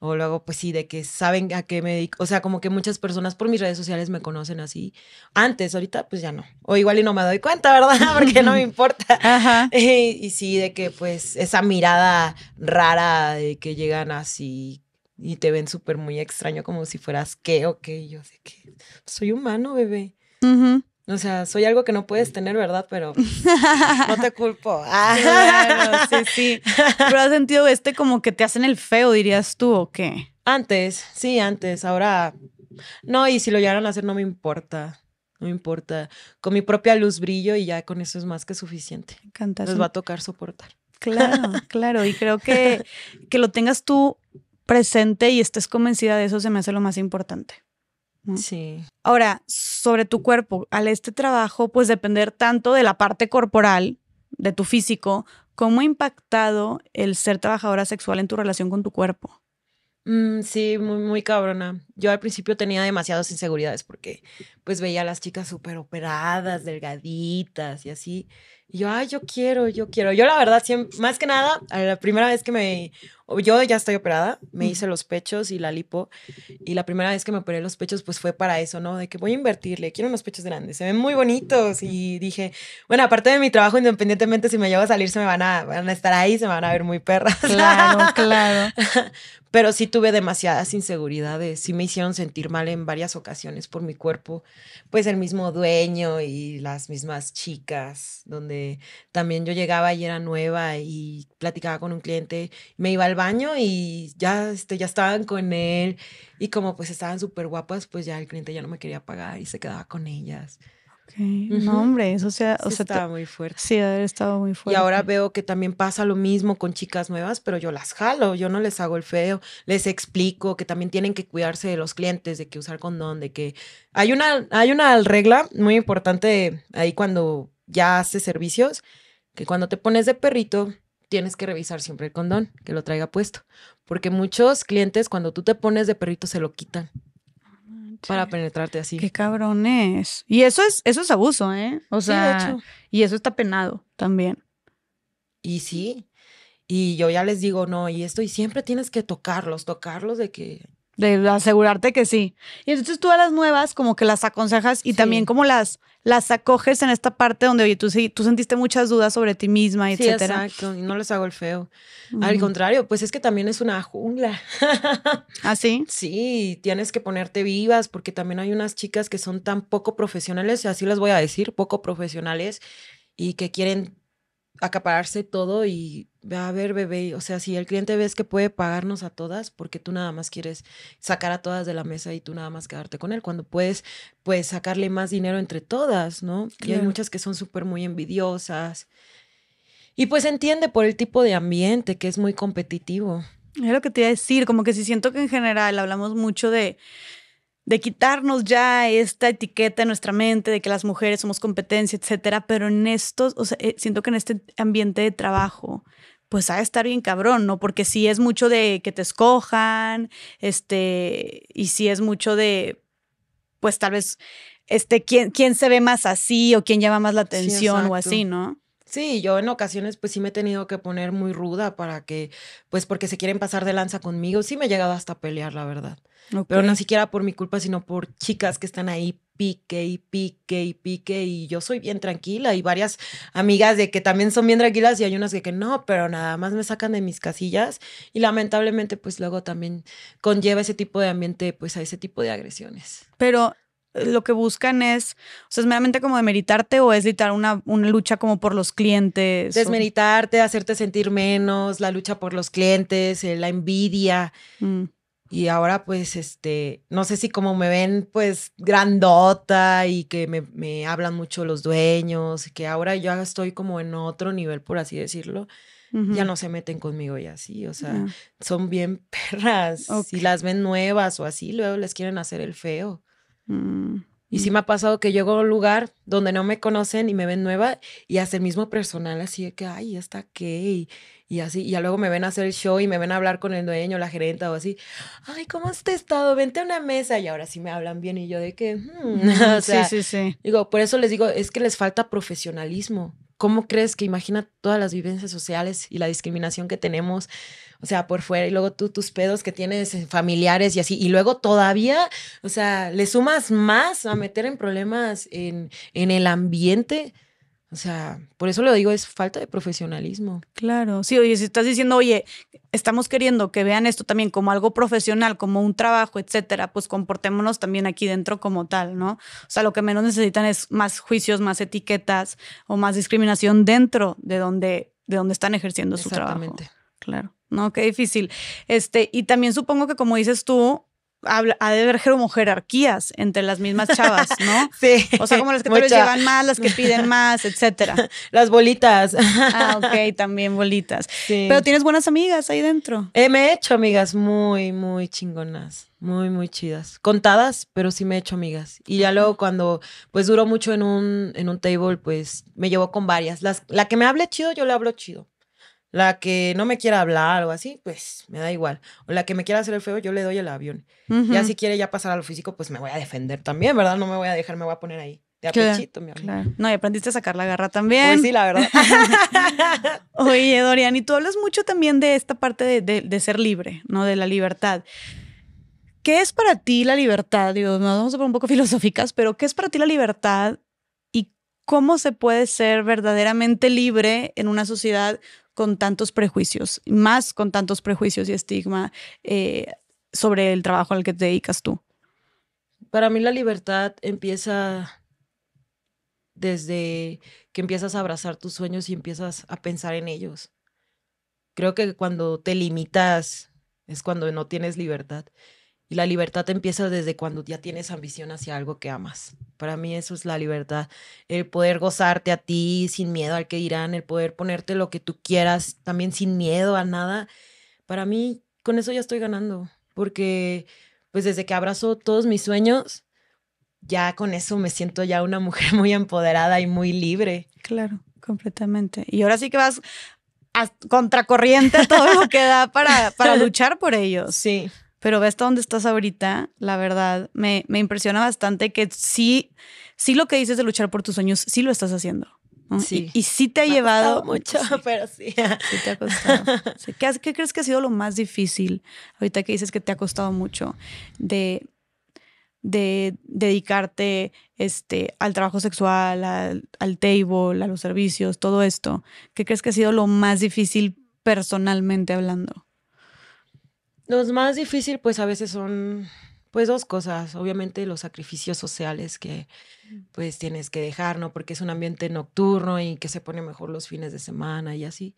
O luego, pues sí, de que saben a qué me dedico. O sea, como que muchas personas por mis redes sociales me conocen así. Antes, ahorita, pues ya no. O igual y no me doy cuenta, ¿verdad? <laughs> Porque no me importa. Ajá. Eh, y, sí, de que pues esa mirada rara de que llegan así y te ven súper muy extraño, como si fueras qué o qué. Yo sé que soy humano, bebé. O sea, soy algo que no puedes tener, ¿verdad? Pero <laughs> no te culpo. <laughs> sí, sí. Pero has sentido este como que te hacen el feo, dirías tú, ¿o qué? Antes, sí, antes. Ahora, no, y si lo llegaran a hacer, no me importa. No me importa. Con mi propia luz brillo y ya con eso es más que suficiente. Les va a tocar soportar. Claro, <laughs> claro. Y creo que que lo tengas tú presente y estés convencida de eso se me hace lo más importante. Sí. Ahora, sobre tu cuerpo, al este trabajo, pues depender tanto de la parte corporal, de tu físico, ¿cómo ha impactado el ser trabajadora sexual en tu relación con tu cuerpo? Mm, sí, muy, muy cabrona. Yo al principio tenía demasiadas inseguridades porque pues veía a las chicas súper operadas, delgaditas y así. Y yo, ay, yo quiero, yo quiero. Yo la verdad, más que nada, la primera vez que me yo ya estoy operada, me hice los pechos y la lipo. Y la primera vez que me operé los pechos, pues fue para eso, ¿no? De que voy a invertirle, quiero unos pechos grandes, se ven muy bonitos. Y dije, bueno, aparte de mi trabajo, independientemente si me llevo a salir, se me van a, van a estar ahí, se me van a ver muy perras. Claro, <laughs> claro. Pero sí tuve demasiadas inseguridades, sí me hicieron sentir mal en varias ocasiones por mi cuerpo, pues el mismo dueño y las mismas chicas, donde también yo llegaba y era nueva y platicaba con un cliente, me iba al baño y ya, este, ya estaban con él y como pues estaban súper guapas, pues ya el cliente ya no me quería pagar y se quedaba con ellas. Okay. No, hombre, eso sea, estaba muy fuerte. Sí, haber estado muy fuerte. Y ahora veo que también pasa lo mismo con chicas nuevas, pero yo las jalo, yo no les hago el feo, les explico que también tienen que cuidarse de los clientes, de que usar condón, de que hay una hay una regla muy importante ahí cuando ya haces servicios, que cuando te pones de perrito tienes que revisar siempre el condón, que lo traiga puesto, porque muchos clientes cuando tú te pones de perrito se lo quitan para penetrarte así. Qué cabrones. Y eso es, eso es abuso, ¿eh? O sea, y eso está penado también. Y sí. Y yo ya les digo, no, y esto, y siempre tienes que tocarlos, tocarlos de que de asegurarte que sí. Y entonces tú a las nuevas como que las aconsejas y también como las las acoges en esta parte donde oye, tú sí, tú sentiste muchas dudas sobre ti misma, etcétera. exacto, y no les hago el feo. Al contrario, pues es que también es una jungla. ¿Ah, sí? <laughs> Sí, tienes que ponerte vivas porque también hay unas chicas que son tan poco profesionales, así las voy a decir, poco profesionales y que quieren acapararse todo y a ver, bebé, o sea, si el cliente ves que puede pagarnos a todas, porque tú nada más quieres sacar a todas de la mesa y tú nada más quedarte con él, cuando puedes, pues sacarle más dinero entre todas, ¿no? Y hay muchas que son súper muy envidiosas. Y pues entiende por el tipo de ambiente que es muy competitivo. Es lo que te iba a decir, como que si siento que en general hablamos mucho de de quitarnos ya esta etiqueta en nuestra mente de que las mujeres somos competencia, etcétera, pero en estos, o sea, eh, siento que en este ambiente de trabajo, pues ha de estar bien cabrón, ¿no? Porque sí es mucho de que te escojan, este, y si es mucho de, pues tal vez, este, quién, quién se ve más así o quién llama más la atención o así, ¿no? Sí, yo en ocasiones pues sí me he tenido que poner muy ruda para que, pues porque se quieren pasar de lanza conmigo, sí me he llegado hasta a pelear, la verdad. Pero no siquiera por mi culpa, sino por chicas que están ahí pique y pique y pique y yo soy bien tranquila y varias amigas de que también son bien tranquilas y hay unas de que no, pero nada más me sacan de mis casillas y lamentablemente pues luego también conlleva ese tipo de ambiente pues a ese tipo de agresiones. Pero lo que buscan es, o sea, es meramente como demeritarte o es literal una, una lucha como por los clientes. Desmeritarte, hacerte sentir menos, la lucha por los clientes, eh, la envidia. Mm. Y ahora pues, este, no sé si como me ven pues grandota y que me, hablan mucho los dueños, que ahora yo estoy como en otro nivel, por así decirlo. ya no se meten conmigo y así, o sea, son bien <laughs> perras. Si las ven nuevas o así, luego les quieren hacer el feo. Mm, y sí mm. me ha pasado que llego a un lugar donde no me conocen y me ven nueva y hace el mismo personal así de que, ay, ¿está qué? Y, así, y luego me ven a hacer el show y me ven a hablar con el dueño, la gerenta o así, ay, ¿cómo has estado? Vente a una mesa y ahora sí me hablan bien y yo de que, hmm", mm, <laughs> sí, sí, sí. Digo, por eso les digo, es que les falta profesionalismo. ¿Cómo crees que imagina todas las vivencias sociales y la discriminación que tenemos? o sea, por fuera, y luego tú tus pedos que tienes eh, familiares y así, y luego todavía, o sea, le sumas más a meter en problemas en, en el ambiente. O sea, por eso lo digo, es falta de profesionalismo. Claro, sí, oye, si estás diciendo, oye, estamos queriendo que vean esto también como algo profesional, como un trabajo, etcétera, pues comportémonos también aquí dentro como tal, ¿no? O sea, lo que menos necesitan es más juicios, más etiquetas o más discriminación dentro de donde, de donde están ejerciendo su trabajo. Exactamente. Claro. ¿no? Qué difícil. Este, y también supongo que como dices tú, Habla, ha de haber jerarquías entre las mismas chavas, <laughs> ¿no? Sí. O sea, como las que llevan más, las que piden más, etcétera. <laughs> Las bolitas. Ah, ok, <laughs> también bolitas. Pero tienes buenas amigas ahí dentro. Eh, me he hecho amigas muy, muy chingonas. Muy, muy chidas. Contadas, pero sí me he hecho amigas. Y ya luego cuando, pues duró mucho en un, en un table, pues me llevo con varias. Las, la que me hable chido, yo le hablo chido la que no me quiera hablar o así, pues me da igual. O la que me quiera hacer el feo, yo le doy el avión. Y Ya si quiere ya pasar a lo físico, pues me voy a defender también, ¿verdad? No me voy a dejar, me voy a poner ahí. De apechito, mi No, y aprendiste a sacar la garra pues también. Pues sí, la verdad. <laughs> Oye, Dorian, y tú hablas mucho también de esta parte de, ser libre, ¿no? De la libertad. ¿Qué es para ti la libertad? Digo, nos vamos a poner un poco <laughs> filosóficas, pero ¿qué es para ti la libertad ¿Y cómo se puede ser verdaderamente libre en una sociedad con tantos prejuicios, más con tantos prejuicios y estigma eh, sobre el trabajo al que te dedicas tú? Para mí la libertad empieza desde que empiezas a abrazar tus sueños y empiezas a pensar en ellos. Creo que cuando te limitas es cuando no tienes libertad. Y la libertad empieza desde cuando ya tienes ambición hacia algo que amas. Para mí eso es la libertad, el poder gozarte a ti sin miedo al que dirán, el poder ponerte lo que tú quieras, también sin miedo a nada. Para mí con eso ya estoy ganando, porque pues desde que abrazo todos mis sueños, ya con eso me siento ya una mujer <laughs> muy empoderada y muy libre. Claro, completamente. Y ahora sí que vas a contracorriente todo lo que da para, para <laughs> luchar por ellos. Sí pero ve hasta dónde estás ahorita, la verdad, me, impresiona bastante que sí, sí lo que dices de luchar por tus sueños, sí lo estás haciendo. Y, sí te ha llevado. mucho, <laughs> pero sí. te ha costado. <laughs> ¿Qué, crees que ha sido lo más difícil ahorita que dices que te ha costado mucho de, de dedicarte este, al trabajo sexual, al table, a los servicios, todo esto? ¿Qué crees que ha sido lo más difícil personalmente hablando? Los más difícil pues a veces son, pues dos cosas. Obviamente los sacrificios sociales que pues tienes que dejar, ¿no? Porque es un ambiente nocturno y que se pone mejor los fines de semana y así.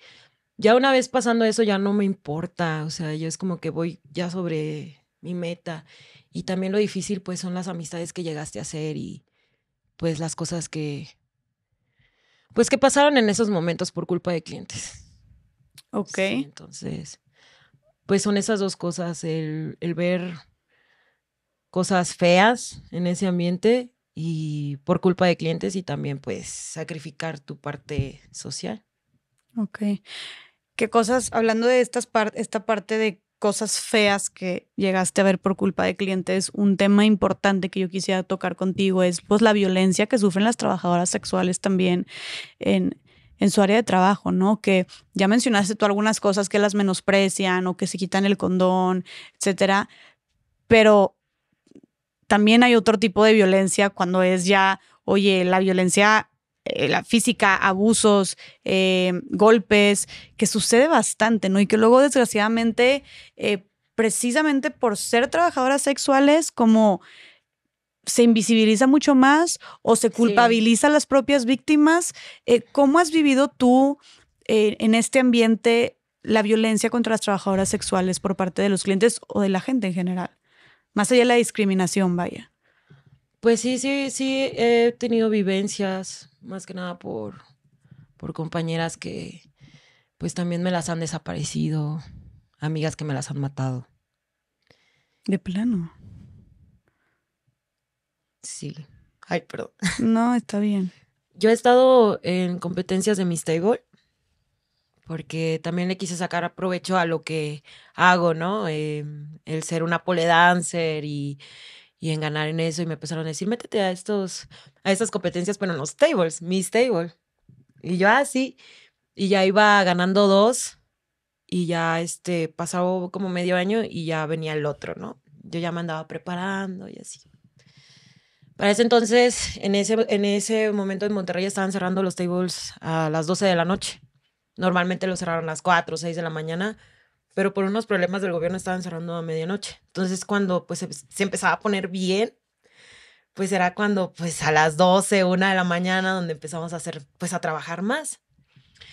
Ya una vez pasando eso ya no me importa, o sea, yo es como que voy ya sobre mi meta. Y también lo difícil pues son las amistades que llegaste a hacer y pues las cosas que pues que pasaron en esos momentos por culpa de clientes. Ok. entonces, pues son esas dos cosas, el, ver cosas feas en ese ambiente y por culpa de clientes y también pues sacrificar tu parte social. Ok. ¿Qué cosas, hablando de estas esta parte de cosas feas que llegaste a ver por culpa de clientes, un tema importante que yo quisiera tocar contigo es pues la violencia que sufren las trabajadoras sexuales también en, en su área de trabajo, ¿no? Que ya mencionaste tú algunas cosas que las menosprecian o que se quitan el condón, etcétera, pero también hay otro tipo de violencia cuando es ya, oye, la violencia eh, la física, abusos, eh, golpes, que sucede bastante, ¿no? Y que luego, desgraciadamente, eh, precisamente por ser trabajadoras sexuales, como se invisibiliza mucho más o se culpabiliza a las propias víctimas. Eh, ¿Cómo has vivido tú eh, en este ambiente la violencia contra las trabajadoras sexuales por parte de los clientes o de la gente en general? Más allá de la discriminación, vaya. Pues sí, sí, sí, he tenido vivencias, más que nada por, por compañeras que pues también me las han desaparecido, amigas que me las han matado. De plano. Sí. Ay, perdón. <laughs> No, está bien. Yo he estado en competencias de Miss table porque también le quise sacar provecho a lo que hago, ¿no? Eh, el ser una pole dancer y, y, en ganar en eso. Y me empezaron a decir, métete a, estos, a estas competencias, pero en los tables, Miss table. Y yo, ah, Y ya iba ganando dos y ya este, pasado como medio año y ya venía el otro, ¿no? Yo ya me andaba preparando y así. Para ese entonces, en ese, en ese momento en Monterrey estaban cerrando los tables a las 12 de la noche. Normalmente los cerraron a las 4 o 6 de la mañana, pero por unos problemas del gobierno estaban cerrando a medianoche. Entonces, cuando pues, se, empezaba a poner bien, pues era cuando pues a las 12, 1 de la mañana, donde empezamos a hacer, pues a trabajar más.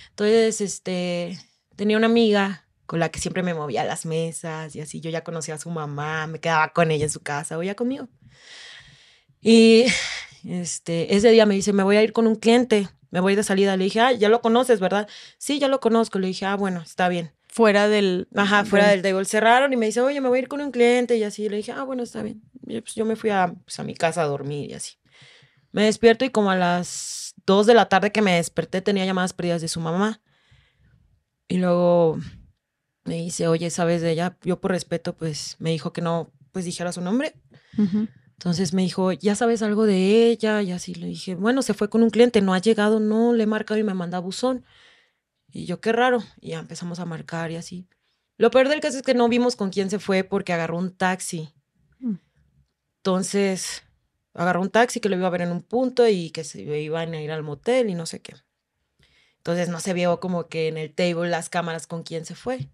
Entonces, este, tenía una amiga con la que siempre me movía a las mesas y así. Yo ya conocía a su mamá, me quedaba con ella en su casa, o ya conmigo. Y este, ese día me dice, me voy a ir con un cliente, me voy de salida. Le dije, ah, ya lo conoces, ¿verdad? Sí, ya lo conozco. Le dije, ah, bueno, está bien. Fuera del... Ajá, fuera del table. Cerraron y me dice, oye, me voy a ir con un cliente y así. Le dije, ah, bueno, está bien. Pues, yo me fui a, pues, a mi casa a dormir y así. Me despierto y como a las dos de la tarde que me desperté tenía llamadas perdidas de su mamá. Y luego me dice, oye, ¿sabes de ella? Yo por respeto, pues me dijo que no, pues dijera su nombre. Ajá. Entonces me dijo, ¿ya sabes algo de ella? Y así le dije, bueno, se fue con un cliente, no ha llegado, no, le he marcado y me manda buzón. Y yo, qué raro. Y ya empezamos a marcar y así. Lo peor del caso es que no vimos con quién se fue porque agarró un taxi. Mm. Entonces, agarró un taxi que lo iba a ver en un punto y que se iban a ir al motel y no sé qué. Entonces no se vio como que en el table las cámaras con quién se fue.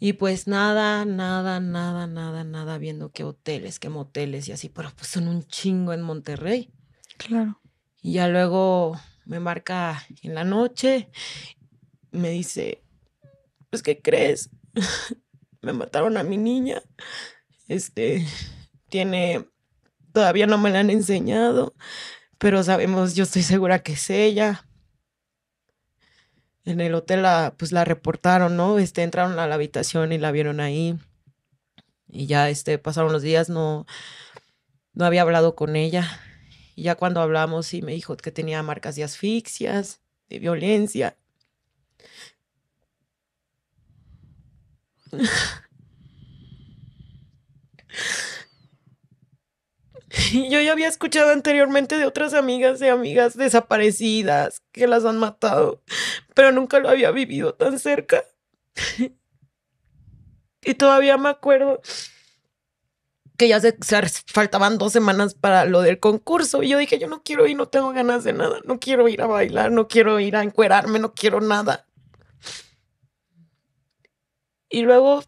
Y pues nada, nada, nada, nada, nada, viendo qué hoteles, qué moteles y así, pero pues son un chingo en Monterrey. Claro. Y ya luego me marca en la noche, me dice, pues ¿qué crees? <laughs> me mataron a mi niña, este, tiene, todavía no me la han enseñado, pero sabemos, yo estoy segura que es ella, en el hotel la, pues la reportaron, ¿no? Este, entraron a la habitación y la vieron ahí. Y ya, este, pasaron los días, no, no había hablado con ella. Y ya cuando hablamos, sí me dijo que tenía marcas de asfixias, de violencia. <laughs> <laughs> Yo ya había escuchado anteriormente de otras amigas y amigas desaparecidas que las han matado, pero nunca lo había vivido tan cerca. <laughs> Y todavía me acuerdo que ya se, faltaban dos semanas para lo del concurso. Y yo dije, yo no quiero ir, no tengo ganas de nada. No quiero ir a bailar, no quiero ir a encuerarme, no quiero nada. Y luego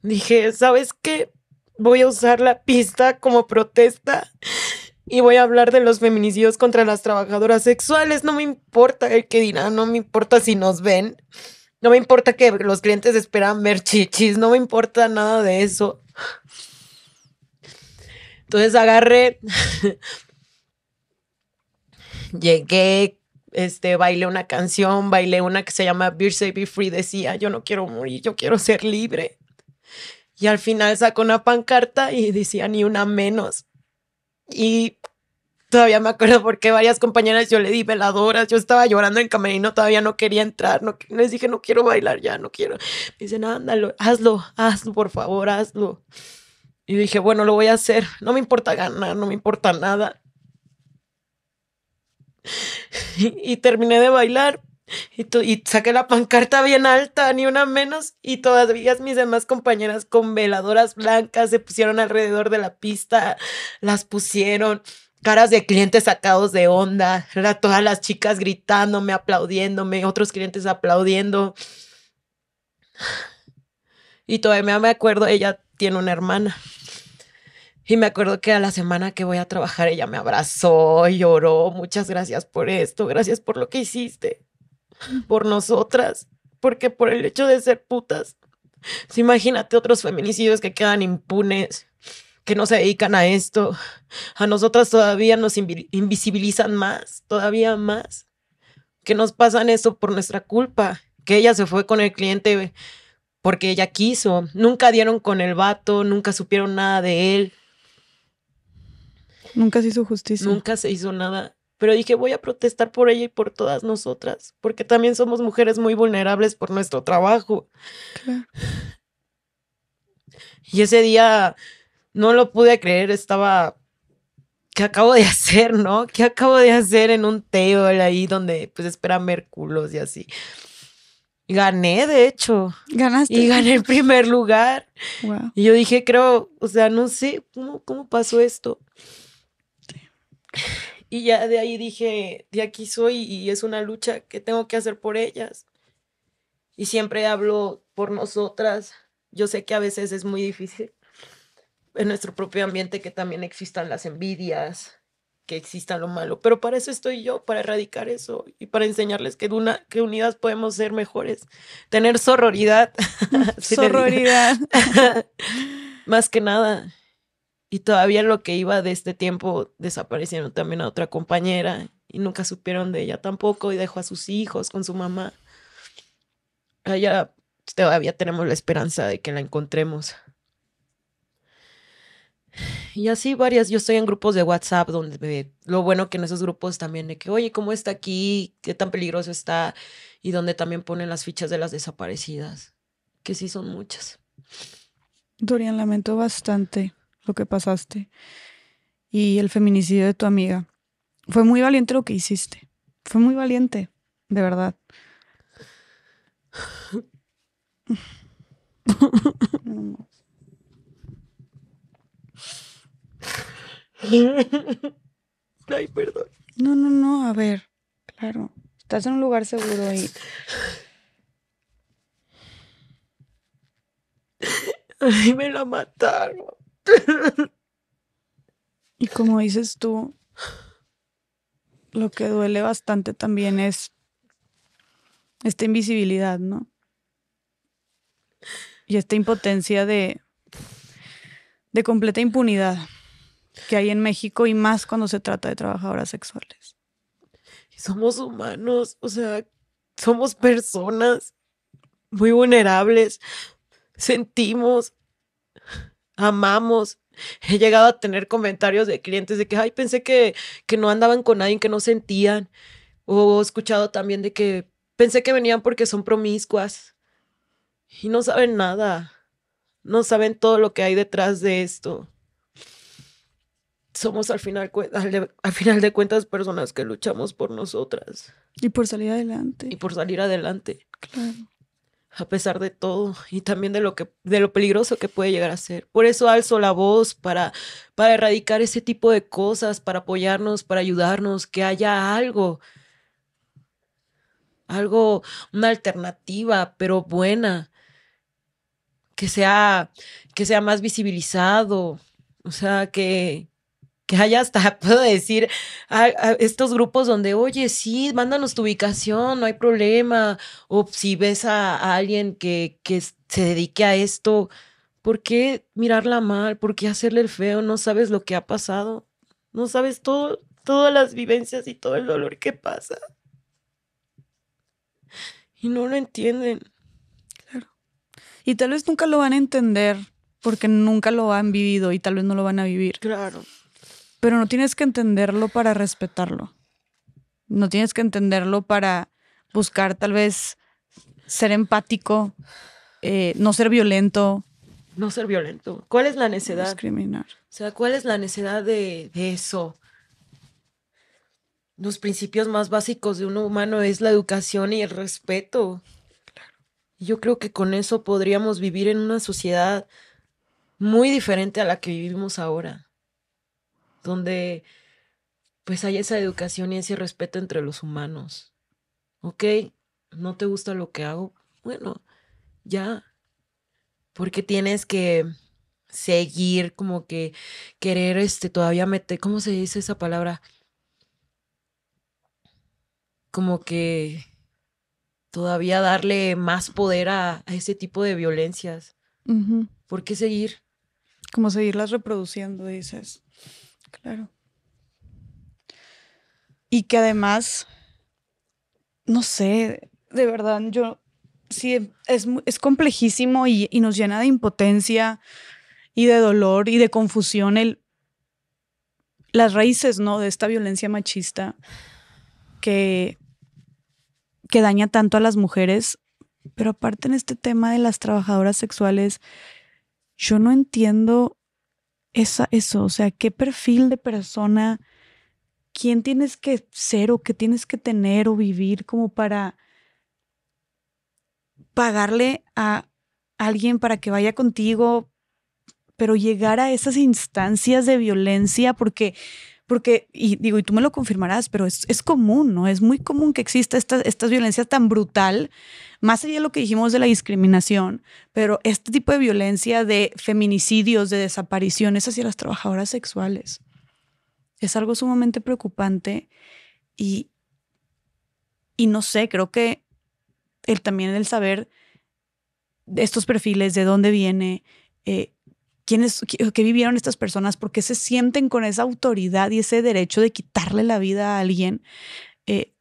dije, ¿sabes qué? voy a usar la pista como protesta y voy a hablar de los feminicidios contra las trabajadoras sexuales. No me importa el que dirá no me importa si nos ven, no me importa que los clientes esperan ver chichis, no me importa nada de eso. Entonces agarré, <laughs> llegué, este, bailé una canción, bailé una que se llama Beer Be Free, decía, yo no quiero morir, yo quiero ser libre. Y al final sacó una pancarta y decía ni una menos. Y todavía me acuerdo porque varias compañeras yo le di veladoras, yo estaba llorando en el camerino, todavía no quería entrar, no, les dije no quiero bailar ya, no quiero. Me dicen, ándalo, hazlo, hazlo, por favor, hazlo. Y dije, bueno, lo voy a hacer, no me importa ganar, no me importa nada. <laughs> y terminé de bailar y, saqué la pancarta bien alta, ni una menos, y todavía mis demás compañeras con veladoras blancas se pusieron alrededor de la pista, las pusieron, caras de clientes sacados de onda, era todas las chicas gritándome, aplaudiéndome, otros clientes aplaudiendo. Y todavía me acuerdo, ella tiene una hermana. Y me acuerdo que a la semana que voy a trabajar, ella me abrazó, lloró, muchas gracias por esto, gracias por lo que hiciste por nosotras, porque por el hecho de ser putas, imagínate otros feminicidios que quedan impunes, que no se dedican a esto, a nosotras todavía nos invisibilizan más, todavía más, que nos pasan eso por nuestra culpa, que ella se fue con el cliente porque ella quiso, nunca dieron con el vato, nunca supieron nada de él. Nunca se hizo justicia. Nunca se hizo nada pero dije, voy a protestar por ella y por todas nosotras, porque también somos mujeres muy vulnerables por nuestro trabajo. <sighs> Y ese día no lo pude creer, estaba, ¿qué acabo de <laughs> hacer, no? ¿Qué acabo de hacer en un table ahí donde pues espera Mérculos y así? Gané, de hecho. Ganaste. Y gané el primer lugar. Y yo dije, creo, o sea, no sé cómo, cómo pasó esto. Sí. Y ya de ahí dije, de aquí soy y es una lucha que tengo que hacer por ellas. Y siempre hablo por nosotras. Yo sé que a veces es muy difícil en nuestro propio ambiente que también existan las envidias, que exista lo malo, pero para eso estoy yo, para erradicar eso y para enseñarles que, una, que unidas podemos ser mejores, tener sororidad. <laughs> sororidad. <laughs> Más que nada y todavía lo que iba de este tiempo desaparecieron también a otra compañera y nunca supieron de ella tampoco y dejó a sus hijos con su mamá. Allá todavía tenemos la esperanza de que la encontremos. Y así varias, yo estoy en grupos de WhatsApp donde lo bueno que en esos grupos también de que, oye, ¿cómo está aquí? ¿Qué tan peligroso está? Y donde también ponen las fichas de las desaparecidas, que sí son muchas. Dorian, lamento bastante lo que pasaste y el feminicidio de tu amiga. Fue muy valiente lo que hiciste. Fue muy valiente, de verdad. Ay, perdón. No, no, no, a ver, claro. Estás en un lugar seguro ahí Ay, me la mataron. Y como dices tú, lo que duele bastante también es esta invisibilidad, ¿no? Y esta impotencia de, de completa impunidad que hay en México y más cuando se trata de trabajadoras sexuales. Somos humanos, o sea, somos personas muy vulnerables, sentimos, amamos. He llegado a tener comentarios de clientes de que, ay, pensé que, que no andaban con nadie, que no sentían. O he escuchado también de que pensé que venían porque son promiscuas. Y no saben nada. No saben todo lo que hay detrás de esto. Somos al final, al final de cuentas personas que luchamos por nosotras. Y por salir adelante. Y por salir adelante. Claro a pesar de todo y también de lo que de lo peligroso que puede llegar a ser. Por eso alzo la voz para para erradicar ese tipo de cosas, para apoyarnos, para ayudarnos, que haya algo algo una alternativa, pero buena. Que sea que sea más visibilizado, o sea, que que haya hasta, <laughs> puedo decir, a, estos grupos donde, oye, sí, mándanos tu ubicación, no hay problema. O si ves a, alguien que, se dedique a esto, ¿por qué mirarla mal? ¿Por qué hacerle el feo? No sabes lo que ha pasado. No sabes todo, todas las vivencias y todo el dolor que pasa. Y no lo entienden. Claro. Y tal vez nunca lo van a entender porque nunca lo han vivido y tal vez no lo van a vivir. Claro pero no tienes que entenderlo para respetarlo. No tienes que entenderlo para buscar tal vez ser empático, eh, no ser violento. No ser violento. ¿Cuál es la necesidad? discriminar. O sea, ¿cuál es la necesidad de, eso? Los principios más básicos de un humano es la educación y el respeto. Yo creo que con eso podríamos vivir en una sociedad muy diferente a la que vivimos ahora donde pues hay esa educación y ese respeto entre los humanos. ¿Ok? ¿No te gusta lo que hago? Bueno, ya. Porque tienes que seguir como que querer este todavía meter, ¿cómo se dice esa palabra? Como que todavía darle más poder a, ese tipo de violencias. ¿Por qué seguir? Como seguirlas reproduciendo, dices. Claro. Y que además, no sé, de verdad, yo sí, es, complejísimo y, nos llena de impotencia y de dolor y de confusión el, las raíces, ¿no? De esta violencia machista que, que daña tanto a las mujeres. Pero aparte en este tema de las trabajadoras sexuales, yo no entiendo esa, eso, o sea, qué perfil de persona, quién tienes que ser o qué tienes que tener o vivir como para pagarle a alguien para que vaya contigo, pero llegar a esas instancias de violencia, porque porque, y digo, y tú me lo confirmarás, pero es, común, ¿no? Es muy común que exista esta, violencias violencia tan brutal, más allá de lo que dijimos de la discriminación, pero este tipo de violencia de feminicidios, de desapariciones hacia las trabajadoras sexuales, es algo sumamente preocupante y, y no sé, creo que también el saber de estos perfiles, de dónde viene, eh, quiénes que eh, vivieron estas personas, por qué se sienten con esa autoridad y ese derecho de quitarle la vida a alguien. Eh,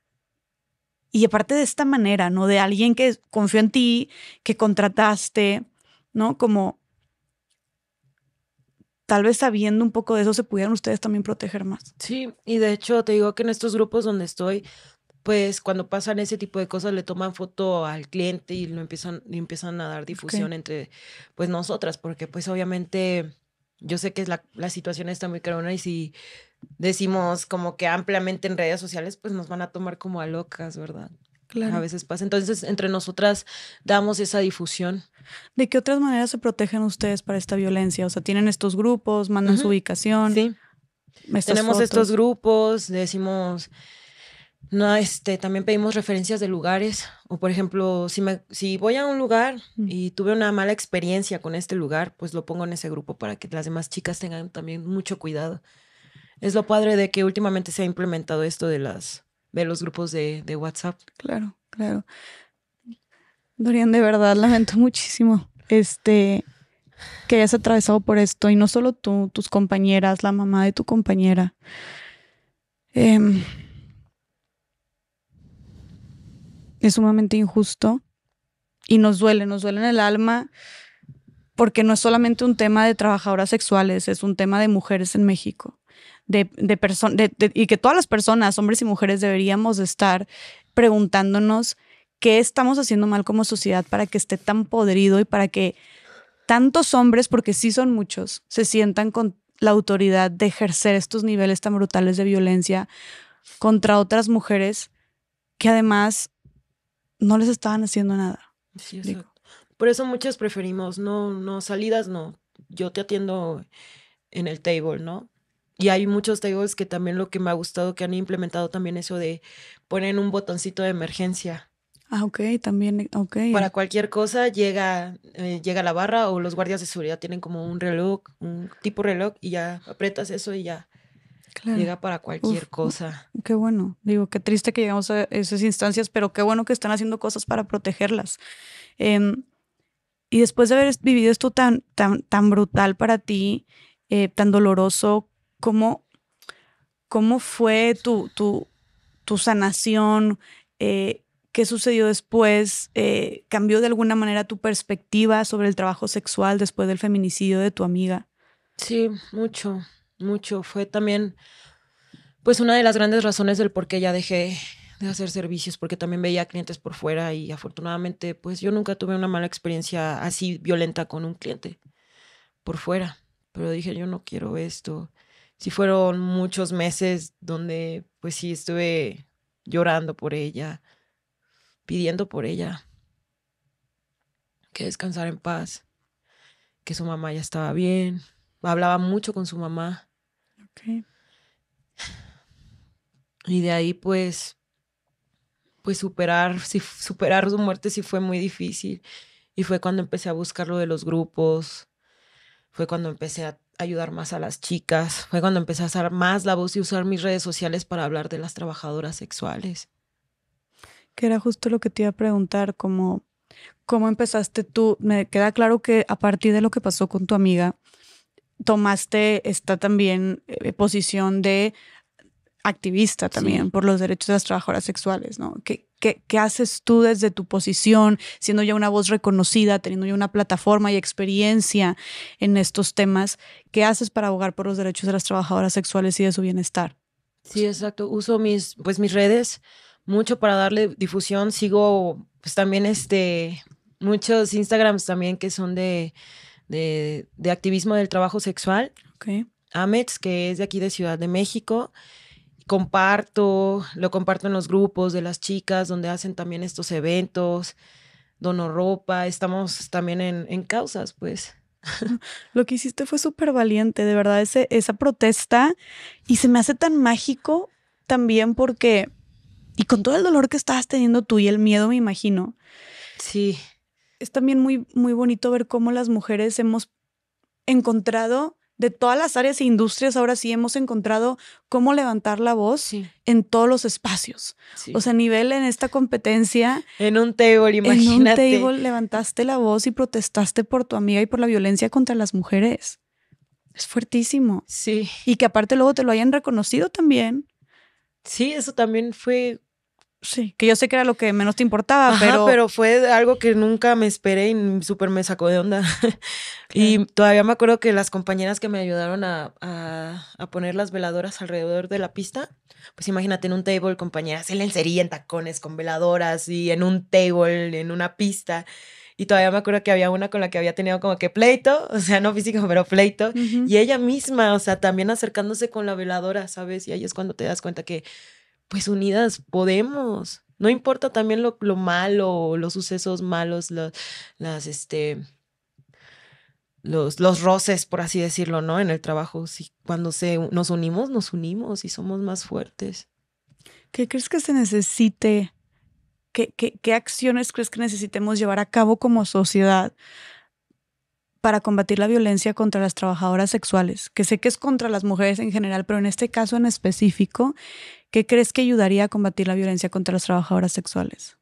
y aparte de esta manera, ¿no? De alguien que confió en ti, que contrataste, ¿no? Como tal vez sabiendo un poco de eso se pudieran ustedes también proteger más. Sí, y de hecho te digo que en estos grupos donde estoy, pues cuando pasan ese tipo de cosas le toman foto al cliente y lo empiezan, empiezan a dar difusión entre pues nosotras, porque pues obviamente yo sé que la, situación está muy carona y si decimos como que ampliamente en redes sociales, pues nos van a tomar como a locas, ¿verdad? Claro. A veces pasa. Entonces, entre nosotras damos esa difusión. ¿De qué otras maneras se protegen ustedes para esta violencia? O sea, tienen estos grupos, mandan su ubicación. Sí. Tenemos estos grupos, decimos, no, este, también pedimos referencias de lugares. O por ejemplo, si, me, si voy a un lugar mm. y tuve una mala experiencia con este lugar, pues lo pongo en ese grupo para que las demás chicas tengan también mucho cuidado. Es lo padre de que últimamente se ha implementado esto de las de los grupos de, WhatsApp. Claro, claro. Dorian, de verdad lamento muchísimo este que hayas atravesado por esto. Y no solo tú, tus compañeras, la mamá de tu compañera. Em, es sumamente injusto y nos duele, nos duele en el alma porque no es solamente un tema de trabajadoras sexuales, es un tema de mujeres en México, de, de y que todas las personas, hombres y mujeres, deberíamos estar preguntándonos qué estamos haciendo mal como sociedad para que esté tan podrido y para que tantos hombres, porque sí son muchos, se sientan con la autoridad de ejercer estos niveles tan brutales de violencia contra otras mujeres que además no les estaban haciendo nada. Por eso muchas preferimos, no, no, salidas no. Yo te atiendo en el table, ¿no? Y hay muchos tables que también lo que me ha gustado que han implementado también eso de poner un botoncito de emergencia. Ah, ok, también, ok. Para cualquier cosa llega, eh, llega la barra o los guardias de seguridad tienen como un reloj, un tipo reloj y ya apretas eso y ya Llega para cualquier cosa. Qué bueno. Digo, qué triste que llegamos a esas instancias, pero qué bueno que están haciendo cosas para protegerlas. Em, y después de haber vivido esto tan, tan, tan brutal para ti, eh, tan doloroso, ¿cómo, cómo fue tu, tu, sanación? Eh, ¿Qué sucedió después? Eh, ¿Cambió de alguna manera tu perspectiva sobre el trabajo sexual después del feminicidio de tu amiga? Sí, mucho, mucho. Fue también, pues, una de las grandes razones del por qué ya dejé de hacer servicios, porque también veía clientes por fuera y afortunadamente, pues, yo nunca tuve una mala experiencia así violenta con un cliente por fuera. Pero dije, yo no quiero esto. Sí fueron muchos meses donde, pues, sí estuve llorando por ella, pidiendo por ella que descansara en paz, que su mamá ya estaba bien. Hablaba mucho con su mamá. Y de ahí pues, pues superar, si, superar su muerte sí fue muy difícil. Y fue cuando empecé a buscar lo de los grupos, fue cuando empecé a ayudar más a las chicas, fue cuando empecé a usar más la voz y usar mis redes sociales para hablar de las trabajadoras sexuales. Que era justo lo que te iba a preguntar, como, ¿cómo empezaste tú? Me queda claro que a partir de lo que pasó con tu amiga, tomaste esta también eh, posición de activista también por los derechos de las trabajadoras sexuales, ¿no? ¿Qué, qué haces tú desde tu posición, siendo ya una voz reconocida, teniendo ya una plataforma y experiencia en estos temas? ¿Qué haces para abogar por los derechos de las trabajadoras sexuales y de su bienestar? Sí, exacto. Uso mis, pues, mis redes mucho para darle difusión. Sigo, pues, también este, muchos Instagrams también que son de de, activismo del trabajo sexual. Okay. AMETS, que es de aquí de Ciudad de México. Comparto, lo comparto en los grupos de las chicas donde hacen también estos eventos, dono ropa, estamos también en, causas, pues. <laughs> Lo que hiciste fue súper valiente, de verdad, ese, esa protesta. Y se me hace tan mágico también porque, y con todo el dolor que estabas teniendo tú y el miedo, me imagino. Sí es también muy, muy bonito ver cómo las mujeres hemos encontrado de todas las áreas e industrias, ahora sí hemos encontrado cómo levantar la voz en todos los espacios. O sea, a nivel en esta competencia. En un table, imagínate. En un table levantaste la voz y protestaste por tu amiga y por la violencia contra las mujeres. Es fuertísimo. Sí. Y que aparte luego te lo hayan reconocido también. Sí, eso también fue Sí, que yo sé que era lo que menos te importaba, pero... pero fue algo que nunca me esperé y súper me sacó de onda. <laughs> Y todavía me acuerdo que las compañeras que me ayudaron a, a, poner las veladoras alrededor de la pista, pues imagínate en un table, compañeras en lencería, en tacones, con veladoras y en un table, en una pista. Y todavía me acuerdo que había una con la que había tenido como que pleito, <laughs> o sea, no físico, pero pleito. Y ella misma, o sea, también acercándose con la veladora, ¿sabes? Y ahí es cuando te das cuenta que pues unidas podemos. No importa también lo, lo malo, los sucesos malos, los, las, este, los, los roces, por así decirlo, ¿no? En el trabajo, si, cuando se, nos unimos, nos unimos y somos más fuertes. ¿Qué crees que se necesite? ¿Qué, qué, qué acciones crees que necesitemos llevar a cabo como sociedad para combatir la violencia contra las trabajadoras sexuales? Que sé que es contra las mujeres en general, pero en este caso en específico, ¿qué crees que ayudaría a combatir la violencia contra las trabajadoras sexuales?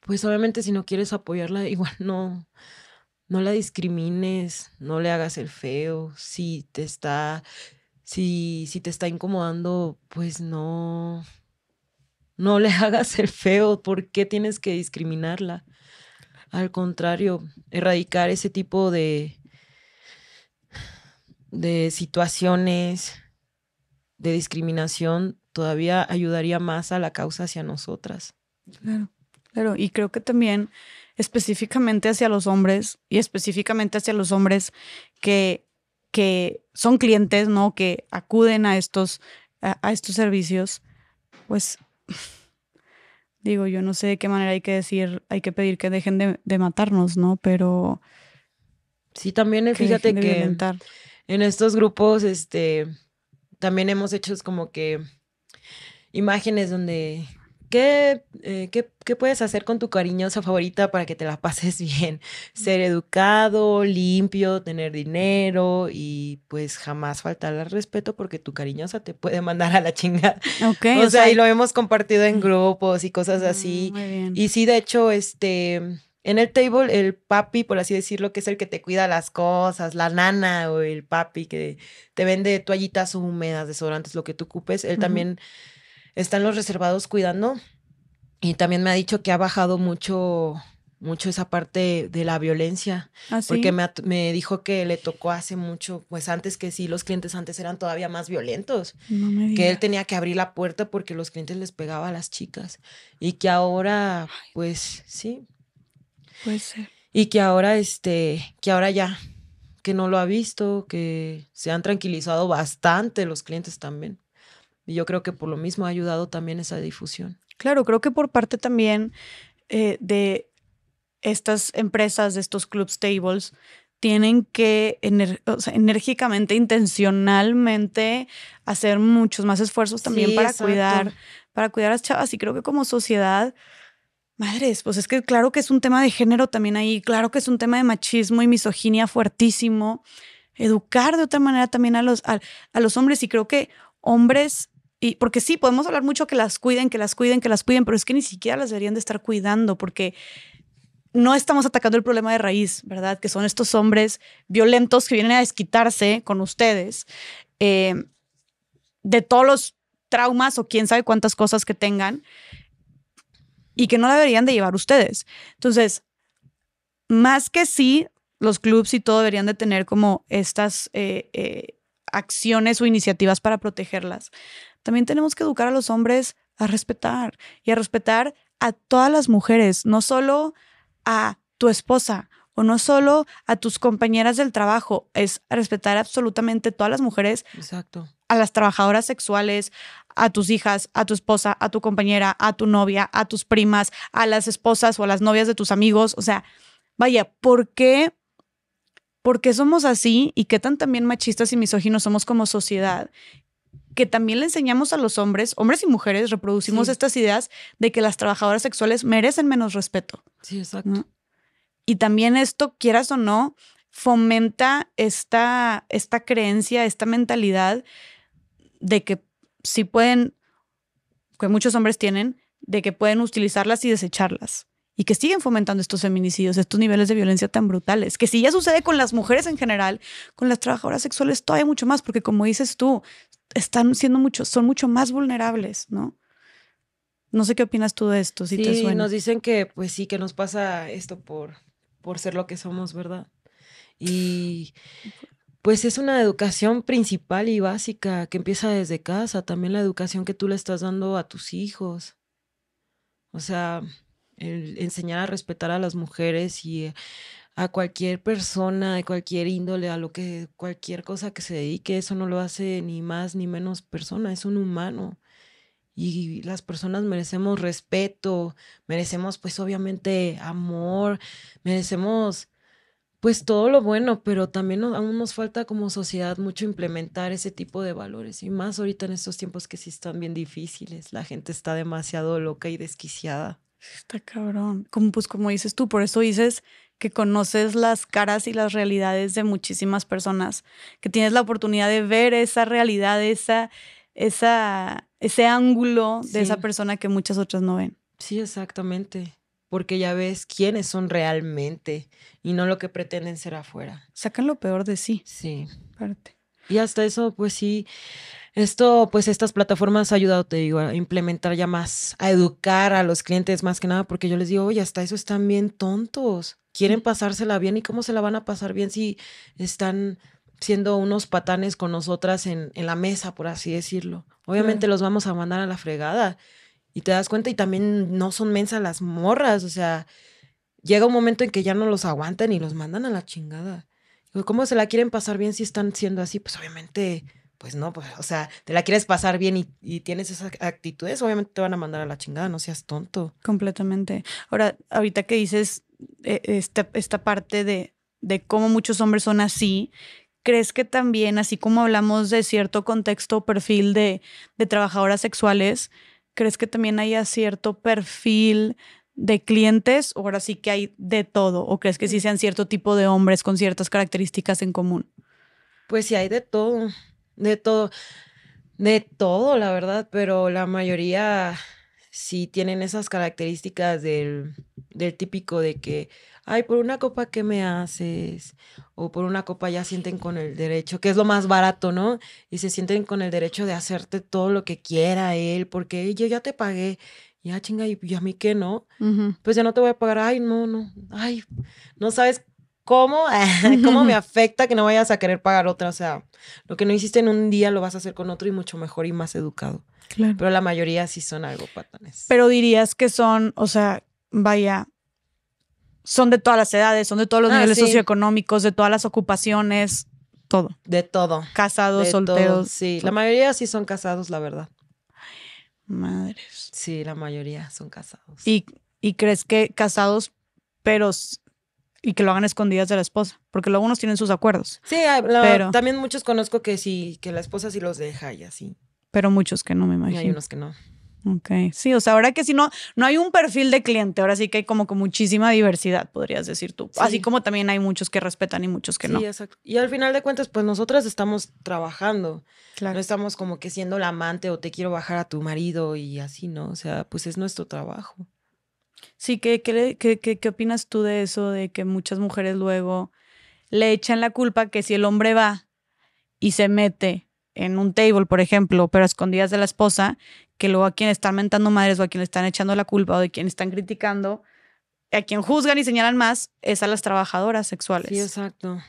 Pues obviamente si no quieres apoyarla, <laughs> igual no, no la discrimines, no le hagas el feo, si te está, si, si te está incomodando, pues no, no le <laughs> hagas el feo, ¿por qué tienes que discriminarla? Al contrario, erradicar ese tipo de, de situaciones de discriminación todavía ayudaría más a la causa hacia nosotras. Claro, claro. Y creo que también específicamente hacia los hombres y específicamente hacia los hombres que, que son clientes, ¿no? Que acuden a estos, a, estos servicios, pues <sighs> digo, yo no sé de qué manera hay que decir, hay que pedir que dejen de, matarnos, ¿no? Pero... Sí, también eh, fíjate que en estos grupos, este, también hemos hecho como que imágenes donde eh, ¿Qué, ¿qué, puedes hacer con tu cariñosa favorita para que te la pases <laughs> bien? Ser educado, limpio, tener dinero y pues jamás faltar al respeto porque tu cariñosa te puede mandar a la chingada. Okay, o, sea, o sea, y lo hemos compartido en mm. grupos y cosas así. Mm, muy bien. Y sí, de hecho, este, en el table, el papi, por así decirlo, que es el que te cuida las cosas, la nana o el papi que te vende toallitas húmedas, desodorantes, lo que tú ocupes, él también está también los reservados cuidando. Y también me ha dicho que ha bajado mucho mucho esa parte de la violencia, ¿Ah, porque me, me, dijo que le tocó hace mucho, pues antes que sí, los clientes antes eran todavía más violentos, que él tenía que abrir la puerta porque los clientes les pegaba a las chicas y que ahora, pues sí, Puede Y que ahora, este, que ahora ya, que no lo ha visto, que se han tranquilizado bastante los clientes también. Y yo creo que por lo mismo ha ayudado también esa difusión. Claro, creo que por parte también eh, de estas empresas, de estos clubs tables, tienen que enérgicamente, intencionalmente hacer muchos más esfuerzos también para cuidar, para cuidar a las chavas. Y creo que como sociedad Madres, pues es que claro que es un tema de género también ahí, claro que es un tema de machismo y misoginia fuertísimo. Educar de otra manera también a los, los hombres y creo que hombres, y porque sí, podemos hablar mucho que las cuiden, que las cuiden, que las cuiden, pero es que ni siquiera las deberían de estar cuidando porque no estamos atacando el problema de raíz, ¿verdad? Que son estos hombres violentos que vienen a desquitarse con ustedes eh, de todos los traumas o quién sabe cuántas cosas que tengan y que no deberían de llevar ustedes. Entonces, más que sí, los clubs y todo deberían de tener como estas eh, eh, acciones o iniciativas para protegerlas. También tenemos que educar a los hombres a respetar y a respetar a todas las mujeres, no solo a tu esposa o no solo a tus compañeras del trabajo, es respetar absolutamente todas las mujeres. Exacto. A las trabajadoras sexuales, a tus hijas, a tu esposa, a tu compañera, a tu novia, a tus primas, a las esposas o a las novias de tus amigos. O sea, vaya, ¿por qué? ¿Por somos así y qué tan también machistas y misóginos somos como sociedad? Que también le enseñamos a los hombres, hombres y mujeres, reproducimos estas ideas de que las trabajadoras sexuales merecen menos respeto. Sí, exacto. Y también esto, quieras o no, fomenta esta, esta creencia, esta mentalidad de que si pueden, que muchos hombres tienen, de que pueden utilizarlas y desecharlas. Y que siguen fomentando estos feminicidios, estos niveles de violencia tan brutales. Que si ya sucede con las mujeres en general, con las trabajadoras sexuales todavía mucho más, porque como dices tú, están siendo muchos son mucho más vulnerables, ¿no? No sé qué opinas tú de esto, si sí, nos dicen que, pues sí, que nos pasa esto por, por ser lo que somos, ¿verdad? Y pues es una educación principal y básica que empieza desde casa, también la educación que tú le estás dando a tus hijos. O sea, enseñar a respetar a las mujeres y a cualquier persona de cualquier índole, a lo que cualquier cosa que se dedique, eso no lo hace ni más ni menos persona, es un humano. Y las personas merecemos respeto, merecemos pues obviamente amor, merecemos pues todo lo bueno, pero también aún nos falta como sociedad mucho implementar ese tipo de valores y más ahorita en estos tiempos que sí están bien difíciles, la gente está demasiado loca y desquiciada. Está cabrón. Como, pues como dices tú, por eso dices que conoces las caras y las realidades de muchísimas personas, que tienes la oportunidad de ver esa realidad, esa, esa, ese ángulo de esa persona que muchas otras no ven. Sí, exactamente porque ya ves quiénes son realmente y no lo que pretenden ser afuera. Sacan lo peor de sí. Sí. Y hasta eso, pues sí, esto, pues estas plataformas ha ayudado, te digo, a implementar ya más, a educar a los clientes más que nada, porque yo les digo, oye, hasta eso están bien tontos. Quieren pasársela bien y cómo se la van a pasar bien si están siendo unos patanes con nosotras en, la mesa, por así decirlo. Obviamente los vamos a mandar a la fregada y te das cuenta y también no son mensas las morras, o sea, llega un momento en que ya no los aguantan y los mandan a la chingada. ¿Cómo se la quieren pasar bien si están siendo así? Pues obviamente, pues no, pues, o sea, te la quieres pasar bien y, tienes esas actitudes, obviamente te van a mandar a la chingada, no seas tonto. Completamente. Ahora, ahorita que dices eh, este, esta, parte de, de cómo muchos hombres son así, ¿crees que también, así como hablamos de cierto contexto, o perfil de, de trabajadoras sexuales, ¿Crees que también haya cierto perfil de clientes o ahora sí que hay de todo? ¿O crees que sí sean cierto tipo de hombres con ciertas características en común? Pues sí, hay de todo, de todo, de todo, la verdad, pero la mayoría sí tienen esas características del del típico de que, ay, por una copa, ¿qué me haces? O por una copa ya sienten con el derecho, que es lo más barato, ¿no? Y se sienten con el derecho de hacerte todo lo que quiera él, porque yo ya te pagué. Ya ah, chinga, y, a mí qué no. Pues ya no te voy a pagar. Ay, no, no. Ay, no sabes ¿Cómo? <laughs> ¿Cómo me <laughs> afecta que no vayas a querer pagar otra? O sea, lo que no hiciste en un día lo vas a hacer con otro y mucho mejor y más educado. Claro. Pero la mayoría sí son algo patanes. Pero dirías que son, o sea, vaya, son de todas las edades, son de todos los ah, niveles socioeconómicos, de todas las ocupaciones, todo. De todo. Casados, solteros. sí, la mayoría sí son casados, la verdad. Madres. Sí, la mayoría son casados. ¿Y, y crees que casados, pero y que lo hagan escondidas de la esposa, porque luego unos tienen sus acuerdos. Sí, ah, pero, también muchos conozco que sí, que la esposa sí los deja y así. Pero muchos que no, me imagino. Y hay unos que no. Ok, sí, o sea, ahora que si no, no hay un perfil de cliente, ahora sí que hay como que muchísima diversidad, podrías decir tú, así como también hay muchos que respetan y muchos que sí, no. Exacto. Y al final de cuentas, pues nosotras estamos trabajando, claro. no estamos como que siendo la amante o te quiero bajar a tu marido y así, ¿no? O sea, pues es nuestro trabajo. Sí, ¿qué, qué, qué opinas tú de eso, de que muchas mujeres luego le echan la culpa que si el hombre va y se mete en un table, por ejemplo, pero a escondidas de la esposa, que luego a quien están mentando madres o a quien le están echando la culpa o de quien están criticando, a quien juzgan y señalan más, es a las trabajadoras sexuales. Sí, exacto.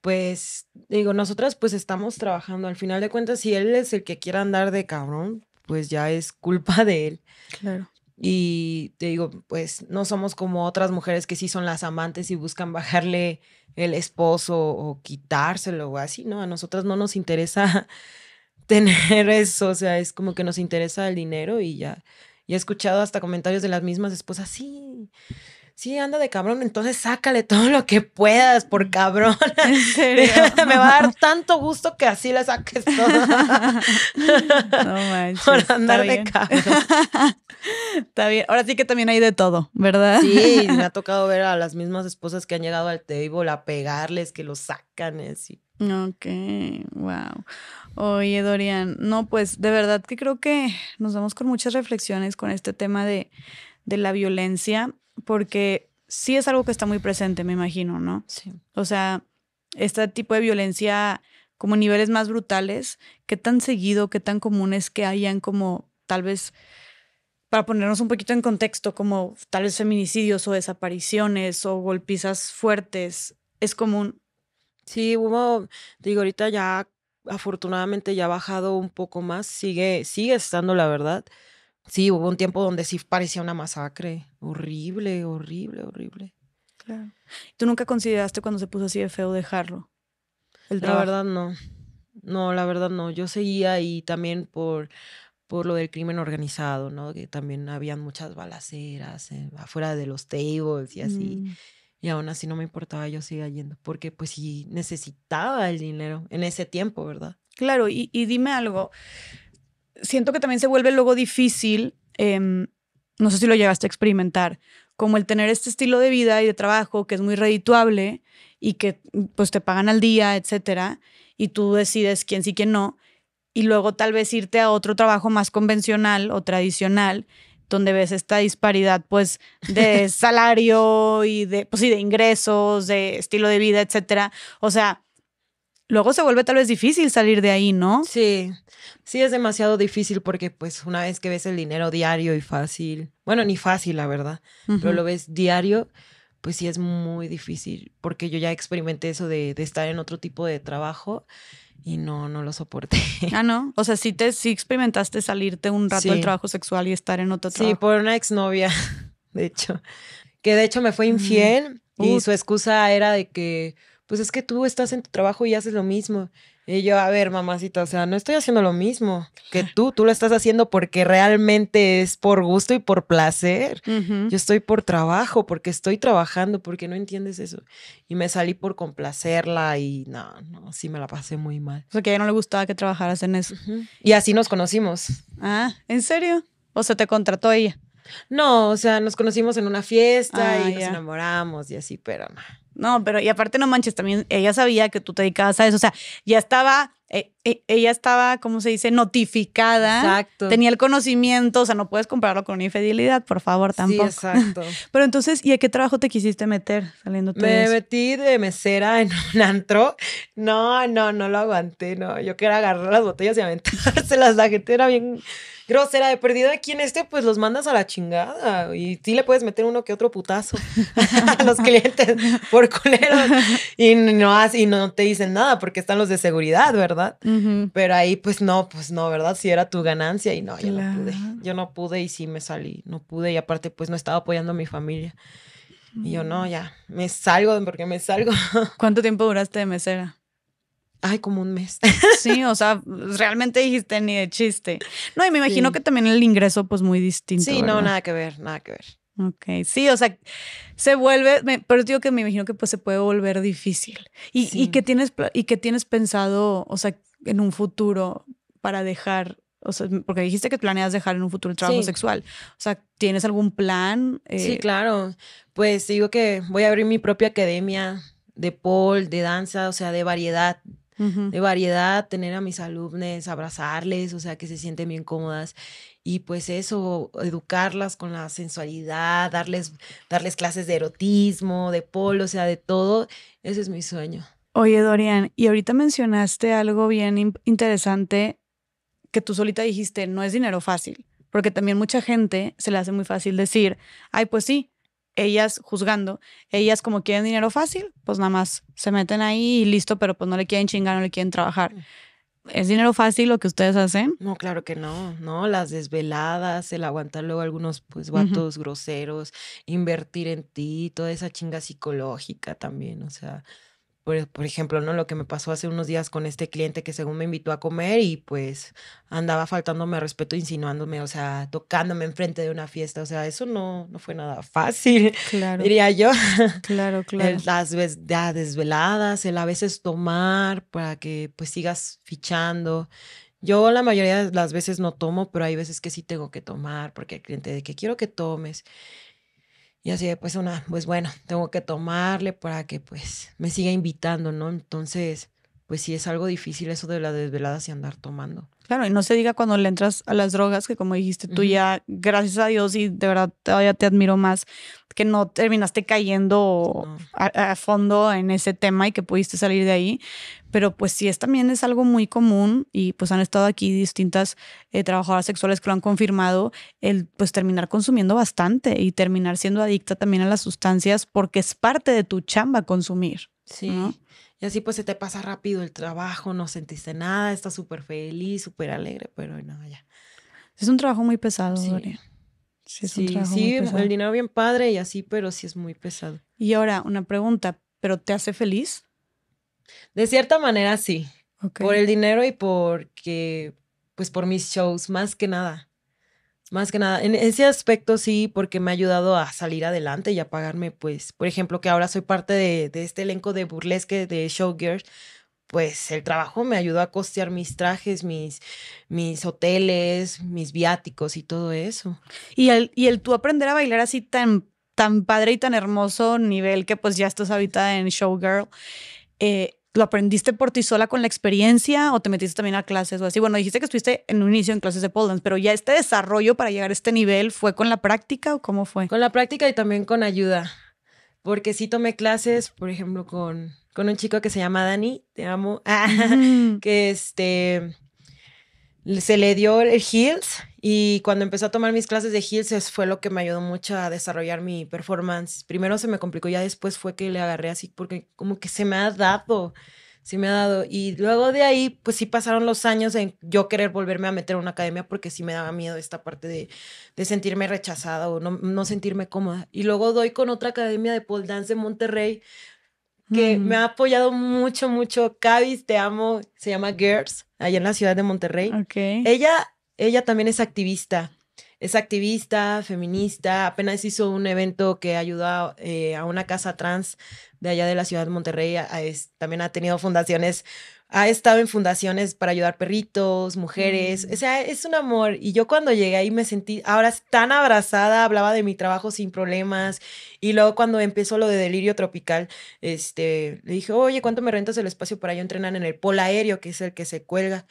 Pues digo, nosotras pues estamos trabajando. Al final de cuentas, si él es el que quiera andar de cabrón, pues ya es culpa de él. Claro. Y te digo, pues no somos como otras mujeres que sí son las amantes y buscan bajarle el esposo o quitárselo o así, ¿no? A nosotras no nos interesa <laughs> tener eso, o sea, es como que nos interesa el dinero y ya. Y he escuchado hasta comentarios de las mismas esposas, sí, sí, anda de cabrón, entonces sácale todo lo que puedas, por mm. cabrón. <laughs> ¿En <laughs> serio? <laughs> Me va a dar tanto gusto que así la saques todo. no manches. Por andar de cabrón. Está bien. Ahora sí que también hay de todo, ¿verdad? Sí, me ha tocado ver a las mismas esposas que han llegado al table a pegarles, que lo sacan así. Ok, wow. Oye, Dorian, no, pues de verdad que creo que nos vamos con muchas reflexiones con este tema de, de la violencia porque sí es algo que está muy presente, me imagino, ¿no? Sí. O sea, este tipo de violencia como niveles más brutales, qué tan seguido, qué tan común es que hayan como tal vez, para ponernos un poquito en contexto, como tal vez feminicidios o desapariciones o golpizas fuertes, es común. Sí, hubo, digo, ahorita ya afortunadamente ya ha bajado un poco más, sigue, sigue estando la verdad, Sí, hubo un tiempo donde sí parecía una masacre. Horrible, horrible, horrible. Claro. ¿Tú nunca consideraste cuando se puso así de feo dejarlo? la verdad no. No, la verdad no. Yo seguía ahí también por, por lo del crimen organizado, ¿no? Que también habían muchas balaceras eh, afuera de los tables y así. Mm. Y aún así no me importaba, yo seguía yendo, porque pues sí necesitaba el dinero en ese tiempo, ¿verdad? Claro, y dime algo siento que también se vuelve luego difícil, em, no sé si lo llegaste a experimentar, como el tener este estilo de vida y de trabajo que es muy redituable y que pues te pagan al día, etcétera, y tú decides quién sí, quién no, y luego tal vez irte a otro trabajo más convencional o tradicional donde ves esta disparidad pues de <laughs> salario y de pues sí, de ingresos, de estilo de vida, etcétera. O sea, luego se vuelve tal vez difícil salir de ahí, ¿no? Sí, sí es demasiado difícil porque pues una vez que ves el dinero diario y fácil, bueno, ni fácil la verdad, pero lo ves diario, pues sí es muy difícil porque yo ya experimenté eso de, estar en otro tipo de trabajo y no, no lo soporté. <laughs> Ah, no. O sea, sí, te, si experimentaste salirte un rato de del trabajo sexual y estar en otro trabajo. Sí, por una exnovia, <laughs> de hecho, que de hecho me fue infiel y su excusa era de que pues es que tú estás en tu trabajo y haces lo mismo. Y yo, a ver, mamacita, o sea, no estoy haciendo lo mismo que tú, tú lo estás haciendo porque realmente es por gusto y por placer. Yo estoy por trabajo, porque estoy trabajando, porque no entiendes eso. Y me salí por complacerla y no, no, sí me la pasé muy mal. O sea, que a ella no le gustaba que trabajaras en eso. Y así nos conocimos. Ah, ¿en serio? O sea, te contrató ella. No, o sea, nos conocimos en una fiesta ah, y nos enamoramos y así, pero no. No, pero y aparte no manches, también ella sabía que tú te dedicabas a eso, o sea, ya estaba, eh, eh, ella estaba, ¿cómo se dice? Notificada. Exacto. Tenía el conocimiento, o sea, no puedes compararlo con una infidelidad, por favor, tampoco. Sí, exacto. <laughs> pero entonces, ¿y a qué trabajo te quisiste meter saliendo tú? Me metí de mesera en un <laughs> antro. No, no, no lo aguanté, no. Yo quería agarrar las botellas y aventárselas, la gente era bien grosera de perdido aquí en este, pues los mandas a la chingada. Y sí le puedes meter uno que otro putazo <laughs> a los clientes por culeros. Y no, y no te dicen nada porque están los de seguridad, ¿verdad? Pero ahí, pues no, pues no, ¿verdad? Si era tu ganancia y no, yo no pude. Yo no pude y sí me salí, no pude. Y aparte, pues no estaba apoyando a mi familia. Y yo no, mm. ya, me salgo porque me salgo. <laughs> ¿Cuánto tiempo duraste de mesera? Ay, como un mes. Sí, o sea, realmente dijiste ni de chiste. No, y me imagino que también el ingreso, pues muy distinto. Sí, no, nada que ver, nada que ver. Ok, sí, o sea, se vuelve, pero digo que me imagino que pues se puede volver difícil. ¿Y, qué tienes, y que tienes pensado, o sea, en un futuro para dejar o sea, porque dijiste que planeas dejar en un futuro el trabajo sexual. O sea, ¿tienes algún plan? sí, eh, claro. Pues digo que voy a abrir mi propia academia de pole, de danza, o sea, de variedad, de variedad, tener a mis alumnos, abrazarles, o sea, que se sienten bien cómodas y pues eso, educarlas con la sensualidad, darles, darles clases de erotismo, de polo, o sea, de todo, ese es mi sueño. Oye, Dorian, y ahorita mencionaste algo bien interesante que tú solita dijiste, no es dinero fácil, porque también mucha gente se le hace muy fácil decir, ay, pues sí, ellas juzgando, ellas como quieren dinero fácil, pues nada más se meten ahí y listo, pero pues no le quieren chingar, no le quieren trabajar. Mm. ¿Es dinero fácil lo que ustedes hacen? No, claro que no, ¿no? Las desveladas, el aguantar luego algunos pues guatos groseros, invertir en ti, toda esa chinga psicológica también, o sea, pues, por, ejemplo, ¿no? Lo que me pasó hace unos días con este cliente que según me invitó a comer y pues andaba faltándome respeto, insinuándome, o sea, tocándome enfrente de una fiesta, o sea, eso no, no fue nada fácil, <laughs> diría yo. Claro, <laughs> claro. las, desveladas, el a veces tomar para que pues sigas fichando. Yo la mayoría de las veces no tomo, pero hay veces que sí tengo que tomar porque el cliente de que quiero que tomes. Y así de, pues una, pues bueno, tengo que tomarle para que pues me siga invitando, ¿no? Entonces, pues sí es algo difícil eso de la desvelada y andar tomando. Claro, y no se diga cuando le entras a las drogas, que como dijiste tú ya, gracias a Dios y de verdad todavía te admiro más, que no terminaste cayendo A, a, fondo en ese tema y que pudiste salir de ahí pero pues sí es también es algo muy común y pues han estado aquí distintas eh, trabajadoras sexuales que lo han confirmado, el pues terminar consumiendo bastante y terminar siendo adicta también a las sustancias porque es parte de tu chamba consumir. Sí. Y así pues se te pasa rápido el trabajo, no sentiste nada, estás súper feliz, súper alegre, pero no, ya. Es un trabajo muy pesado, sí. Sí, sí, el dinero bien padre y así, pero sí es muy pesado. Y ahora una pregunta, ¿pero te hace feliz? De cierta manera, sí. Por el dinero y porque, pues por mis shows, más que nada. Más que nada, en ese aspecto sí, porque me ha ayudado a salir adelante y a pagarme, pues, por ejemplo, que ahora soy parte de, este elenco de burlesque de Showgirls, pues el trabajo me ayudó a costear mis trajes, mis, mis hoteles, mis viáticos y todo eso. Y el, y el tú aprender a bailar así tan, tan padre y tan hermoso nivel que pues ya estás habitada en Showgirl, eh, ¿Lo aprendiste por ti sola con la experiencia o te metiste también a clases o así? Bueno, dijiste que estuviste en un inicio en clases de pole dance, pero ya este desarrollo para llegar a este nivel fue con la práctica o cómo fue? Con la práctica y también con ayuda, porque sí tomé clases, por ejemplo, con, con un chico que se llama Dani, te amo, <laughs> mm. que este, se le dio el heels y cuando empecé a tomar mis clases de heels fue lo que me ayudó mucho a desarrollar mi performance. Primero se me complicó, ya después fue que le agarré así porque como que se me ha dado, se me ha dado. Y luego de ahí, pues sí pasaron los años en yo querer volverme a meter a una academia porque sí me daba miedo esta parte de, sentirme rechazada o no, sentirme cómoda. Y luego doy con otra academia de pole dance de Monterrey que mm. me ha apoyado mucho, mucho. Cavis, te amo, se llama Girls allá en la ciudad de Monterrey. Okay. Ella, ella también es activista. Es activista, feminista, apenas hizo un evento que ayudó a, eh, una casa trans de allá de la ciudad de Monterrey. también ha tenido fundaciones ha estado en fundaciones para ayudar perritos, mujeres, mm. o sea, es un amor. Y yo cuando llegué ahí me sentí ahora tan abrazada, hablaba de mi trabajo sin problemas. Y luego cuando empezó lo de Delirio Tropical, este, le dije, oye, ¿cuánto me rentas el espacio para yo entrenar en el polo aéreo, que es el que se cuelga?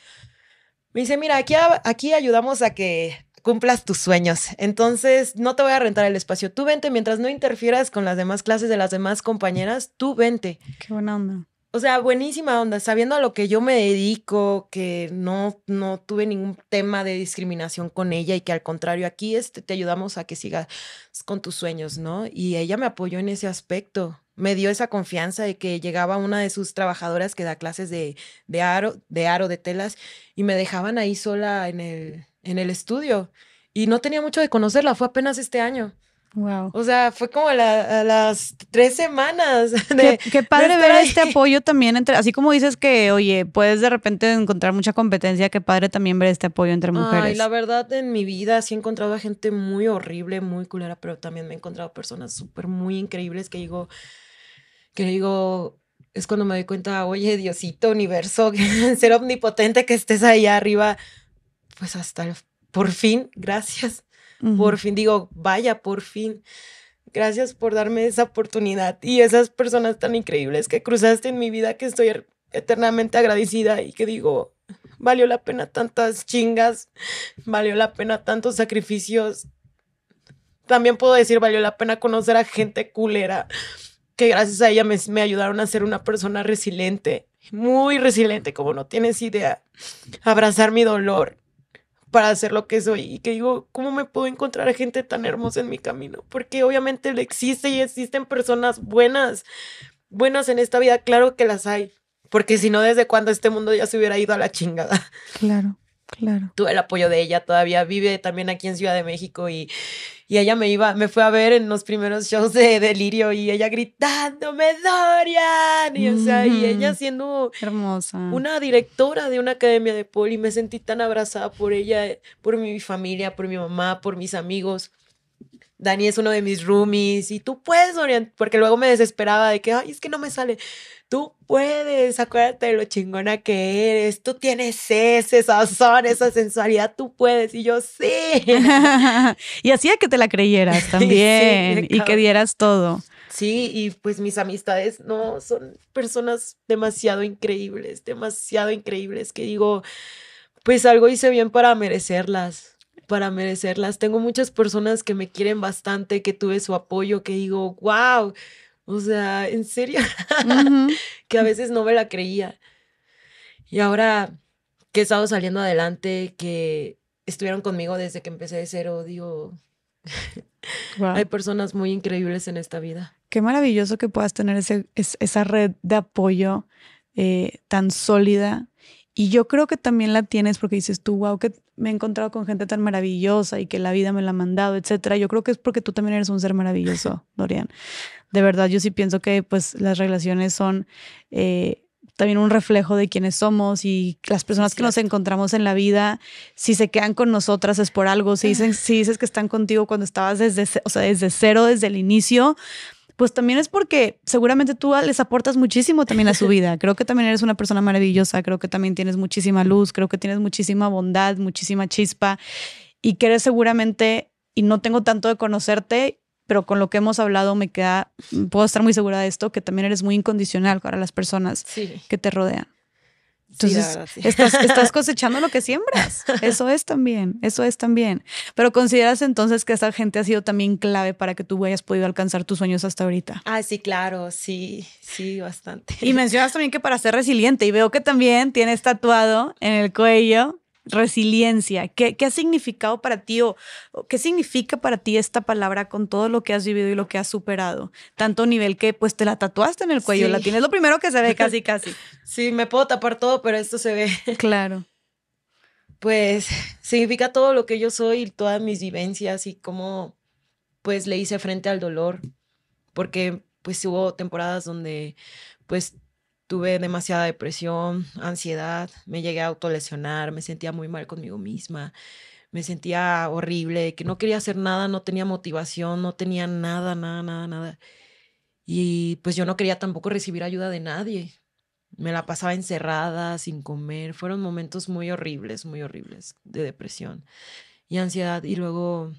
Me dice, mira, aquí, aquí ayudamos a que cumplas tus sueños. Entonces, no te voy a rentar el espacio. Tú vente, mientras no interfieras con las demás clases de las demás compañeras, tú vente. Qué buena onda. O sea, buenísima onda, sabiendo a lo que yo me dedico, que no, no tuve ningún tema de discriminación con ella y que al contrario, aquí este, te ayudamos a que sigas con tus sueños, ¿no? Y ella me apoyó en ese aspecto, me dio esa confianza de que llegaba una de sus trabajadoras que da clases de, de, aro, de aro, de telas, y me dejaban ahí sola en el, en el estudio. Y no tenía mucho de conocerla, fue apenas este año. Wow. O sea, fue como a las tres semanas. <laughs> De, qué, padre ver este apoyo también entre, así como dices que, oye, puedes de repente encontrar mucha competencia, qué padre también ver este apoyo entre mujeres. Ay, la verdad, en mi vida sí he encontrado a gente muy horrible, muy culera, pero también me he encontrado personas súper muy increíbles que digo, que digo, es cuando me doy cuenta, oye, Diosito, universo, <laughs> ser omnipotente que estés ahí arriba, pues hasta por fin, gracias. Por fin digo, vaya, por fin. Gracias por darme esa oportunidad y esas personas tan increíbles que cruzaste en mi vida que estoy er-, eternamente agradecida y que digo, valió la pena tantas chingas, valió la pena tantos sacrificios. También puedo decir, valió la pena conocer a gente culera, que gracias a ella me, me ayudaron a ser una persona resiliente, muy resiliente, como no tienes idea. Abrazar mi dolor, para hacer lo que soy y que digo, ¿cómo me puedo encontrar a gente tan hermosa en mi camino? Porque obviamente existe y existen personas buenas, buenas en esta vida, claro que las hay, porque si no, ¿desde cuándo este mundo ya se hubiera ido a la chingada? Claro. Tuve el apoyo de ella, todavía vive también aquí en Ciudad de México y, y ella me iba, me fue a ver en los primeros shows de Delirio y ella gritándome Dorian y, ella siendo hermosa. Una directora de una academia de poli, me sentí tan abrazada por ella, por mi familia, por mi mamá, por mis amigos. Dani es uno de mis roomies y tú puedes, Dorian, porque luego me desesperaba de que, ay, es que no me sale tú puedes, acuérdate de lo chingona que eres, tú tienes ese sazón, esa sensualidad, tú puedes. Y yo, sí. <laughs> y hacía que te la creyeras <laughs> también y que dieras todo. Sí, y pues mis amistades no son personas demasiado increíbles, demasiado increíbles, que digo, pues algo hice bien para merecerlas para merecerlas. Tengo muchas personas que me quieren bastante, que tuve su apoyo, que digo, wow, o sea, en serio, <laughs> que a veces no me la creía. Y ahora que he estado saliendo adelante, que estuvieron conmigo desde que empecé a cero, odio, <laughs> hay personas muy increíbles en esta vida. Qué maravilloso que puedas tener ese, esa red de apoyo eh, tan sólida. Y yo creo que también la tienes porque dices tú, wow, que me he encontrado con gente tan maravillosa y que la vida me la ha mandado, etcétera. Yo creo que es porque tú también eres un ser maravilloso, <laughs> Dorian. De verdad, yo sí pienso que pues las relaciones son eh, también un reflejo de quienes somos y las personas que nos encontramos en la vida, si se quedan con nosotras es por algo. Si, si dices que están contigo cuando estabas desde, sea, desde cero, desde el inicio, pues también es porque seguramente tú les aportas muchísimo también a su <laughs> vida. Creo que también eres una persona maravillosa, creo que también tienes muchísima luz, creo que tienes muchísima bondad, muchísima chispa y que eres seguramente, y no tengo tanto de conocerte, pero con lo que hemos hablado me queda, puedo estar muy segura de esto, que también eres muy incondicional para las personas que te rodean. Entonces, estás, <laughs> cosechando lo que siembras. Eso es también, eso es también. Pero consideras entonces que esta gente ha sido también clave para que tú hayas podido alcanzar tus sueños hasta ahorita. Ah, sí, claro, sí, sí, bastante. Y mencionas también que para ser resiliente, y veo que también tienes tatuado en el cuello resiliencia. ¿Qué, ha significado para ti o, qué significa para ti esta palabra con todo lo que has vivido y lo que has superado? Tanto nivel que pues te la tatuaste en el cuello, la tienes lo primero que se ve casi, <laughs> casi. sí, me puedo tapar todo, pero esto se ve. <laughs> Claro. Pues significa todo lo que yo soy, y todas mis vivencias y cómo pues le hice frente al dolor, porque pues hubo temporadas donde pues tuve demasiada depresión, ansiedad, me llegué a autolesionar, me sentía muy mal conmigo misma, me sentía horrible, que no quería hacer nada, no tenía motivación, no tenía nada, nada, nada, nada. Y pues yo no quería tampoco recibir ayuda de nadie. Me la pasaba encerrada, sin comer. Fueron momentos muy horribles, muy horribles de depresión y ansiedad. Y luego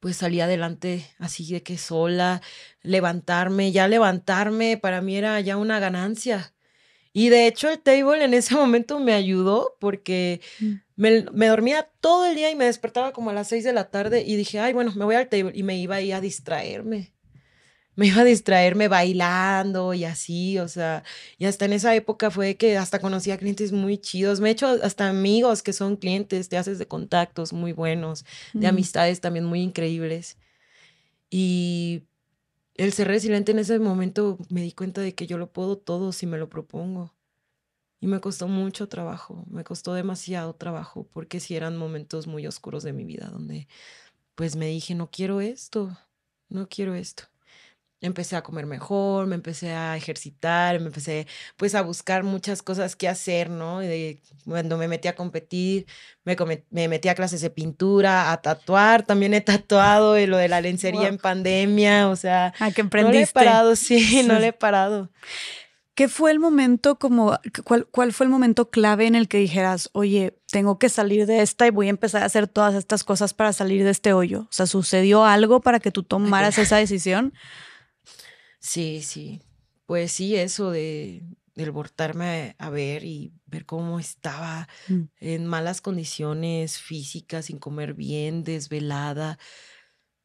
pues salí adelante así de que sola, levantarme, ya levantarme para mí era ya una ganancia. Y de hecho el table en ese <laughs> momento me ayudó porque mm. me, dormía todo el día y me despertaba como a las seis de la tarde y dije, ay, bueno, me voy al table y me iba ahí a distraerme me iba a distraerme bailando y así, o sea, y hasta en esa época fue que hasta conocí a clientes muy chidos, me he hecho hasta amigos que son clientes, te haces de contactos muy buenos, de amistades también muy increíbles. Y el ser resiliente en ese momento me di cuenta de que yo lo puedo todo si me lo propongo. Y me costó mucho trabajo, me costó demasiado trabajo, porque sí eran momentos muy oscuros de mi vida donde pues me dije, no quiero esto, no quiero esto empecé a comer mejor, me empecé a ejercitar, me empecé pues a buscar muchas cosas que hacer, ¿no? De, cuando me metí a competir, me, me, metí a clases de pintura, a tatuar, también he tatuado y eh, lo de la lencería en pandemia, o sea, ¿A ah, que no le he parado, sí, no le <laughs> he parado. ¿Qué fue el momento como, cuál, cuál fue el momento clave en el que dijeras, oye, tengo que salir de esta y voy a empezar a hacer todas estas cosas para salir de este hoyo? O sea, ¿sucedió algo para que tú tomaras esa decisión? Sí, sí. Pues sí, eso de, del a, ver y ver cómo estaba mm. en malas condiciones físicas, sin comer bien, desvelada,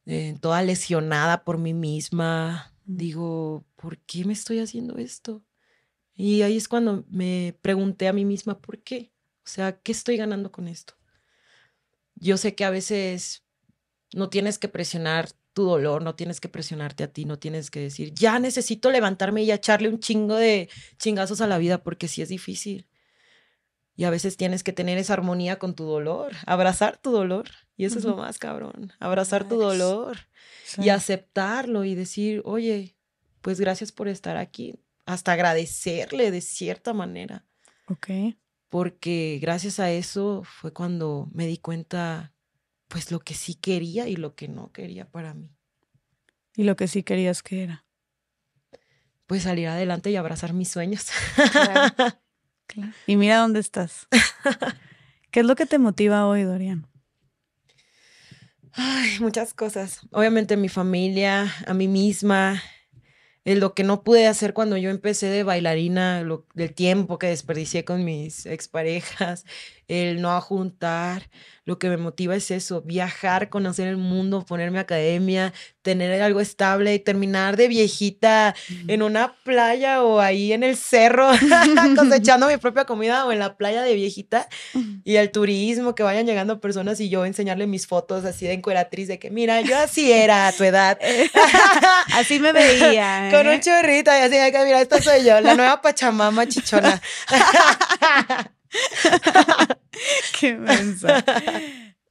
eh, toda lesionada por mí misma. Mm. Digo, ¿por qué me estoy haciendo esto? Y ahí es cuando me pregunté a mí misma, ¿por qué? O sea, ¿qué estoy ganando con esto? Yo sé que a veces no tienes que presionar tu dolor, no tienes que presionarte a ti, no tienes que decir, ya necesito levantarme y echarle un chingo de chingazos a la vida porque sí es difícil. Y a veces tienes que tener esa armonía con tu dolor, abrazar tu dolor. Y eso es lo más cabrón, abrazar tu dolor y aceptarlo y decir, oye, pues gracias por estar aquí. Hasta agradecerle de cierta manera. Ok. Porque gracias a eso fue cuando me di cuenta pues lo que sí quería y lo que no quería para mí. ¿Y lo que sí querías que era? Pues salir adelante y abrazar mis sueños. <laughs> Y mira dónde estás. ¿Qué es lo que te motiva hoy, Dorian? Ay, muchas cosas. Obviamente mi familia, a mí misma, lo que no pude hacer cuando yo empecé de bailarina, lo, el tiempo que desperdicié con mis exparejas, el no juntar. Lo que me motiva es eso, viajar, conocer el mundo, ponerme academia, tener algo estable, y terminar de viejita en una playa o ahí en el cerro <laughs> cosechando mi propia comida o en la playa de viejita y el turismo, que vayan llegando personas y yo enseñarle mis fotos así de encueratriz de que mira, yo así era a tu edad. Eh, <laughs> así me veía. Con un ¿eh? chorrito y así hay que mira, esta soy yo, la nueva Pachamama chichona. <laughs> <laughs> Qué mensa.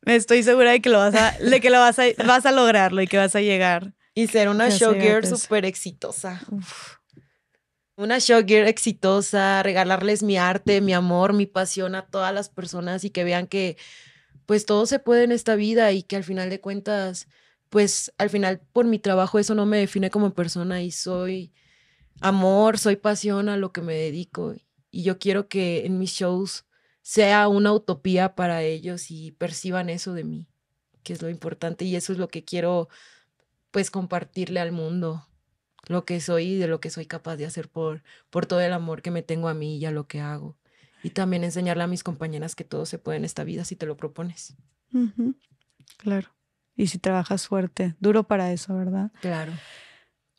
Estoy segura de que lo vas a, de que lo vas a, vas a lograrlo y que vas a llegar. Y ser una showgirl súper exitosa. Una showgirl exitosa, regalarles mi arte, mi amor, mi pasión a todas las personas y que vean que pues todo se puede en esta vida y que al final de cuentas, pues al final por mi trabajo eso no me define como persona y soy amor, soy pasión a lo que me dedico y yo quiero que en mis shows sea una utopía para ellos y perciban eso de mí, que es lo importante y eso es lo que quiero pues compartirle al mundo, lo que soy y de lo que soy capaz de hacer por, por todo el amor que me tengo a mí y a lo que hago. Y también enseñarle a mis compañeras que todo se puede en esta vida si te lo propones. Claro. Y si trabajas fuerte, duro para eso, ¿verdad? Claro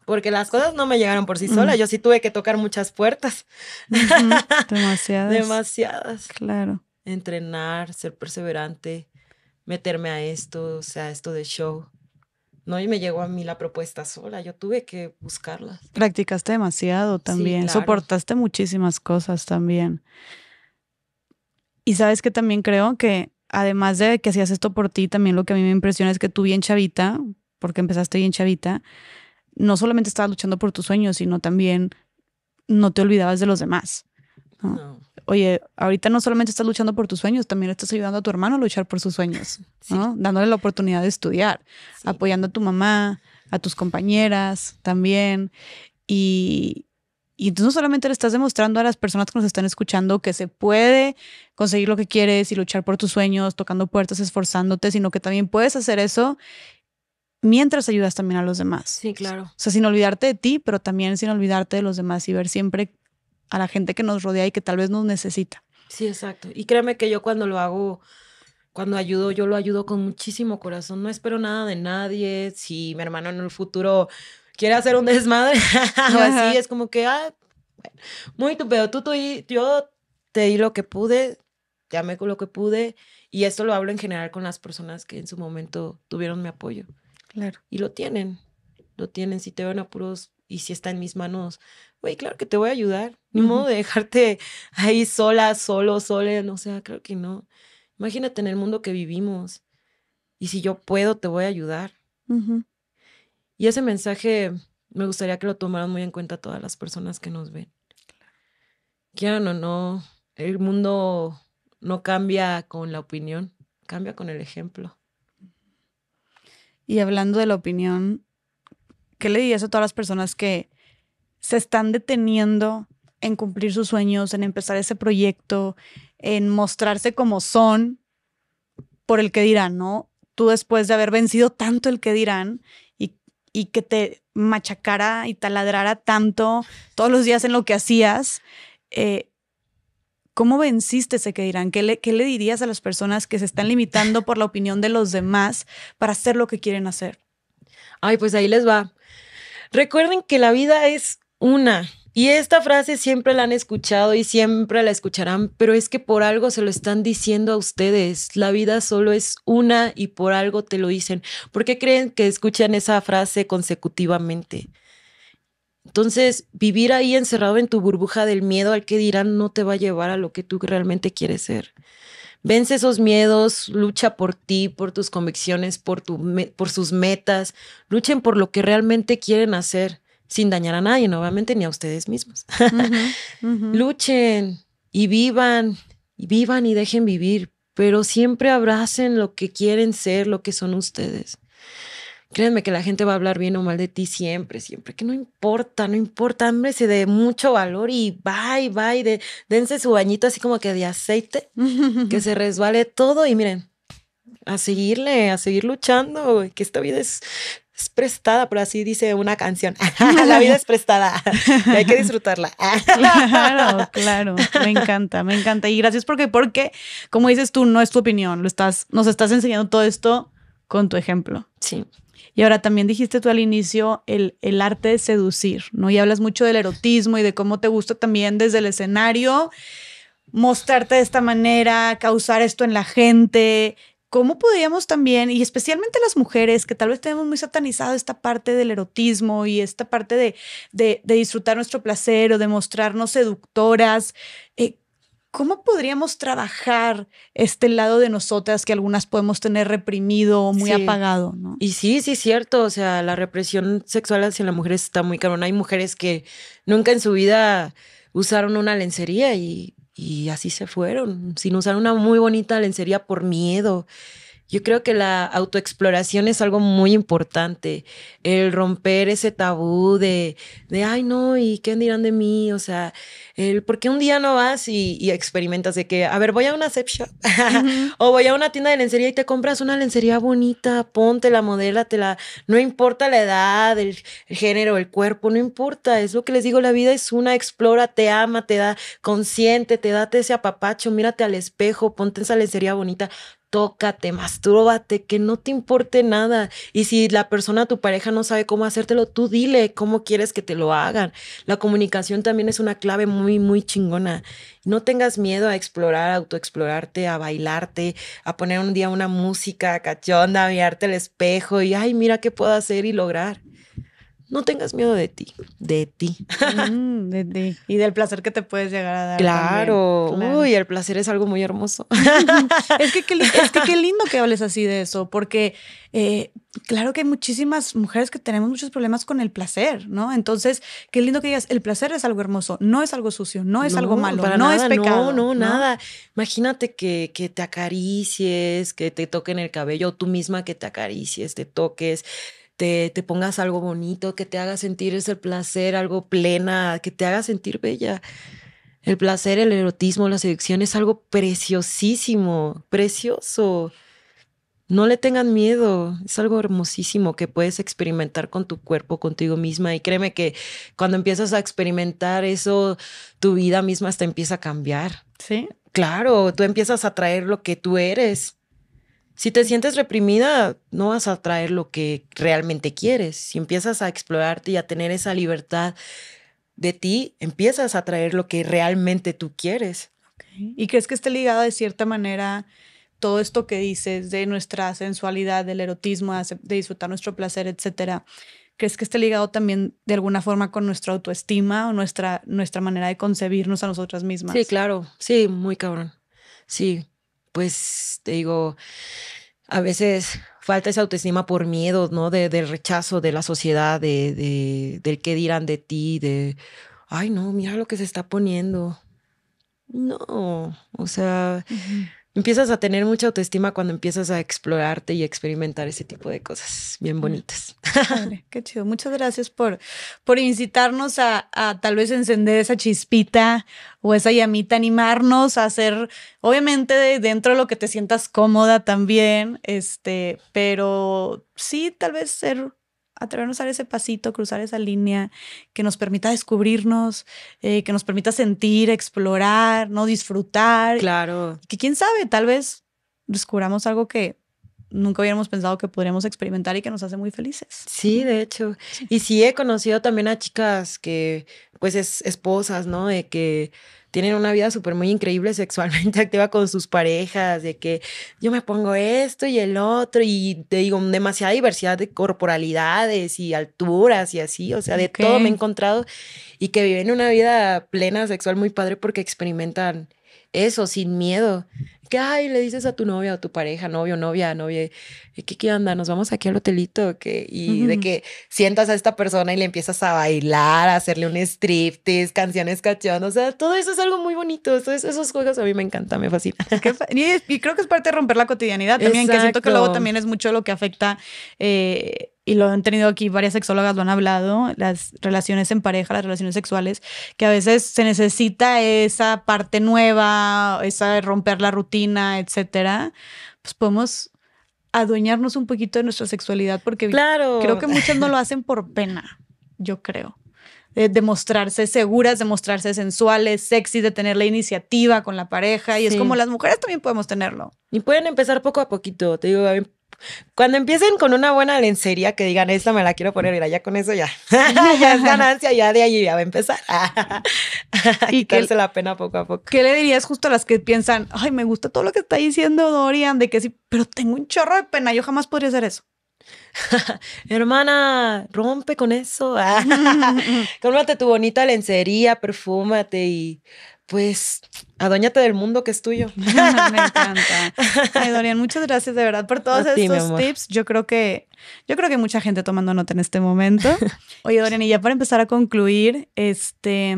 porque las cosas no me llegaron por sí sola Yo sí tuve que tocar muchas puertas. <laughs> Demasiadas. Demasiadas. Claro. Entrenar, ser perseverante, meterme a esto, o sea, esto de show. No, y me llegó a mí la propuesta sola, yo tuve que buscarla Practicaste demasiado también, soportaste muchísimas cosas también. Y sabes que también creo que, además de que hacías esto por ti, también lo que a mí me impresiona es que tú bien chavita, porque empezaste bien chavita, no solamente estabas luchando por tus sueños, sino también no te olvidabas de los demás. Oye, ahorita no solamente estás luchando por tus sueños, también estás ayudando a tu hermano a luchar por sus sueños, <laughs> dándole la oportunidad de estudiar, apoyando a tu mamá, a tus compañeras también. Y, y no solamente le estás demostrando a las personas que nos están escuchando que se puede conseguir lo que quieres y luchar por tus sueños, tocando puertas, esforzándote, sino que también puedes hacer eso mientras ayudas también a los demás. Sí, claro. O sea, sin olvidarte de ti, pero también sin olvidarte de los demás y ver siempre a la gente que nos rodea y que tal vez nos necesita. Sí, exacto. Y créeme que yo cuando lo hago, cuando ayudo, yo lo ayudo con muchísimo corazón. No espero nada de nadie. Si mi hermano en el futuro quiere hacer un desmadre <laughs> o así, es como que, ah, bueno, muy tu Tú, tú, yo te di lo que pude, te amé con lo que pude. Y esto lo hablo en general con las personas que en su momento tuvieron mi apoyo. Y lo tienen, lo tienen, si te ven apuros y si está en mis manos, güey, claro que te voy a ayudar, ni modo de dejarte ahí sola, solo, sola, no sea, creo que no. Imagínate en el mundo que vivimos y si yo puedo, te voy a ayudar. Y ese mensaje me gustaría que lo tomaran muy en cuenta todas las personas que nos ven. Claro. Quieran o no, el mundo no cambia con la opinión, cambia con el ejemplo. Y hablando de la opinión, ¿qué le dirías a todas las personas que se están deteniendo en cumplir sus sueños, en empezar ese proyecto, en mostrarse como son por el que dirán, ¿no? Tú después de haber vencido tanto el que dirán y, que te machacara y taladrara tanto todos los días en lo que hacías, eh, ¿Cómo venciste ese que dirán? ¿Qué le, ¿Qué le dirías a las personas que se están limitando por la opinión de los demás para hacer lo que quieren hacer? Ay, pues ahí les va. Recuerden que la vida es una. Y esta frase siempre la han escuchado y siempre la escucharán, pero es que por algo se lo están diciendo a ustedes. La vida solo es una y por algo te lo dicen. ¿Por qué creen que escuchan esa frase consecutivamente? Entonces, vivir ahí encerrado en tu burbuja del miedo al que dirán no te va a llevar a lo que tú realmente quieres ser. Vence esos miedos, lucha por ti, por tus convicciones, por, tu por sus metas, luchen por lo que realmente quieren hacer, sin dañar a nadie, nuevamente, ni a ustedes mismos. <laughs> Luchen y vivan, y vivan y dejen vivir, pero siempre abracen lo que quieren ser, lo que son ustedes. Créanme que la gente va a hablar bien o mal de ti siempre, siempre, que no importa, no importa, hombre, se de mucho valor y bye, bye, dense su bañito así como que de aceite, que se resbale todo y miren, a seguirle, a seguir luchando, que esta vida es, es prestada, por así dice una canción. <laughs> la vida es prestada. hay que disfrutarla. claro, claro. Me encanta, me encanta. Y gracias porque, porque, como dices tú, no es tu opinión. Lo estás, nos estás enseñando todo esto con tu ejemplo. Sí. Y ahora también dijiste tú al inicio el, el arte de seducir, ¿no? Y hablas mucho del erotismo y de cómo te gusta también desde el escenario mostrarte de esta manera, causar esto en la gente, ¿cómo podríamos también, y especialmente las mujeres, que tal vez tenemos muy satanizado esta parte del erotismo y esta parte de, de, disfrutar nuestro placer o de mostrarnos seductoras, eh, ¿Cómo podríamos trabajar este lado de nosotras que algunas podemos tener reprimido o muy apagado? Y sí, sí, es cierto. O sea, la represión sexual hacia la mujeres está muy carona. Hay mujeres que nunca en su vida usaron una lencería y, y así se fueron, sin usar una muy bonita lencería por miedo. Yo creo que la autoexploración es algo muy importante, el romper ese tabú de, de ay no, ¿y qué dirán de mí? O sea, el por qué un día no vas y, experimentas de que, a ver, voy a una sex <laughs> o voy a una tienda de lencería y te compras una lencería bonita, ponte la modela, te la, no importa la edad, el, género, el cuerpo, no importa, es lo que les digo, la vida es una, explora, te ama, te da consciente, te date ese apapacho, mírate al espejo, ponte esa lencería bonita, tócate, mastúrbate, que no te importe nada. Y si la persona, tu pareja, no sabe cómo hacértelo, tú dile cómo quieres que te lo hagan. La comunicación también es una clave muy, muy chingona. No tengas miedo a explorar, autoexplorarte, a bailarte, a poner un día una música cachonda, a mirarte al espejo y, ay, mira qué puedo hacer y lograr no tengas miedo de ti, de ti. Mm, de ti. Y del placer que te puedes llegar a dar. Claro, uy, el placer es algo muy hermoso. <laughs> es, que, qué, lindo que hables así de eso, porque eh, claro que hay muchísimas mujeres que tenemos muchos problemas con el placer, ¿no? Entonces, qué lindo que digas, el placer es algo hermoso, no es algo sucio, no es algo malo, no es pecado. No, no, nada. Imagínate que, que te acaricies, que te toquen el cabello, tú misma que te acaricies, te toques te, pongas algo bonito, que te haga sentir ese placer, algo plena, que te haga sentir bella. El placer, el erotismo, la seducción es algo preciosísimo, precioso. No le tengan miedo, es algo hermosísimo que puedes experimentar con tu cuerpo, contigo misma. Y créeme que cuando empiezas a experimentar eso, tu vida misma hasta empieza a cambiar. Sí. Claro, tú empiezas a traer lo que tú eres. Si te sientes reprimida, no vas a traer lo que realmente quieres. Si empiezas a explorarte y a tener esa libertad de ti, empiezas a traer lo que realmente tú quieres. ¿Y crees que esté ligado de cierta manera todo esto que dices de nuestra sensualidad, del erotismo, de disfrutar nuestro placer, etcétera? ¿Crees que esté ligado también de alguna forma con nuestra autoestima o nuestra, nuestra manera de concebirnos a nosotras mismas? Sí, claro. Sí, muy cabrón. Sí, pues te digo, a veces falta esa autoestima por miedo, ¿no? De, del rechazo de la sociedad, de, del qué dirán de ti, de, ay, no, mira lo que se está poniendo. No, o sea, empiezas a tener mucha autoestima cuando empiezas a explorarte y experimentar ese tipo de cosas bien bonitas. <laughs> qué chido. Muchas gracias por, por incitarnos a, a, tal vez encender esa chispita o esa llamita, animarnos a hacer, obviamente, dentro de lo que te sientas cómoda también, este, pero sí, tal vez ser atrevernos a dar ese pasito, cruzar esa línea que nos permita descubrirnos, eh, que nos permita sentir, explorar, no disfrutar. Claro. Que quién sabe, tal vez descubramos algo que nunca hubiéramos pensado que podríamos experimentar y que nos hace muy felices. Sí, de hecho. Y sí he conocido también a chicas que, pues, es esposas, ¿no? De que tienen una vida súper muy increíble sexualmente <laughs> activa con sus parejas, de que yo me pongo esto y el otro, y te digo, demasiada diversidad de corporalidades y alturas y así, o sea, de todo me he encontrado y que viven una vida plena sexual muy padre porque experimentan eso, sin miedo. Que, ay, le dices a tu novia o tu pareja, novio, novia, novia, ¿qué, qué onda? Nos vamos aquí al hotelito. que Y de que sientas a esta persona y le empiezas a bailar, a hacerle un striptease, canciones cachón. O sea, todo eso es algo muy bonito. Entonces, esos juegos a mí me encantan, me fascinan. Y, creo que es parte de romper la cotidianidad también, que siento que luego también es mucho lo que afecta. Eh, y lo han tenido aquí, varias sexólogas lo han hablado, las relaciones en pareja, las relaciones sexuales, que a veces se necesita esa parte nueva, esa de romper la rutina, etcétera, pues podemos adueñarnos un poquito de nuestra sexualidad, porque claro. creo que muchas no lo hacen por pena, yo creo. De, mostrarse seguras, de mostrarse sensuales, sexy, de tener la iniciativa con la pareja. Y es como las mujeres también podemos tenerlo. Y pueden empezar poco a poquito. Te digo, cuando empiecen con una buena lencería, que digan, esta me la quiero poner, mira, ya con eso ya, <laughs> ya es ganancia, ya de allí ya va a empezar <laughs> y quitarse que, la pena poco a poco. ¿Qué le dirías justo a las que piensan, ay, me gusta todo lo que está diciendo Dorian, de que sí, pero tengo un chorro de pena, yo jamás podría hacer eso? <laughs> Hermana, rompe con eso. Cómate tu bonita lencería, perfúmate y pues adóñate del mundo que es tuyo. <laughs> Me encanta. <laughs> Ay, Dorian, muchas gracias de verdad por todos estos tips. Yo creo que yo creo que mucha gente tomando nota en este momento. <laughs> Oye, Dorian, y ya para empezar a concluir, este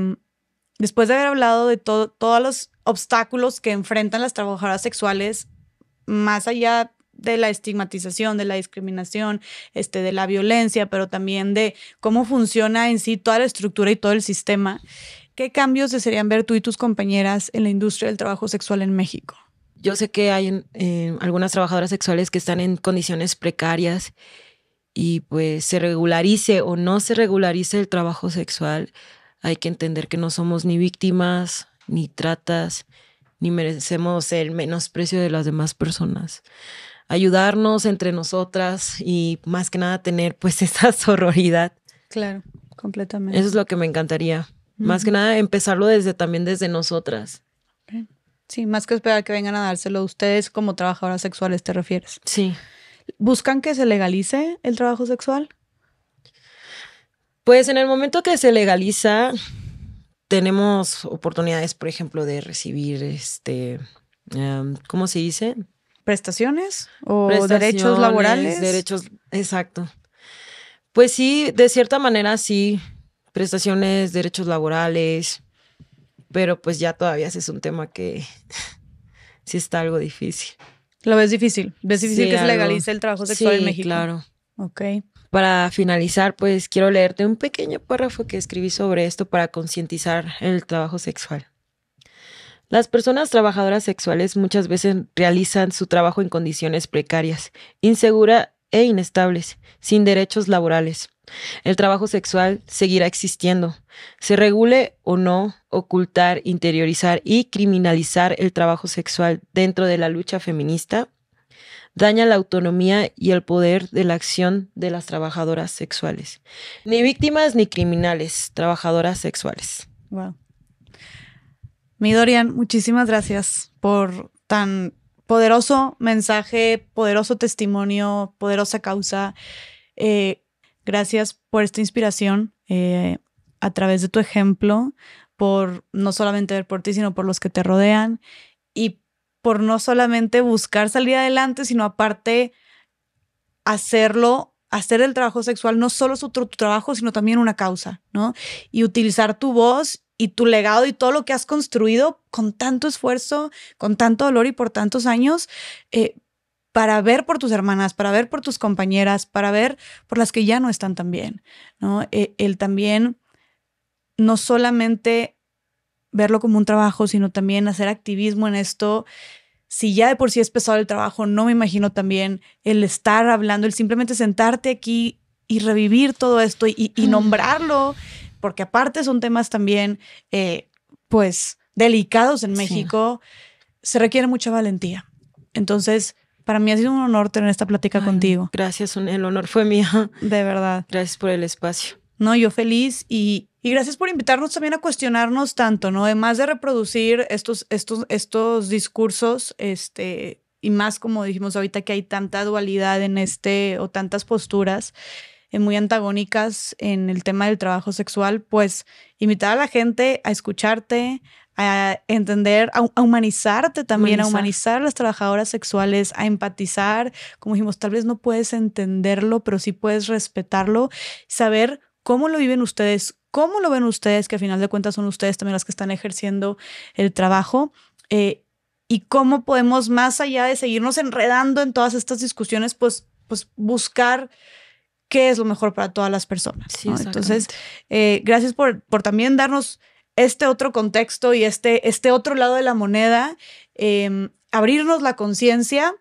después de haber hablado de todo, todos los obstáculos que enfrentan las trabajadoras sexuales más allá de la estigmatización, de la discriminación, este, de la violencia, pero también de cómo funciona en sí toda la estructura y todo el sistema. ¿Qué cambios desearían ver tú y tus compañeras en la industria del trabajo sexual en México? Yo sé que hay eh, algunas trabajadoras sexuales que están en condiciones precarias y pues se regularice o no se regularice el trabajo sexual, hay que entender que no somos ni víctimas, ni tratas, ni merecemos el menosprecio de las demás personas. Ayudarnos entre nosotras y más que nada tener pues <laughs> esa sororidad. Claro, completamente. Eso es lo que me encantaría más que nada, empezarlo desde también desde nosotras. Sí, más que esperar que vengan a dárselo ustedes como trabajadoras sexuales, ¿te refieres? Sí. ¿Buscan que se legalice el trabajo sexual? Pues en el momento que se legaliza, tenemos oportunidades, por ejemplo, de recibir este, em, ¿cómo se dice? Prestaciones o derechos laborales. Derechos, exacto. Pues sí, de cierta manera sí prestaciones, derechos laborales, pero pues ya todavía es un tema que <laughs> sí está algo difícil. Lo ves difícil, ves difícil que se legalice el trabajo sexual en México. Claro. Ok. Para finalizar, pues quiero leerte un pequeño párrafo que escribí sobre esto para concientizar el trabajo sexual. Las personas trabajadoras sexuales muchas veces realizan su trabajo en condiciones precarias, inseguras e inestables, sin derechos laborales. El trabajo sexual seguirá existiendo. Se regule o no ocultar, interiorizar y criminalizar el trabajo sexual dentro de la lucha feminista daña la autonomía y el poder de la acción de las trabajadoras sexuales. Ni víctimas ni criminales, trabajadoras sexuales. Wow. Mi Dorian, muchísimas gracias por tan poderoso mensaje, poderoso testimonio, poderosa causa. Eh, Gracias por esta inspiración eh, a través de tu ejemplo, por no solamente ver por ti, sino por los que te rodean y por no solamente buscar salir adelante, sino aparte hacerlo hacer el trabajo sexual no solo su, tu, trabajo, sino también una causa, ¿no? Y utilizar tu voz y tu legado y todo lo que has construido con tanto esfuerzo, con tanto dolor y por tantos años, eh, para ver por tus hermanas, para ver por tus compañeras, para ver por las que ya no están tan bien, ¿no? E, el también no solamente verlo como un trabajo, sino también hacer activismo en esto. Si ya de por sí es pesado el trabajo, no me imagino también el estar hablando, el simplemente sentarte aquí y revivir todo esto y, nombrarlo, porque aparte son temas también, eh, pues, delicados en México, se requiere mucha valentía. Entonces, para mí ha sido un honor tener esta plática contigo. Gracias, el honor fue mío. <laughs> De verdad. Gracias por el espacio. No, yo feliz y, gracias por invitarnos también a cuestionarnos tanto, ¿no? Además de reproducir estos, estos, estos discursos, este, y más como dijimos ahorita que hay tanta dualidad en este, o tantas posturas eh, muy antagónicas en el tema del trabajo sexual, pues invitar a la gente a escucharte, a entender, a, humanizarte también, a humanizar a las trabajadoras sexuales, a empatizar, como dijimos, tal vez no puedes entenderlo, pero sí puedes respetarlo, saber cómo lo viven ustedes, cómo lo ven ustedes, que a final de cuentas son ustedes también las que están ejerciendo el trabajo. Eh, y cómo podemos, más allá de seguirnos enredando en todas estas discusiones, pues, pues buscar qué es lo mejor para todas las personas. Sí, Entonces, eh, gracias por, por también darnos este otro contexto y este, este otro lado de la moneda, em, abrirnos la conciencia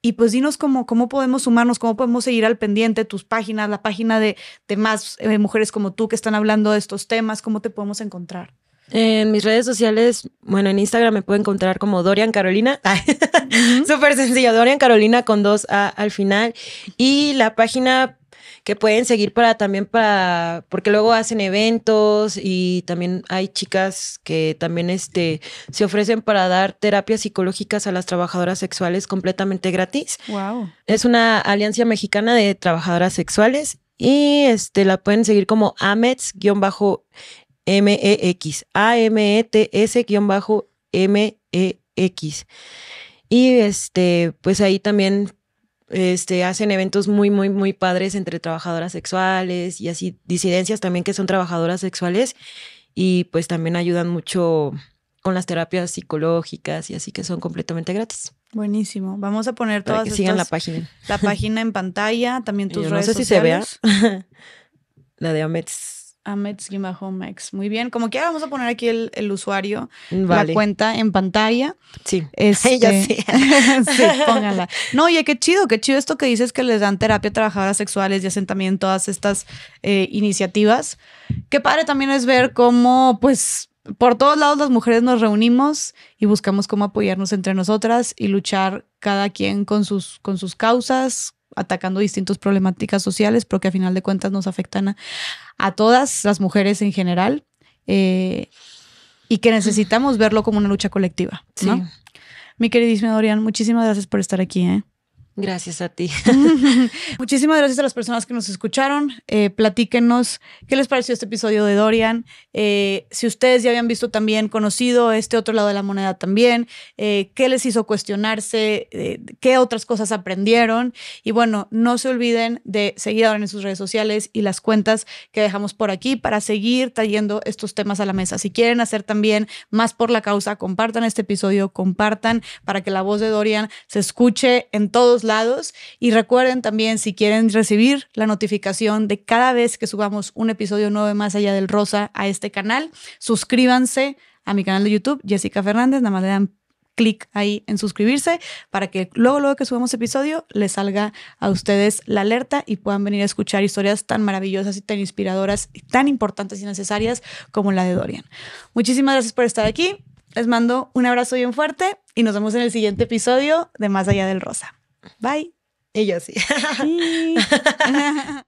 y pues dinos cómo, cómo podemos sumarnos, cómo podemos seguir al pendiente tus páginas, la página de, de más eh, mujeres como tú que están hablando de estos temas, cómo te podemos encontrar. En mis redes sociales, bueno, en Instagram me puedo encontrar como Dorian Carolina. <laughs> Súper sencillo, Dorian Carolina con dos A al final. Y la página que pueden seguir para también para, porque luego hacen eventos y también hay chicas que también este, se ofrecen para dar terapias psicológicas a las trabajadoras sexuales completamente gratis. Wow. Es una alianza mexicana de trabajadoras sexuales y este, la pueden seguir como AMETS-MEX, A-M-E-T-S-MEX. Y este, pues ahí también este, hacen eventos muy, muy, muy padres entre trabajadoras sexuales y así disidencias también que son trabajadoras sexuales y pues también ayudan mucho con las terapias psicológicas y así que son completamente gratis. Buenísimo. Vamos a poner todas Para que la página. La página en pantalla, también <laughs> tus Yo redes No sé si se vea. <laughs> la de Amets Amets homex Muy bien. Como quiera, vamos a poner aquí el, usuario, la cuenta en pantalla. Sí. <laughs> Este, <laughs> sí. sí, No, oye, qué chido, qué chido esto que dices que les dan terapia a trabajadoras sexuales y hacen también todas estas eh, iniciativas. Qué padre también es ver cómo, pues, por todos lados las mujeres nos reunimos y buscamos cómo apoyarnos entre nosotras y luchar cada quien con sus, con sus causas, atacando distintas problemáticas sociales, porque que a final de cuentas nos afectan a, todas las mujeres en general eh, y que necesitamos verlo como una lucha colectiva. Sí. Mi queridísima Dorian, muchísimas gracias por estar aquí. ¿eh? Gracias a ti. <laughs> Muchísimas gracias a las personas que nos escucharon. Eh, platíquenos qué les pareció este episodio de Dorian. Eh, si ustedes ya habían visto también, conocido este otro lado de la moneda también, eh, qué les hizo cuestionarse, qué otras cosas aprendieron. Y bueno, no se olviden de seguir ahora en sus redes sociales y las cuentas que dejamos por aquí para seguir trayendo estos temas a la mesa. Si quieren hacer también más por la causa, compartan este episodio, compartan para que la voz de Dorian se escuche en todos lados. Y recuerden también, si quieren recibir la notificación de cada vez que subamos un episodio nuevo de Más Allá del Rosa a este canal, suscríbanse a mi canal de YouTube, Jessica Fernández. Nada más le dan clic ahí en suscribirse para que luego, luego que subamos episodio, les salga a ustedes la alerta y puedan venir a escuchar historias tan maravillosas y tan inspiradoras y tan importantes y necesarias como la de Dorian. Muchísimas gracias por estar aquí. Les mando un abrazo bien fuerte y nos vemos en el siguiente episodio de Más Allá del Rosa bye. Y yo sí. sí. <laughs>